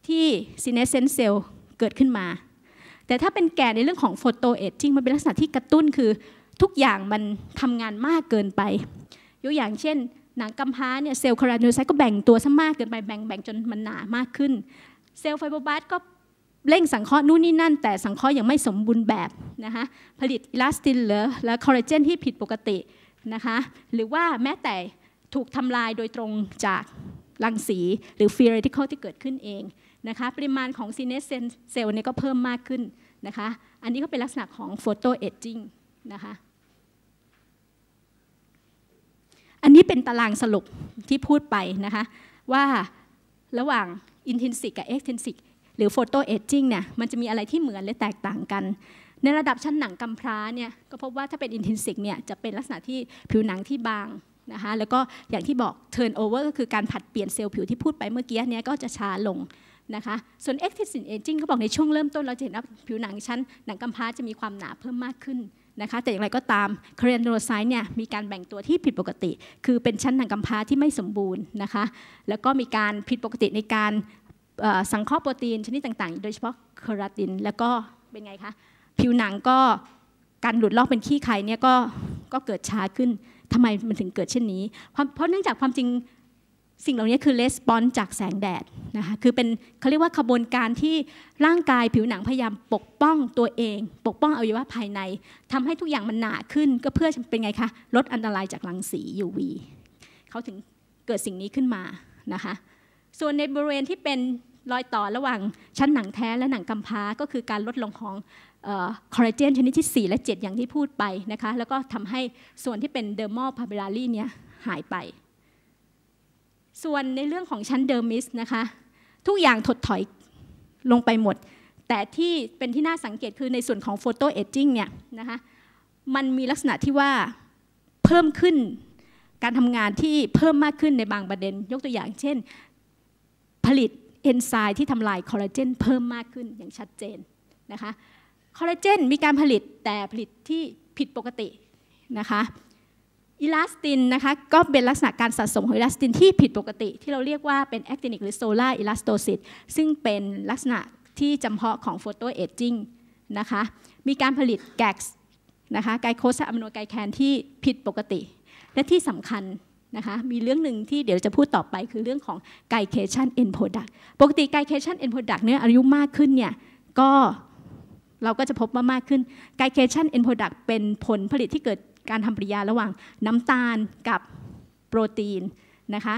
C: ที่ซีเนสเซนเซลล์เกิดขึ้นมา แต่ถ้าเป็นแก่ในเรื่องของโฟโตเอจจิ้งมันเป็นลักษณะที่กระตุ้นคือทุกอย่างมันทำงานมากเกินไป ยกอย่างเช่น หนังกำพร้าเนี่ยเซลล์คาราโนไซต์ก็แบ่งตัวซะมากเกินไปแบ่งแบ่งจนมันหนามากขึ้น เซลล์ไฟโบบัสก็เร่งสังเคราะห์นู่นนี่นั่น แต่สังเคราะห์ยังไม่สมบูรณ์แบบนะคะ ผลิตอิลาสตินหลือและคอลลาเจนที่ผิดปกตินะคะ หรือว่าแม้แต่ถูกทำลายโดยตรงจากรังสีหรือฟีเรติคอลที่เกิดขึ้นเองนะคะ ปริมาณของซีเนสเซลล์เนี่ยก็เพิ่มมากขึ้นนะคะอันนี้ก็เป็นลักษณะของโฟโตเอจจิ้งนะคะอันนี้เป็นตารางสรุปที่พูดไปนะคะว่าระหว่าง intrinsic กับ extrinsic หรือ photo aging เนี่ยมันจะมีอะไรที่เหมือนและแตกต่างกัน ในระดับชั้นหนังกำพร้าเนี่ยก็พบว่าถ้าเป็น intrinsic เนี่ยจะเป็นลักษณะที่ผิวหนังที่บางนะคะแล้วก็อย่างที่บอก turnover ก็คือการผัดเปลี่ยนเซลล์ผิวที่พูดไปเมื่อกี้เนี่ยก็จะช้าลงนะคะส่วน e x t i v e aging เขาบอกในช่วงเริ่มต้นเราจะเห็นว่าผิวหนังชั้นหนังกำพร้าจะมีความหนาเพิ่มมากขึ้นนะคะแต่อย่างไรก็ตามเคเรียนโนไซต์เนี่ยมีการแบ่งตัวที่ผิดปกติ คือเป็นชั้นทางกำพร้าที่ไม่สมบูรณ์นะคะ แล้วก็มีการผิดปกติในการสังเคราะห์โปรตีนชนิดต่างๆ โดยเฉพาะเคราตินแล้วก็เป็นไงคะผิวหนังก็การหลุดลอกเป็นขี้ไข่เนี่ยก็ก็เกิดช้าขึ้นทำไมมันถึงเกิดเช่นนี้ เพราะเนื่องจากความจริงสิ่งเหล่านี้คือレスปอนจากแสงแดดนะคะคือเป็นเขาเรียกว่าขบวนการที่ร่างกายผิวหนังพยายามปกป้องตัวเอง ปกป้องอวัยวะภายใน ทำให้ทุกอย่างมันหนาขึ้นก็เพื่อเป็นไงคะลดอันตรายจากรังสี UV เขาถึงเกิดสิ่งนี้ขึ้นมานะคะส่วนในบริเวณที่เป็นรอยต่อระหว่างชั้นหนังแท้และหนังกำพร้า ก็คือการลดลงของคอลลาเจนชนิดที่4 และ 7 อย่างที่พูดไปนะคะแล้วก็ทำให้ส่วนที่เป็นเดอร์มอลพาเบลารีเนี่ยหายไปส่วนในเรื่องของชั้นเดอร์มิสนะคะทุกอย่างถดถอยลงไปหมด แต่ที่เป็นที่น่าสังเกตคือในส่วนของโฟโตเอจิ้งเนี่ยนะคะมันมีลักษณะที่ว่าเพิ่มขึ้นการทำงานที่เพิ่มมากขึ้นในบางประเด็น ยกตัวอย่างเช่นผลิตเอนไซม์ที่ทำลายคอลลาเจนเพิ่มมากขึ้นอย่างชัดเจนนะคะคอลลาเจนมีการผลิตแต่ผลิตที่ผิดปกตินะคะอิลาสตินนะคะก็เป็นลักษณะการสะสมของอิลาสตินที่ผิดปกติ ที่เราเรียกว่าเป็นแอคตินิกหรือโซล่าอิลาสโตซิตซึ่งเป็นลักษณะที่จำเพาะของโฟโตเอจจิ้งนะคะมีการผลิตแก๊สนะคะไกโคสอะมิโนไกแคนที่ผิดปกติและที่สำคัญนะคะมีเรื่องหนึ่งที่เดี๋ยวจะพูดต่อไปคือเรื่องของไกเคชันเอนโพรดักปกติไกเคชันเอนโพรดักเนี่ยอายุมากขึ้นเนี่ยก็เราก็จะพบว่ามากขึ้นไกเคชันเอนโพรดักเป็นผลผลิตที่เกิดการทำปฏิกิริยาระหว่าง น้ำตาลกับโปรตีนนะคะ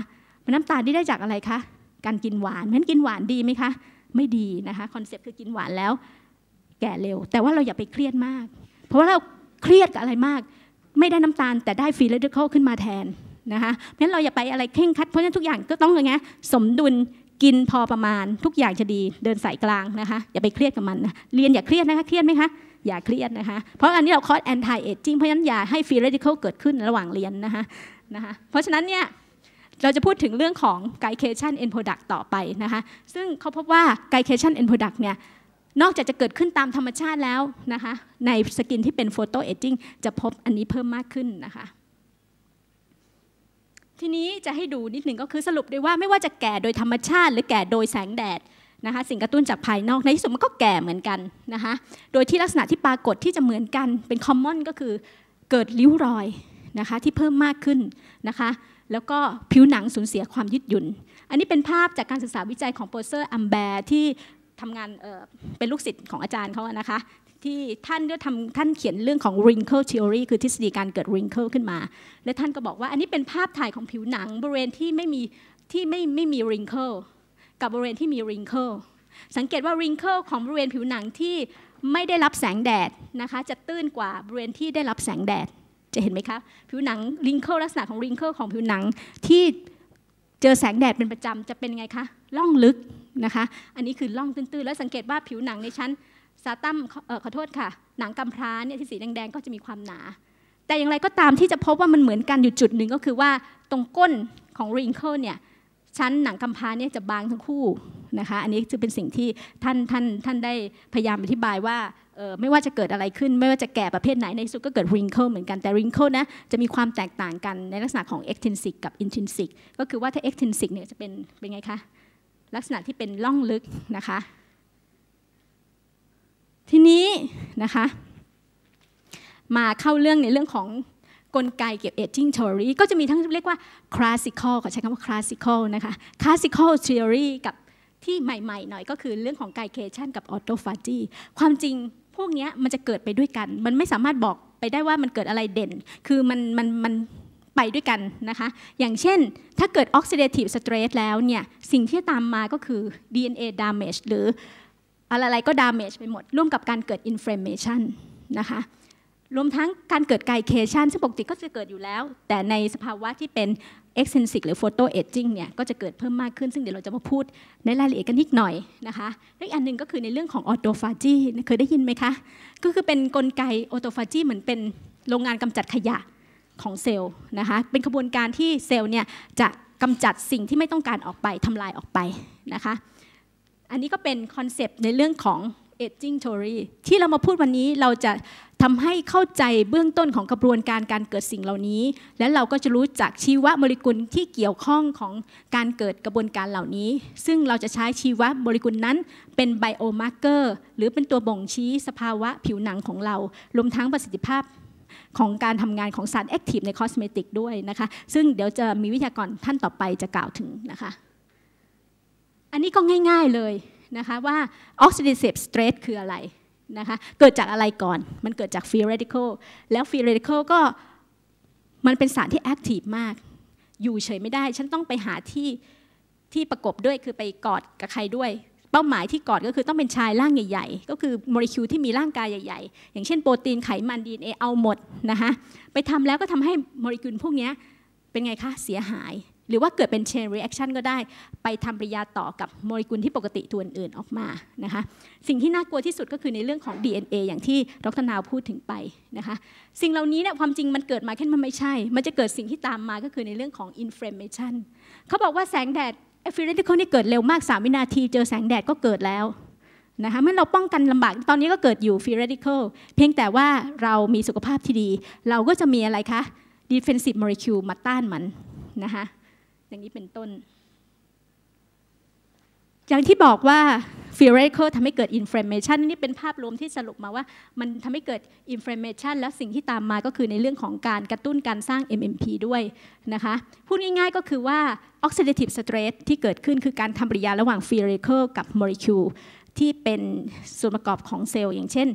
C: น้ำตาลที่ได้จากอะไรคะการกินหวานเพราะนั้นกินหวานดีไหมคะไม่ดีนะคะคอนเซปต์คือกินหวานแล้ว แก่เร็ว แต่ว่าเราอย่าไปเครียดมากเพราะว่าเราเครียดกับอะไรมาก ไม่ได้น้ำตาล แต่ได้ฟรีเลดิเคิลขึ้นมาแทนนะคะเพราะฉะนั้นเราอย่าไปอะไรเคร่งคัดเพราะฉะนั้นทุกอย่างก็ต้องอย่างเงี้ยสมดุลกินพอประมาณทุกอย่างจะดีเดินสายกลางนะคะอย่าไปเครียดกับมันนะเรียนอย่าเครียดนะคะเครียดไหมคะอย่าเครียดนะคะ เพราะอันนี้เราคอร์สแอนตี้เอจจิ้งเพราะฉะนั้นอย่าให้ฟีเรดิคอลเกิดขึ้นระหว่างเรียนนะคะนะคะ เพราะฉะนั้นเนี่ยเราจะพูดถึงเรื่องของไกเคชันเอ็นโปรดักต่อไปนะคะ ซึ่งเขาพบว่าไกเคชันเอ็นโปรดักเนี่ยนอกจากจะเกิดขึ้นตามธรรมชาติแล้วนะคะในสกินที่เป็นโฟโตเอจิ้งจะพบอันนี้เพิ่มมากขึ้นนะคะทีนี้จะให้ดูนิดหนึ่งก็คือสรุปได้ว่าไม่ว่าจะแก่โดยธรรมชาติ หรือแก่โดยแสงแดดนะคะสิ่งกระตุ้นจากภายนอกในที่สุดมันก็แก่เหมือนกันนะคะโดยที่ลักษณะที่ปรากฏที่จะเหมือนกัน เป็นคอมมอนก็คือเกิดริ้วรอยนะคะที่เพิ่มมากขึ้นนะคะแล้วก็ผิวหนังสูญเสียความยืดหยุ่น อันนี้เป็นภาพจากการศึกษาวิจัยของโปรเซอร์อัมแบร์ที่ทำงานเเป็นลูกศิษย์ของอาจารย์เขานะคะที่ท่านก็ทำท่านเขียนเรื่องของ wrinkle theory คือทฤษฎีการเกิด wrinkle ขึ้นมา และท่านก็บอกว่าอันนี้เป็นภาพถ่ายของผิวหนังบริเวณที่ไม่มีที่ไม่ไม่มี wrinkle กับบริเวณที่มีริงเกิล สังเกตว่าริงเกิลของบริเวณผิวหนังที่ไม่ได้รับแสงแดดนะคะจะตื้นกว่าบริเวณที่ได้รับแสงแดด จะเห็นไหมคะ ผิวหนังริงเกิลลักษณะของริงเกิลของผิวหนังที่เจอแสงแดดเป็นประจำจะเป็นไงคะ ล่องลึกนะคะ อันนี้คือล่องตื้นๆ แล้วสังเกตว่าผิวหนังในชั้นซาตัมขอโทษค่ะ หนังกำพร้าเนี่ยที่สีแดงๆ ก็จะมีความหนา แต่อย่างไรก็ตามที่จะพบว่ามันเหมือนกันอยู่จุดหนึ่งก็คือว่าตรงก้นของริงเกิลเนี่ยชั้นหนังกำพร้าเนี่ยจะบางทั้งคู่นะคะอันนี้จะเป็นสิ่งที่ท่านท่านท่านได้พยายามอธิบายว่าไม่ว่าจะเกิดอะไรขึ้นไม่ว่าจะแก่ประเภทไหน ในสุดก็เกิดริงเกิลเหมือนกันแต่ริงเกิลนะจะมีความแตกต่างกันในลักษณะของ extrinsic กับ intrinsic ก็คือว่าถ้า extrinsic เนี่ยจะเป็นเป็นไงคะลักษณะที่เป็นล่องลึกนะคะทีนี้นะคะมาเข้าเรื่องในเรื่องของกลไกเก็บเอจิ้งทอรีก็จะมีทั้งเรียกว่าคลาสสิคอลขอใช้คำว่าคลาสสิคอลนะคะคลาสสิคอลทอรีกับที่ใหม่ๆหน่อยก็คือเรื่องของไกเคชันกับออโตฟาจีความจริงพวกนี้มันจะเกิดไปด้วยกัน มันไม่สามารถบอกไปได้ว่ามันเกิดอะไรเด่น คือมันมันมันไปด้วยกันนะคะ อย่างเช่นถ้าเกิดออกซิเดทีฟสเตรสแล้วเนี่ยสิ่งที่ตามมาก็คือ DNA damage หรืออะไรๆก็ damage ไปหมด ร่วมกับการเกิด inflammation นะคะรวมทั้งการเกิดไกลเคชันซึ่งปกติก็จะเกิดอยู่แล้วแต่ในสภาวะที่เป็นเอ็กเซนซิหรือโฟโตเอจิ่งเนี่ยก็จะเกิดเพิ่มมากขึ้นซึ่งเดี๋ยวเราจะมาพูดในรายละเอียดกันนิดหน่อยนะคะอีกอันหนึ่งก็คือในเรื่องของออโตฟาจีเคยได้ยินไหมคะก็คือเป็นนกลไกออโตฟาจีเหมือนเป็นโรงงานกำจัดขยะของเซลล์นะคะเป็นกระบวนการที่เซลล์เนี่ยจะกำจัดสิ่งที่ไม่ต้องการออกไปทำลายออกไปนะคะอันนี้ก็เป็นคอนเซปต์ในเรื่องของเอจจิ้งทอรีที่เรามาพูดวันนี้เราจะทำให้เข้าใจเบื้องต้นของกระบวนการการเกิดสิ่งเหล่านี้ และเราก็จะรู้จักชีวโมเลกุลที่เกี่ยวข้องของการเกิดกระบวนการเหล่านี้ซึ่งเราจะใช้ชีวโมเลกุลนั้นเป็นไบโอมาร์เกอร์หรือเป็นตัวบ่งชี้สภาวะผิวหนังของเรารวมทั้งประสิทธิภาพของการทำงานของสารแอคทีฟในคอสเมติกด้วยนะคะซึ่งเดี๋ยวจะมีวิทยากรท่านต่อไปจะกล่าวถึงนะคะอันนี้ก็ง่าย ๆเลยนะคะว่าออกซิเดทีฟสเตรสคืออะไรนะคะเกิดจากอะไรก่อนมันเกิดจากฟรีเรดิ i c a แล้วฟรีเรดิ i c a ก็มันเป็นสารที่แอคทีฟมากอยู่เฉยไม่ได้ฉันต้องไปหาที่ที่ประกบด้วยคือไปกอดกับใครด้วย เป้าหมายที่กอดก็คือต้องเป็นชายร่างใหญ่ ๆก็คือโมเลกุลที่มีร่างกายใหญ่ ๆ อย่างเช่นโปรตีนไขมันดีเอเอาหมดนะคะไปทำแล้วก็ทำให้โมเลกุลพวกนี้เป็นไงคะเสียหายหรือว่าเกิดเป็น chain reaction ก็ได้ไปทำปริยาต่อกับโมเลกุลที่ปกติตัวอื่นๆออกมานะคะสิ่งที่น่ากลัวที่สุดก็คือในเรื่องของ DNA อย่างที่ดรนาวพูดถึงไปนะคะ สิ่งเหล่านี้เนี่ยความจริงมันเกิดมาแค่มันไม่ใช่ มันจะเกิดสิ่งที่ตามมาก็คือในเรื่องของ inflammation เขาบอกว่าแสงแดด a f f e r a t i c a l นี่เกิดเร็วมาก 3 วินาที เจอแสงแดดก็เกิดแล้วนะคะเมื่อเราป้องกันลำบากตอนนี้ก็เกิดอยู่ free radical เพียงแต่ว่าเรามีสุขภาพที่ดี เราก็จะมีอะไรคะ defensive molecule มาต้านมันนะคะอย่างนี้เป็นต้น อย่างที่บอกว่าฟิวเรเคิลทำให้เกิดอินฟลามเมชันนี่เป็นภาพรวมที่สรุปมาว่ามันทำให้เกิดอินฟลามเมชันแล้วสิ่งที่ตามมาก็คือในเรื่องของการกระตุ้นการสร้าง MMP ด้วยนะคะพูดง่ายๆก็คือว่า oxidative stress ที่เกิดขึ้นคือการทำปฏิกิริยาระหว่างฟิวเรเคิลกับโมเลกุลที่เป็นส่วนประกอบของเซลล์อย่างเช่น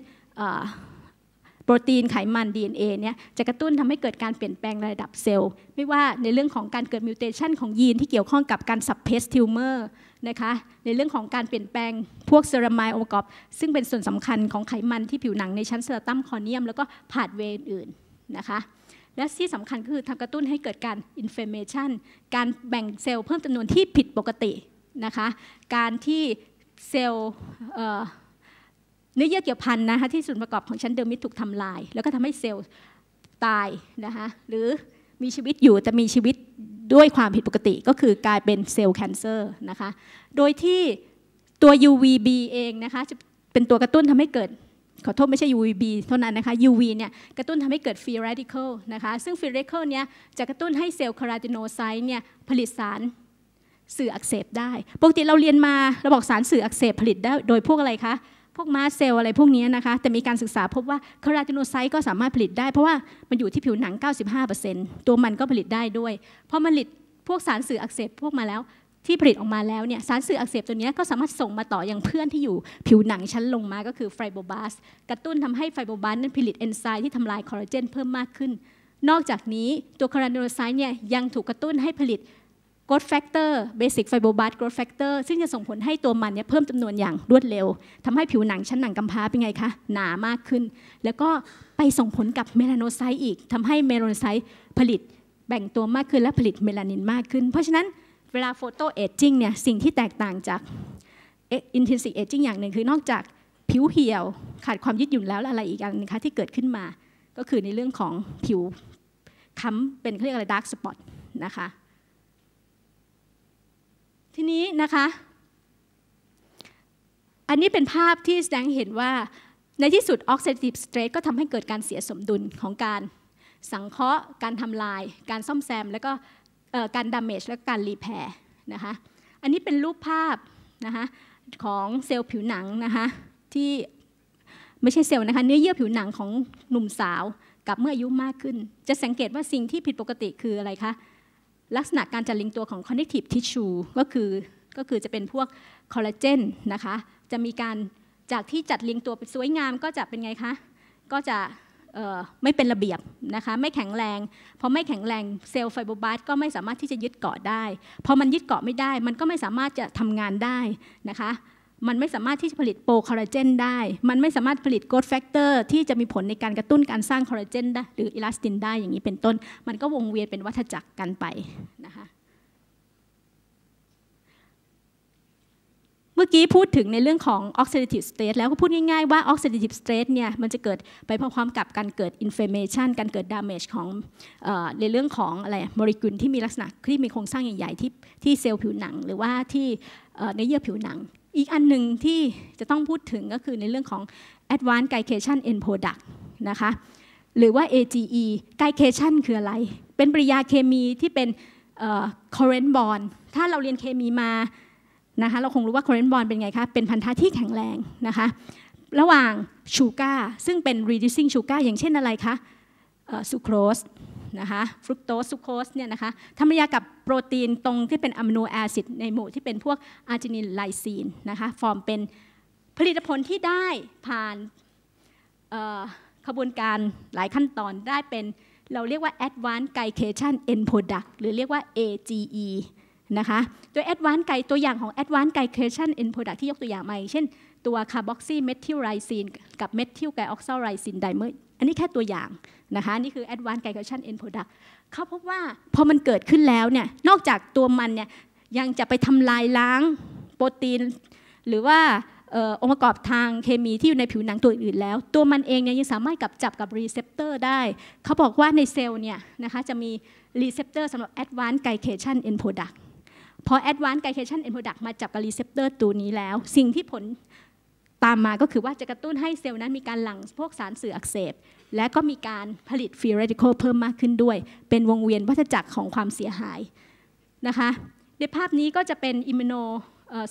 C: โปรตีนไขมัน DNA เนี่ยจะกระตุ้นทำให้เกิดการเปลี่ยนแปลงระดับเซลล์ไม่ว่าในเรื่องของการเกิดมิวเทชันของยีนที่เกี่ยวข้องกับการสับเพสทิวเมอร์นะคะในเรื่องของการเปลี่ยนแปลงพวกเซรามายองค์ประกอบซึ่งเป็นส่วนสำคัญของไขมันที่ผิวหนังในชั้นสเตตัมคอเนียม แล้วก็ผาดเวอื่นนะคะและที่สำคัญก็คือทำกระตุ้นให้เกิดการอินเฟมเมชันการแบ่งเซลล์เพิ่มจำนวนที่ผิดปกตินะคะ การที่เซลล์เนื้อเยื่อเกี่ยวพันนะคะที่ส่วนประกอบของชั้นเดอร์มิดถูกทำลายแล้วก็ทำให้เซลล์ตายนะคะหรือมีชีวิตอยู่แต่มีชีวิตด้วยความผิดปกติ ก็คือกลายเป็นเซลล์แคนเซอร์นะคะโดยที่ตัว UVB เองนะคะจะเป็นตัวกระตุ้นทำให้เกิด ขอโทษไม่ใช่ UVB เท่านั้นนะคะ UV เนี่ยกระตุ้นทำให้เกิด free radical นะคะซึ่ง free radical เนี่ยจะกระตุ้นให้เซลล์คาราติโนไซต์เนี่ยผลิตสารสื่ออักเสบได้ปกติเราเรียนมาเราบอกสารสื่ออักเสบผลิตได้โดยพวกอะไรคะวกมาเซลอะไรพวกนี้นะคะแต่มีการศึกษาพบว่าคาราติโนไซต์ก็สามารถผลิตได้ เพราะว่ามันอยู่ที่ผิวหนัง95%ตัวมันก็ผลิตได้ด้วยพอมันผลิตพวกสารสื่ออักเสบพวกมาแล้วที่ผลิตออกมาแล้วเนี่ยสารสื่ออักเสบตัวนี้ก็สามารถส่งมาต่ออยังเพื่อนที่อยู่ผิวหนังชั้นลงมาก็คือไฟโบบาสกระตุ้นทำให้ไฟโบบาสนั้นผลิตเอนไซม์ที่ทำลายคอลลาเจนเพิ่มมากขึ้น นอกจากนี้ตัวคาราโนไซต์เนี่ยยังถูกกระตุ้นให้ผลิตก r o w t h factor basic fibroblast growth factor ซึ่งจะส่งผลให้ตัวมันเนี่ยเพิ่มจำนวนอย่างรวดเร็วทำให้ผิวหนังชั้นหนังกำพร้าเป็นไงคะหนามากขึ้น แล้วก็ไปส่งผลกับเมลานไซต์อีกทำให้เมลานไซต์ผลิตแบ่งตัวมากขึ้นและผลิตเมลานินมากขึ้นเพราะฉะนั้นเวลาโฟโตเอจจิ้งเนี่ยสิ่งที่แตกต่างจากอินเทนซีเอจจิ้งอย่างหนึ่งคือนอกจากผิวเหี่ยว ขาดความยืดหยุ่นแล้วอะไรอีกอันนึงคะที่เกิดขึ้นมา ก็คือในเรื่องของผิวค้ำเป็นเขาเรียกอะไรดาร์กสปอตนะคะทีนี้นะคะ อันนี้เป็นภาพที่แสดงเห็นว่าในที่สุดออกซิเดทีฟสเตรสก็ทำให้เกิดการเสียสมดุลของการสังเคราะห์ การทำลาย การซ่อมแซม แล้วก็การดามเมจและการรีแพร์นะคะ อันนี้เป็นรูปภาพนะคะของเซลล์ผิวหนังนะคะที่ไม่ใช่เซลล์นะคะเนื้อเยื่อผิวหนังของหนุ่มสาว กับเมื่ออายุมากขึ้น จะสังเกตว่าสิ่งที่ผิดปกติคืออะไรคะลักษณะการจัดลิงตัวของ connective tissue ก็คือก็คือจะเป็นพวกคอลลาเจนนะคะจะมีการจากที่จัดลิงตัวสวยงามก็จะเป็นไงคะก็จะไม่เป็นระเบียบนะคะไม่แข็งแรงพอไม่แข็งแรงเซลล์ไฟโบบาสก็ไม่สามารถที่จะยึดเกาะได้พอมันยึดเกาะไม่ได้ มันก็ไม่สามารถจะทำงานได้นะคะมันไม่สามารถที่จะผลิตโปรคอลลาเจนได้ มันไม่สามารถผลิตโกรทแฟกเตอร์ที่จะมีผลในการกระตุ้นการสร้างคอลลาเจนได้หรืออิลาสตินได้อย่างนี้เป็นต้น มันก็วงเวียนเป็นวัฏจักรกันไปนะคะ เมื่อกี้พูดถึงในเรื่องของ oxidative stress แล้วก็พูดง่ายๆว่า oxidative stress เนี่ยมันจะเกิดไปพร้อมๆกับการเกิด inflammation การเกิด damage ของในเรื่องของอะไรโมเลกุลที่มีลักษณะที่มีโครงสร้างใหญ่ๆที่ที่เซลล์ผิวหนังหรือว่าที่ในเยื่อผิวหนังอีกอันหนึ่งที่จะต้องพูดถึงก็คือในเรื่องของ Advanced Glycation End Product นะคะ หรือว่า AGE Glycation คืออะไร เป็นปริยาเคมีที่เป็น c o r r e n t bond ถ้าเราเรียนเคมีมานะคะ เราคงรู้ว่า c o r r e n t bond เป็นไงคะ เป็นพันธะที่แข็งแรงนะคะ ระหว่างชูการ์ ซึ่งเป็น reducing sugar อย่างเช่นอะไรคะซูโครสนะคะฟรุกโตสซูโคสเนี่ยนะคะทำปฏิกิริยากับโปรตีนตรงที่เป็นอะมิโนแอซิดในหมู่ที่เป็นพวกอาร์จินินไลซีนนะคะ ฟอร์มเป็นผลิตผลที่ได้ผ่านขบวนการหลายขั้นตอนได้เป็นเราเรียกว่า Advanced Glycation End Product หรือเรียกว่า AGE นะคะ ตัว Advanced ไกตัวอย่างของ Advanced Glycation End Product ที่ยกตัวอย่างมา เช่นตัวคาร์บอกซีเมทิลไรซีนกับเมทิลไกออกซาไรซีนไดเมอร์ อันนี้แค่ตัวอย่างนะคะ นี่คือแอดวานซ์ไก y c a t i น n e นโปรดักต์เขาพบว่าพอมันเกิดขึ้นแล้วเนี่ย นอกจากตัวมันเนี่ยยังจะไปทำลายล้างโปรตีน หรือว่าองค์ประกอบทางเคมีที่อยู่ในผิวหนังตัวอื่น แล้ว ตัวมันเองเนี่ยยังสามารถกับจับกับรีเซพเตอร์ได้ เขาบอกว่าในเซลล์เนี่ยนะคะจะมีรีเซพเตอร์สำหรับแอดวานซ์ไก y c a t i น n e นโปรดักต์พอแอดวานซ์ไก y c อ t i o n e นโปรดักต์มาจับกับรีเซพเตอร์ตัวนี้แล้ว สิ่งที่ผลตามมาก็คือว่าจะกระตุ้นให้เซลล์นั้นมีการหลั่งพวกสารสื่ออักเสบ และก็มีการผลิตฟรีโรดิอลเพิ่มมากขึ้นด้วย เป็นวงเวียนวัฏจักรของความเสียหายนะคะในภาพนี้ก็จะเป็นอิมมูโน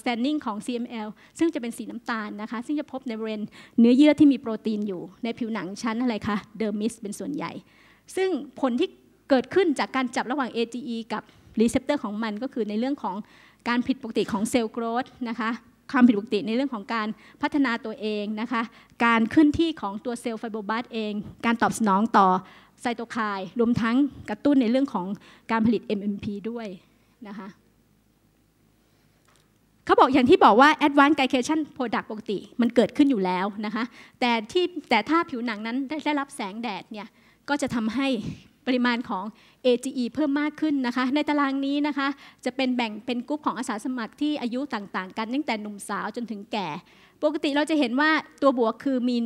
C: สแตนนิ่งของ CML ซึ่งจะเป็นสีน้ำตาลนะคะ ซึ่งจะพบในบริเวณเนื้อเยื่อที่มีโปรตีนอยู่ในผิวหนังชั้นอะไรคะเดอร์มิสเป็นส่วนใหญ่ ซึ่งผลที่เกิดขึ้นจากการจับระหว่าง AGE กับรีเซพเตอร์ของมันก็คือในเรื่องของการผิดปกติของเซลล์โกรธนะคะความผิดปกติในเรื่องของการพัฒนาตัวเองนะคะ การเคลื่อนที่ของตัวเซลล์ไฟโบบาสเอง การตอบสนองต่อไซโตไคน์ รวมทั้งกระตุ้นในเรื่องของการผลิต MMP ด้วยนะคะ เขาบอกอย่างที่บอกว่า Advanced Glycation Product ปกติ มันเกิดขึ้นอยู่แล้วนะคะ แต่ที่แต่ถ้าผิวหนังนั้นได้รับแสงแดดเนี่ย ก็จะทำให้ปริมาณของ AGE เพิ่มมากขึ้นนะคะ ในตารางนี้นะคะจะเป็นแบ่งเป็นกลุ่มของอาสาสมัครที่อายุต่างๆกันตั้งแต่หนุ่มสาวจนถึงแก่ ปกติเราจะเห็นว่าตัวบวกคือมี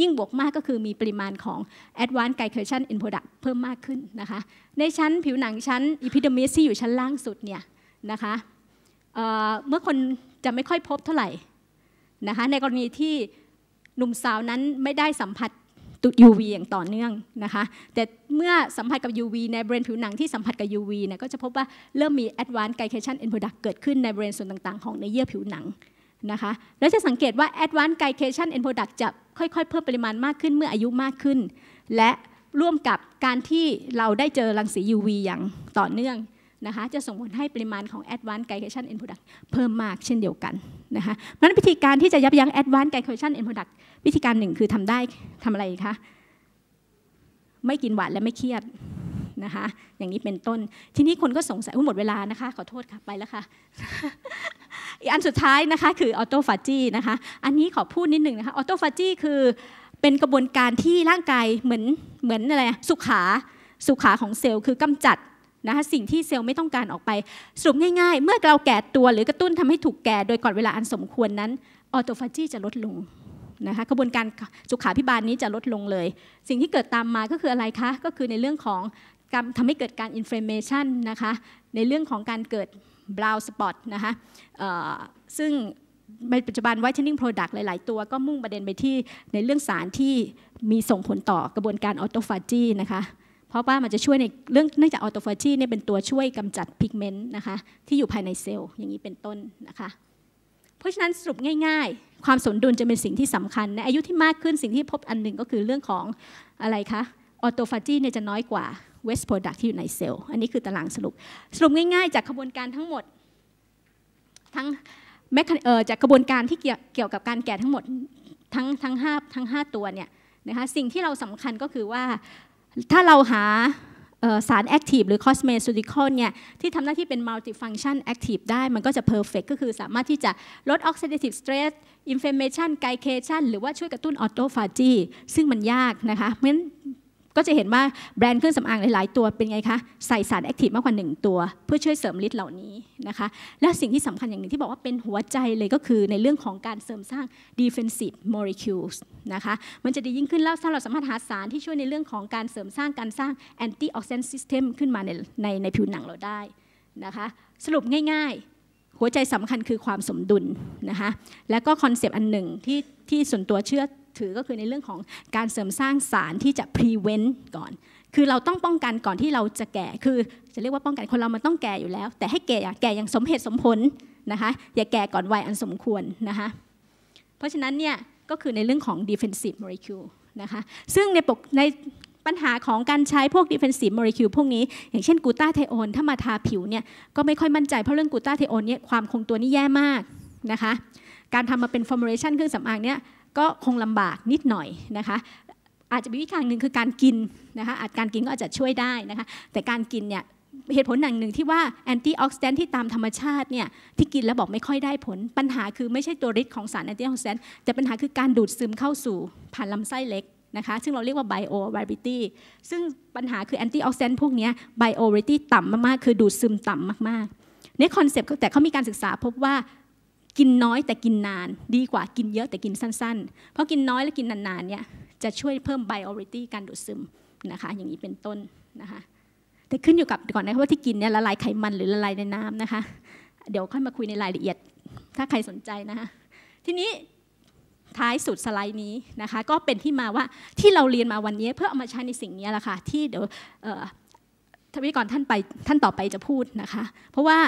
C: ยิ่งบวกมากก็คือมีปริมาณของ Advanced Glycation e n d Product เพิ่มมากขึ้นนะคะ ในชั้นผิวหนังชั้น Epidermis ที่อยู่ชั้นล่างสุดเนี่ยนะคะเเมื่อคนจะไม่ค่อยพบเท่าไหร่นะคะในกรณีที่หนุ่มสาวนั้นไม่ได้สัมผัส UV อย่างต่อเนื่องนะคะแต่เมื่อสัมผัสกับ UV ในบริเวณผิวหนังที่สัมผัสกับ UV เนี่ยก็จะพบว่าเริ่มมี advanced glycation end product เกิดขึ้นในบริเวณส่วนต่างๆของเนื้อเยื่อผิวหนังนะคะแล้วจะสังเกตว่า advanced glycation end product จะค่อย ๆ เพิ่มปริมาณมากขึ้นเมื่ออายุมากขึ้น และร่วมกับการที่เราได้เจอรังสี UV อย่างต่อเนื่องนะคะจะส่งผลให้ปริมาณของ Advanced Glycation End Product เพิ่มมากเช่นเดียวกันนะคะเพราะนั้นวิธีการที่จะยับยั้ง Advanced Glycation End Product วิธีการหนึ่งคือทำได้ทำอะไรคะไม่กินหวานและไม่เครียดนะคะอย่างนี้เป็นต้นทีนี้คนก็สงสัยหมดเวลานะคะขอโทษค่ะไปแล้วค่ะอีกอันสุดท้ายนะคะคือออโตฟาจีนะคะอันนี้ขอพูดนิดหนึ่งนะคะออโตฟาจีคือเป็นกระบวนการที่ร่างกายเหมือนเหมือนอะไรสุขาสุขาของเซลล์ คือกำจัดนะคะสิ่งที่เซลล์ไม่ต้องการออกไปสรุปง่าย ๆ เมื่อเราแก่ตัวหรือกระตุ้นทำให้ถูกแก่โดยก่อนเวลาอันสมควรนั้นออโตฟาจีจะลดลงนะคะกระบวนการสุขาพิบาลนี้จะลดลงเลย สิ่งที่เกิดตามมาก็คืออะไรคะก็คือในเรื่องของการทำให้เกิดการอินฟลามเมชันนะคะในเรื่องของการเกิดบราวสปอตนะคะซึ่งในปัจจุบันไวท์เทนนิ่งโปรดักต์หลายๆตัวก็มุ่งประเด็นไปที่ในเรื่องสารที่มีส่งผลต่อกระบวนการออโตฟาจีนะคะเพราะว่ามันจะช่วยในเรื่องเนื่องจากออโตฟาจีเนี่ยเป็นตัวช่วยกำจัดพิกเมนต์นะคะที่อยู่ภายในเซลล์อย่างนี้เป็นต้นนะคะเพราะฉะนั้นสรุปง่าย ๆ ความสมดุลจะเป็นสิ่งที่สำคัญ ในอายุที่มากขึ้นสิ่งที่พบอันหนึ่งก็คือเรื่องของอะไรคะออโตฟาจีเนี่ยจะน้อยกว่าเวสต์โปรดักที่อยู่ในเซลล์อันนี้คือตารางสรุป สรุปง่ายๆ จากกระบวนการทั้งหมดทั้งแม้จากกระบวนการที่เกี่ยวกับการแก่ทั้งหมดทั้งทั้งห้าทั้งห้าตัวเนี่ยนะคะสิ่งที่เราสำคัญก็คือว่าถ้าเราหาสารแอคทีฟหรือคอสเม c e ู t ิคอ l เนี่ยที่ทำหน้าที่เป็นมัลติฟังชันแอคทีฟได้มันก็จะเพอร์เฟกก็คือสามารถที่จะลดออกซิเดทีฟสเตรสอินเฟมเมชันไกเคชันหรือว่าช่วยกระตุ้นออโตฟาจีซึ่งมันยากนะคะเพราะฉะนั้นก็จะเห็นว่าแบรนด์เครื่องสำอางหลายๆตัวเป็นไงคะใส่สารแอคทีฟมากกว่า1ตัวเพื่อช่วยเสริมฤทธิ์เหล่านี้นะคะและสิ่งที่สำคัญอย่างหนึ่งที่บอกว่าเป็นหัวใจเลยก็คือในเรื่องของการเสริมสร้าง defensive molecules นะคะมันจะดียิ่งขึ้นแล้วถ้าเราสามารถหาสารที่ช่วยในเรื่องของการเสริมสร้างการสร้าง antioxidant system ขึ้นมาในในในผิวหนังเราได้นะคะสรุปง่ายหัวใจสำคัญคือความสมดุลนะคะและก็คอนเซปต์อันหนึ่งที่ที่ส่วนตัวเชื่อถือก็คือในเรื่องของการเสริมสร้างสารที่จะ prevent ก่อน คือเราต้องป้องกันก่อนที่เราจะแก่ คือจะเรียกว่าป้องกันคนเรามันต้องแก่อยู่แล้ว แต่ให้แก่แก่อย่างสมเหตุสมผลนะคะอย่าแก่ก่อนวัยอันสมควรนะคะเพราะฉะนั้นเนี่ยก็คือในเรื่องของ defensive molecule นะคะ ซึ่งในปกในปัญหาของการใช้พวกดิเฟนซีฟโมเลกุลพวกนี้ อย่างเช่นกูต้าเทโอนถ้ามาทาผิวเนี่ยก็ไม่ค่อยมั่นใจเพราะเรื่องกูต้าเทโอนเนี่ยความคงตัวนี่แย่มากนะคะการทำมาเป็นฟอร์มูลเลชันเครื่องสำอางเนี่ยก็คงลำบากนิดหน่อยนะคะอาจจะมีวิธีทางหนึ่งคือการกินนะคะอาจการกินก็อาจจะช่วยได้นะคะแต่การกินเนี่ยเหตุผลหนึ่งหนึ่งที่ว่าแอนตี้ออกซิแดนที่ตามธรรมชาติเนี่ยที่กินแล้วบอกไม่ค่อยได้ผล ปัญหาคือไม่ใช่ตัวฤทธิ์ของสารแอนตี้ออกซิแดนแต่ปัญหาคือการดูดซึมเข้าสู่ผ่านลำไส้เล็กนะคะ ซึ่งเราเรียกว่า biovariability ซึ่งปัญหาคือแอนตี้ออกซิแดน์พวกนี้ biovariability ต่ำมากๆ คือดูดซึมต่ำมากๆ ในคอนเซปต์แต่เขามีการศึกษาพบว่า กินน้อยแต่กินนาน ดีกว่ากินเยอะแต่กินสั้นๆ เพราะกินน้อยและกินนานๆเนี่ยจะช่วยเพิ่ม biovariability การดูดซึมนะคะ อย่างนี้เป็นต้นนะคะ แต่ขึ้นอยู่กับก่อนนะคะว่าที่กินเนี่ยละลายไขมันหรือละลายในน้ำนะคะ เดี๋ยวค่อยมาคุยในรายละเอียดถ้าใครสนใจนะคะ ทีนี้ท้ายสุดสไลด์นี้นะคะก็เป็นที่มาว่าที่เราเรียนมาวันนี้เพื่อเอามาใช้ในสิ่งนี้แหละค่ะที่เดี๋ยวทวิกรท่านไปท่านต่อไปจะพูดนะคะ เพราะว่า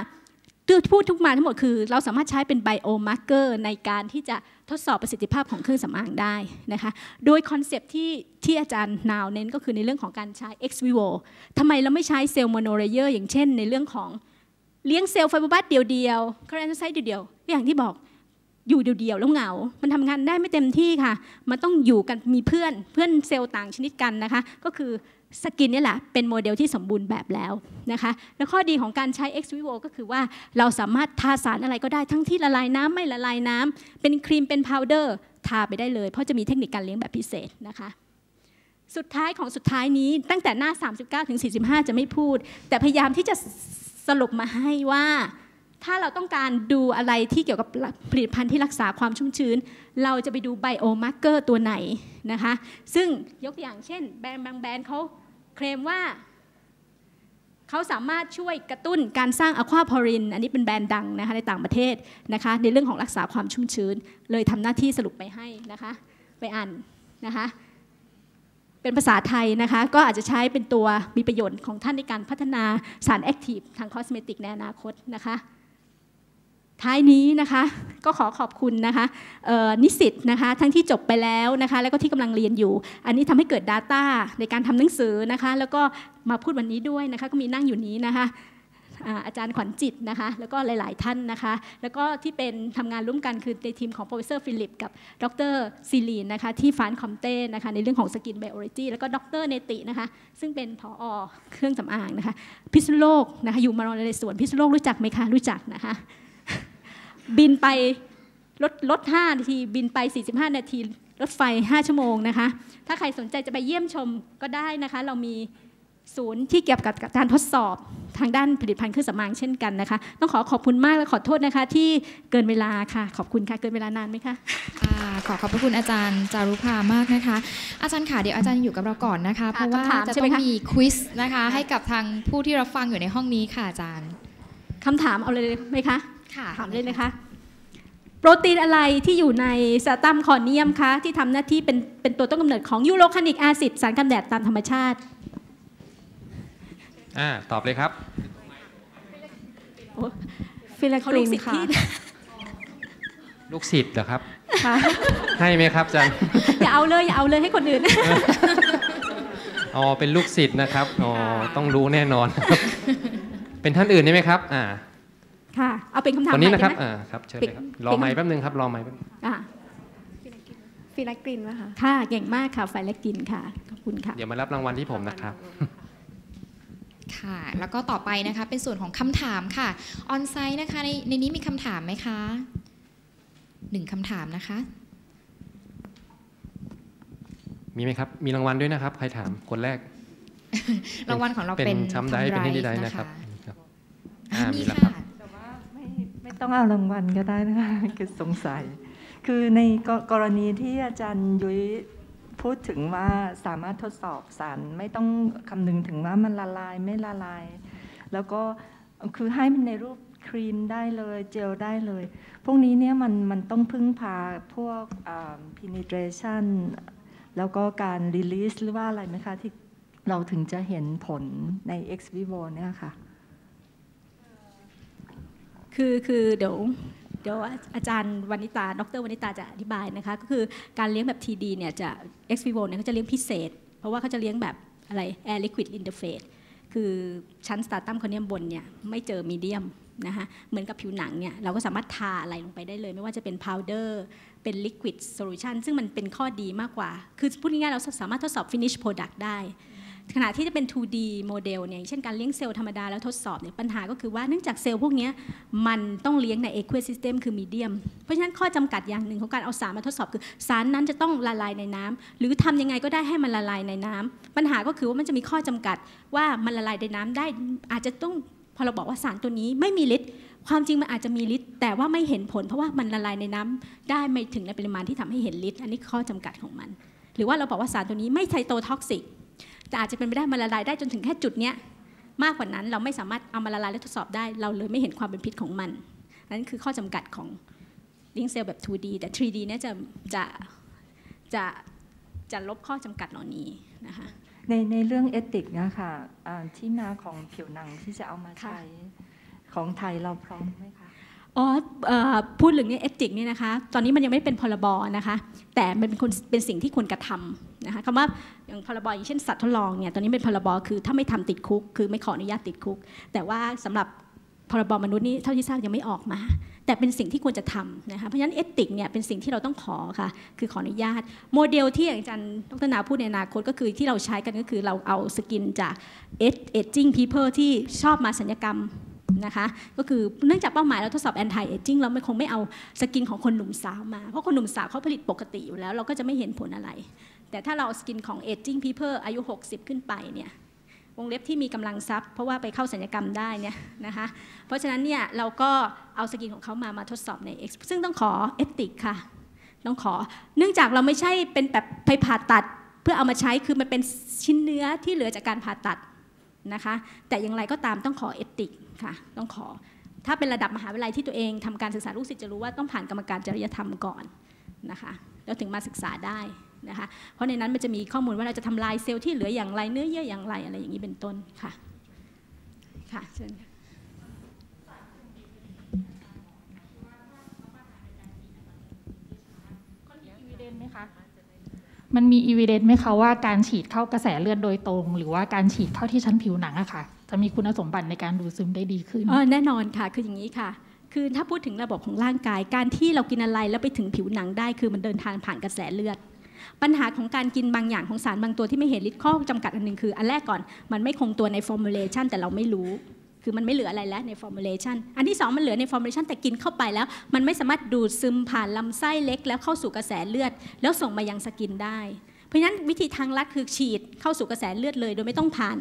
C: พูดทุกมาทั้งหมดคือ เราสามารถใช้เป็นไบโอมาร์เกอร์ในการที่จะทดสอบประสิทธิภาพของเครื่องสำอางได้นะคะโดยคอนเซปที่ที่อาจารย์นาวเน้นก็คือในเรื่องของการใช้ ex vivo ทำไมเราไม่ใช้เซลล์โมโนเลเยอร์อย่างเช่น ในเรื่องของเลี้ยงเซลล์ไฟเบรบลัสเดียวๆคาร์เอนไซด์เดียวๆอย่างที่บอกอยู่เดียวๆแล้วเหงา มันทำงานได้ไม่เต็มที่ค่ะ มันต้องอยู่กันมีเพื่อนเพื่อนเซลล์ต่างชนิดกันนะคะ ก็คือสกินนี่แหละเป็นโมเดลที่สมบูรณ์แบบแล้วนะคะ และข้อดีของการใช้ X Vivo ก็คือว่าเราสามารถทาสารอะไรก็ได้ทั้งที่ละลายน้ำไม่ละลายน้ำ เป็นครีมเป็นพาวเดอร์ทาไปได้เลย เพราะจะมีเทคนิคการเลี้ยงแบบพิเศษนะคะ สุดท้ายของสุดท้ายนี้ตั้งแต่หน้า 39 ถึง 45 จะไม่พูด แต่พยายามที่จะสรุปมาให้ว่าถ้าเราต้องการดูอะไรที่เกี่ยวกับผลิตภัณฑ์ที่รักษาความชุ่มชื้น เราจะไปดูไบโอมาร์เกอร์ตัวไหนนะคะซึ่งยกตัวอย่างเช่น แบรนด์บางแบรนด์เขาเคลมว่าเขาสามารถช่วยกระตุ้นการสร้างอะควาพอรินอันนี้เป็นแบรนด์ดังนะคะในต่างประเทศนะคะในเรื่องของรักษาความชุ่มชื้นเลยทำหน้าที่สรุปไปให้นะคะ ไปอ่านนะคะเป็นภาษาไทยนะคะก็อาจจะใช้เป็นตัวมีประโยชน์ของท่านในการพัฒนาสารแอคทีฟทางคอสเมติกในอนาคตนะคะท้ายนี้นะคะก็ขอขอบคุณนะคะนิสิตนะคะ ทั้งที่จบไปแล้วนะคะ แล้วก็ที่กำลังเรียนอยู่ อันนี้ทำให้เกิด Data ในการทำหนังสือนะคะ แล้วก็มาพูดวันนี้ด้วยนะคะ ก็มีนั่งอยู่นี้นะคะอาจารย์ขวัญจิตนะคะ แล้วก็หลายๆท่านนะคะ แล้วก็ที่เป็นทำงานร่วมกันคือในทีมของ professor ฟิลิปกับดรซีลีนนะคะที่ฟานคอมเต้นะคะ ในเรื่องของสกินไบโอโลจีแล้วก็ดรเนตินะคะ ซึ่งเป็นผออเครื่องสำอางนะคะ พิษโลกนะคะ อยู่มารอนในสวนพิษโลกรู้จักไหมคะรู้จักนะคะบินไปรถรถห้านาทีบินไป 45 นาทีรถไฟ5ชั่วโมงนะคะ ถ้าใครสนใจจะไปเยี่ยมชมก็ได้นะคะ เรามีศูนย์ที่เกี่ยวกับการทดสอบทางด้านผลิตภัณฑ์เครื่องสำอางเช่นกันนะคะ ต้องขอขอบคุณมากและขอโทษนะคะ ที่เกินเวลาค่ะ ขอบคุณค่ะเกินเวลานานไหมคะขอขอบพระคุณอาจารย์จารุภามากนะคะ
A: อาจารย์ค่ะเดี๋ยวอาจารย์อยู่กับเราก่อนนะคะเพราะว่าจะต้องมีควิสนะคะ ให้กับทางผู้ที่รับฟังอยู่ในห้องนี้ค่ะอาจารย์คำถามเอาเลยไหมคะถามเลยนะคะ
C: โปรตีนอะไรที่อยู่ในสตัมคอเนียมคะ ที่ทำหน้าที่เป็นเป็นตัวต้นกำเนิดของยูโรคานิกแอซิดสารกันแดดตามธรรมชาติ
B: อ่า ตอบเลยครับ
C: ฟิลากลินค่ะ
B: ลูกศิษย์เหรอครับให้ไหมครับจัน
C: อย่าเอาเลยอย่าเอาเลยให้คนอื่น
B: อ๋อ เป็นลูกศิษย์นะครับ อ๋อ ต้องรู้แน่นอน เป็นท่านอื่นได้ไหมครับอ่า
C: เอาเป็นคำถามคนนี้นะครับอ่าครับเชิญเลยครับ
B: รอไม้แป๊บนึงครับรอไม้แป๊บ
C: อ่าฟิลกรินนะคะ ค่ะ เก่งมากค่ะไฟลักกินค่ะ ขอบคุณค่ะ
B: เดี๋ยวมารับรางวัลที่ผมนะครับ
C: ค่ะ แล้
A: วก็ต่อไปนะคะ เป็นส่วนของคำถามค่ะ ออนไซต์นะคะ ในในนี้มีคำถามไหมคะหนึ่งคำถามนะคะ
B: มีไหมครับ มีรางวัลด้วยนะครับ ใครถาม คนแรก
A: รางวัลของเราเป็นช้ำได้ เป็นที่ไ
B: ด้นะครับมีค่ะ
D: ต้องเอารางวัลก็ได้นะคะคือสงสัย คือในกรณีที่อาจารย์ยุ้ยพูดถึงว่าสามารถทดสอบสาร ไม่ต้องคำนึงถึงว่ามันละลายไม่ละลาย แล้วก็คือให้มันในรูปครีมได้เลยเจลได้เลย พวกนี้เนี่ยมันมันต้องพึ่งพาพวก penetration แล้วก็การ release หรือว่าอะไรไหมคะ ที่เราถึงจะเห็นผลใน ex vivo เนี่ยค่ะ
C: คือคือเดี๋ยวเดี๋ยวอาจารย์วานิตา ดรวานิตาจะอธิบายนะคะ ก็คือการเลี้ยงแบบ TD เนี่ยจะ x vivo เนี่ยเขาจะเลี้ยงพิเศษ เพราะว่าเขาจะเลี้ยงแบบอะไร air liquid interface คือชั้นสตาร์ตัมคอนเนียมบนเนี่ยไม่เจอมีเดียมนะคะเหมือนกับผิวหนังเนี่ยเราก็สามารถทาอะไรลงไปได้เลย ไม่ว่าจะเป็นพาวเดอร์ เป็นลิควิดโซลูชันซึ่งมันเป็นข้อดีมากกว่า คือพูดง่ายๆเราสามารถทดสอบฟินิชโปรดักต์ได้ขณะที่จะเป็น 2D โมเดลเนี่ยเช่นการเลี้ยงเซลล์ธรรมดาแล้วทดสอบเนี่ยปัญหา ก็คือว่าเนื่องจากเซลล์พวกนี้มันต้องเลี้ยงในเอควสซิสเต็มคือมีเดียม เพราะฉะนั้นข้อจำกัดอย่างหนึ่งของการเอาสารมาทดสอบ คือสารนั้นจะต้องละลายในน้ำ หรือทำยังไงก็ได้ให้มันละลายในน้ำ ปัญหาก็คือว่ามันจะมีข้อจำกัดว่ามันละลายในน้ำได้อาจจะต้องพอเราบอกว่าสารตัวนี้ไม่มีฤทธิ์ความจริงมันอาจจะมีฤทธิ์แต่ว่าไม่เห็นผล เพราะว่ามันละลายในน้ำได้ไม่ถึงในปริมาณที่ทำให้เห็นฤทธิ์อันนี้ข้อจำกัดของมันหรือว่าเราบอกว่าสารตัวนี้ไม่ช่โตท็อกซิกต่อาจจะเป็นไปได้มันละลายได้จนถึงแค่จุดเนี้ยมากกว่านั้นเราไม่สามารถเอามาละลายและทดสอบได้ เราเลยไม่เห็นความเป็นพิษของมันนั้นคือข้อจำกัดของลิงเซลแบบ 2D แต่ 3D เนี่ยจะจะจะจะลบข้อจำกัดเหล่านี้นะค
D: ะในในเรื่องเอติกนะคะะที่มาของผิวหนังที่จะเอามาใช้ของไทยเราพร้อมไหมคะ
C: อ๋อพูดถึงเนี่ยเอติกนี่นะคะตอนนี้มันยังไม่เป็นพรบนะคะแต่มันเป็นคนเป็นสิ่งที่ควรกระทำนะคะคำว่าอย่างพรบอย่างเช่นสัตว์ทดลองเนี่ยตอนนี้เป็นพรบคือถ้าไม่ทำติดคุก คือไม่ขออนุญาตติดคุก แต่ว่าสำหรับพรบมนุษย์นี่เท่าที่ทราบยังไม่ออกมา แต่เป็นสิ่งที่ควรจะทำนะคะเพราะฉะนั้นเอติกเนี่ยเป็นสิ่งที่เราต้องขอค่ะคือขออนุญาตโมเดลที่อาจารย์ดรนาพูดในอนาคตก็คือที่เราใช้กันก็คือเราเอาสกินจากเอจจิ้งพีเพิลที่ชอบมาสัญญกรรมนะคะก็คือเนื่องจากเป้าหมายเราทดสอบแอนตี้เอจิ้งเราไม่คงไม่เอาสกินของคนหนุ่มสาวมาเพราะคนหนุ่มสาวเขาผลิตปกติอยู่แล้วเราก็จะไม่เห็นผลอะไรแต่ถ้าเราสกินของจิ้งพ p เพิร์อายุ 60 ขึ้นไปเนี่ยวงเล็บที่มีกำลังทรัพย์เพราะว่าไปเข้าสัญญกรรมได้เนี่ยนะคะเพราะฉะนั้นเนี่ยเราก็เอาสกินของเขามามาทดสอบในเอ็์ซึ่งต้องขอเอติกค่ะต้องขอ เนื่องจากเราไม่ใช่เป็นแบบไปผ่าตัดเพื่อเอามาใช้คือมันเป็นชิ้นเนื้อที่เหลือจากการผ่าตัดนะคะแต่อย่างไรก็ตามต้องขอเอติกค่ะต้องขอ ถ้าเป็นระดับมหาวิทยาลัยที่ตัวเอง ทำการศึกษาลูกศิษย์จะรู้ว่าต้องผ่านกรรมการจริยธรรมก่อนนะคะแล้วถึงมาศึกษาได้นะคะเพราะในนั้นมันจะมีข้อมูลว่าเราจะทำลายเซลล์ที่เหลืออย่างไรเนื้อเยื่ออย่างไรอะไรอย่างนี้เป็นต้นค่ะค่ะเชิญ่ไหมคะ
D: มันมีอีเวเดนต์ไหม
C: คะว่าการฉีดเข้ากระแสเลือดโดยตรง หรือว่าการฉีดเข้าที่ชั้นผิวหนังอะคะ่ะจะมีคุณสมบัติในการดูดซึมได้ดีขึ้นออแน่นอนค่ะคืออย่างนี้ค่ะ คือถ้าพูดถึงระบบของร่างกายการที่เรากินอะไรแล้วไปถึงผิวหนังได้คือมันเดินทางผ่านกระแสเลือดปัญหาของการกินบางอย่างของสารบางตัวที่ไม่เห็นฤทธิ์ข้อจำกัดอันหนึ่งคืออันแรกก่อนมันไม่คงตัวในฟอร์มูลเลชันแต่เราไม่รู้ คือมันไม่เหลืออะไรแล้วในฟอร์มูลเลชันอันที่2มันเหลือในฟอร์มูลเลชันแต่กินเข้าไปแล้ว มันไม่สามารถดูดซึมผ่านลำไส้เล็ก แล้วเข้าสู่กระแสเลือด แล้วส่งมายังสกินได้ เพราะฉะนั้นวิธีทางลัดคือฉีดเข้าสู่กระแสเลือดเลย โดยไม่ต้องผ่าน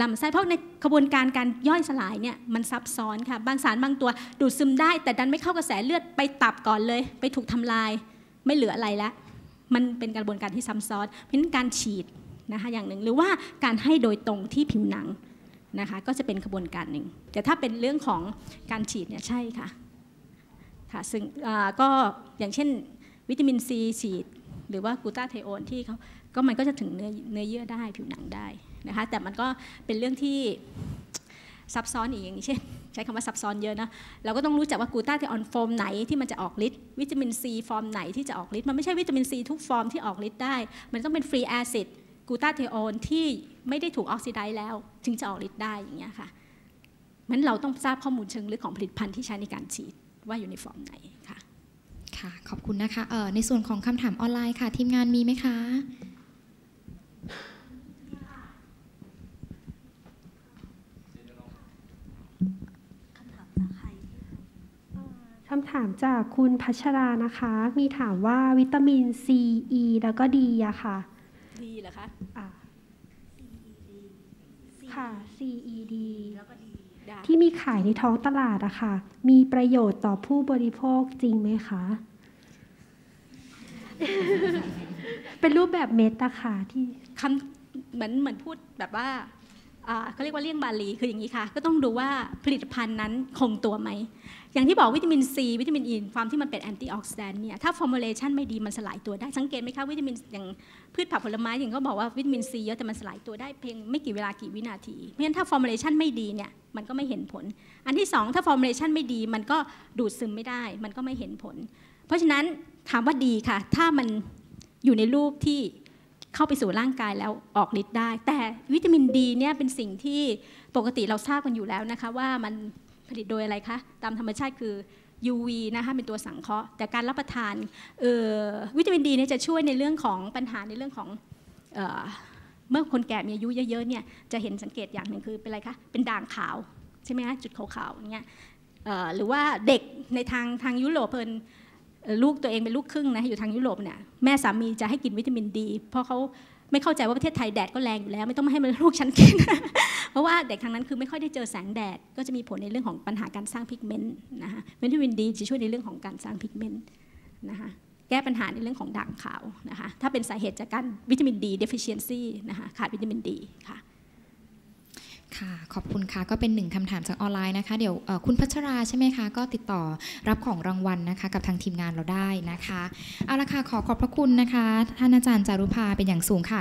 C: ลำไส้เพราะในกระบวนการการย่อยสลายเนี่ยมันซับซ้อนค่ะ บางสารบางตัวดูดซึมได้ แต่ดันไม่เข้ากระแสเลือดไปตับก่อนเลย ไปถูกทำลาย ไม่เหลืออะไรแล้วมันเป็นกระบวนการที่ซับซ้อนเพราะะนั้นการฉีดนะคะอย่างหนึ่งหรือว่าการให้โดยตรงที่ผิวหนังนะคะก็จะเป็นกระบวนการหนึ่ง แต่ถ้าเป็นเรื่องของการฉีดเนี่ย ใช่ค่ะค่ะซึ่งก็อย่างเช่นวิตามินซีฉีด หรือว่ากูตาเทโอนที่เขาก็มันก็จะถึงเนื้อเนื้อเยื่อได้ผิวหนังได้นะคะแต่มันก็เป็นเรื่องที่ซับซ้อนอีกอย่างเช่นใช้คำว่าซับซ้อนเยอะนะเราก็ต้องรู้จักว่ากูต้าเทออนฟอร์มไหนที่มันจะออกฤทธิ์วิตามินซีฟอร์มไหนที่จะออกฤทธิ์มันไม่ใช่วิตามินซีทุกฟอร์มที่ออกฤทธิ์ได้ มันต้องเป็นฟรีแอซิดกูต้าเทออนที่ไม่ได้ถูกออกซิไดซ์แล้วถึงจะออกฤทธิ์ได้อย่างเงี้ยค่ะมันเราต้องทราบข้อมูลเชิงลึกของผลิตภัณฑ์ที่ใช้ในการฉีดว่าอยู่ในฟอร์มไหนค่ะ
A: ค่ะขอบคุณนะคะในส่วนของคำถามออนไลน์ค่ะทีมงานมีไหมคะ
D: คำถามจากคุณพัชรานะคะมีถามว่าวิตามิน C E แล้วก็ดีอะค่ะ
C: ดีเหรอคะอ่าค่ะ C E D ที่มีข
D: ายในท้องตลาดอะค่ะมีประโยชน์ต่อผู้บริโภคจริงไห
C: มคะเป็นรูปแบบเม็ดอะค่ะที่คำเหมือนเหมือนพูดแบบว่าเขาเรียกว่าเลี่ยงบาลีคืออย่างนี้ค่ะก็ต้องดูว่าผลิตภัณฑ์นั้นคงตัวไหมอย่างที่บอกวิตามินซีวิตามินอีความที่มันเป็นแอนตี้ออกซิแดนต์เนี่ยถ้าฟอร์มูลเลชันไม่ดีมันสลายตัวได้สังเกตไหมคะวิตามินอย่างพืชผักผลไม้อย่างก็บอกว่าวิตามินซีเยอะแต่มันสลายตัว ได้เพียงไม่กี่เวลากี่วินาทีเพราะฉะนั้นถ้าฟอร์มูลเลชันไม่ดีเนี่ยมันก็ไม่เห็นผล อันที่ 2 ถ้าฟอร์มูลเลชันไม่ดีมันก็ดูดซึมไม่ได้ มันก็ไม่เห็นผล เพราะฉะนั้นถามว่าดีค่ะ ถ้ามันอยู่ในรูปที่เข้าไปสู่ร่างกายแล้วออกฤทธิ์ได้ แต่วิตามินดีเนี่ยเป็นสิ่งที่ปกติเราทราบกันอยู่แล้วนะคะว่ามันผลิตโดยอะไรคะตามธรรมชาติคือ UV นะคะเป็นตัวสังเคราะห์ แต่การรับประทานวิตามินดีเนี่ยจะช่วยในเรื่องของปัญหาในเรื่องของเออเมื่อคนแก่มีอายุเยอะๆเนี่ยจะเห็นสังเกตอย่างหนึ่งคือเป็นอะไรคะเป็นด่างขาวใช่ไหมคะจุดขาวๆอย่างเงี้ยหรือว่าเด็กในทางทางยุโรปเพิ่นลูกตัวเองเป็นลูกครึ่งนะ อยู่ทางยุโรปเนี่ย แม่สามีจะให้กินวิตามินดี เพราะเขาไม่เข้าใจว่าประเทศไทยแดดก็แรงอยู่แล้ว ไม่ต้องมาให้มันลูกฉันกิน เพราะว่าเด็กทางนั้นคือไม่ค่อยได้เจอแสงแดด ก็จะมีผลในเรื่องของปัญหาการสร้างพิกเมนต์นะคะวิตามินดี จะช่วยในเรื่องของการสร้างพิกเมนต์นะคะ แก้ปัญหาในเรื่องของด่างขาวนะคะ ถ้าเป็นสาเหตุจากการวิตามินดีเดฟฟิเชนซีนะคะ ขาดวิตามินดี ค่ะ
A: ค่ะ ขอบคุณค่ะ ก็เป็นหนึ่งคำถามจากออนไลน์นะคะ เดี๋ยวคุณพัชราใช่ไหมคะ ก็ติดต่อรับของรางวัลนะคะ กับทางทีมงานเราได้นะคะ เอาละค่ะ ขอขอบพระคุณนะคะ ท่านอาจารย์จารุภาเป็นอย่างสูงค่ะ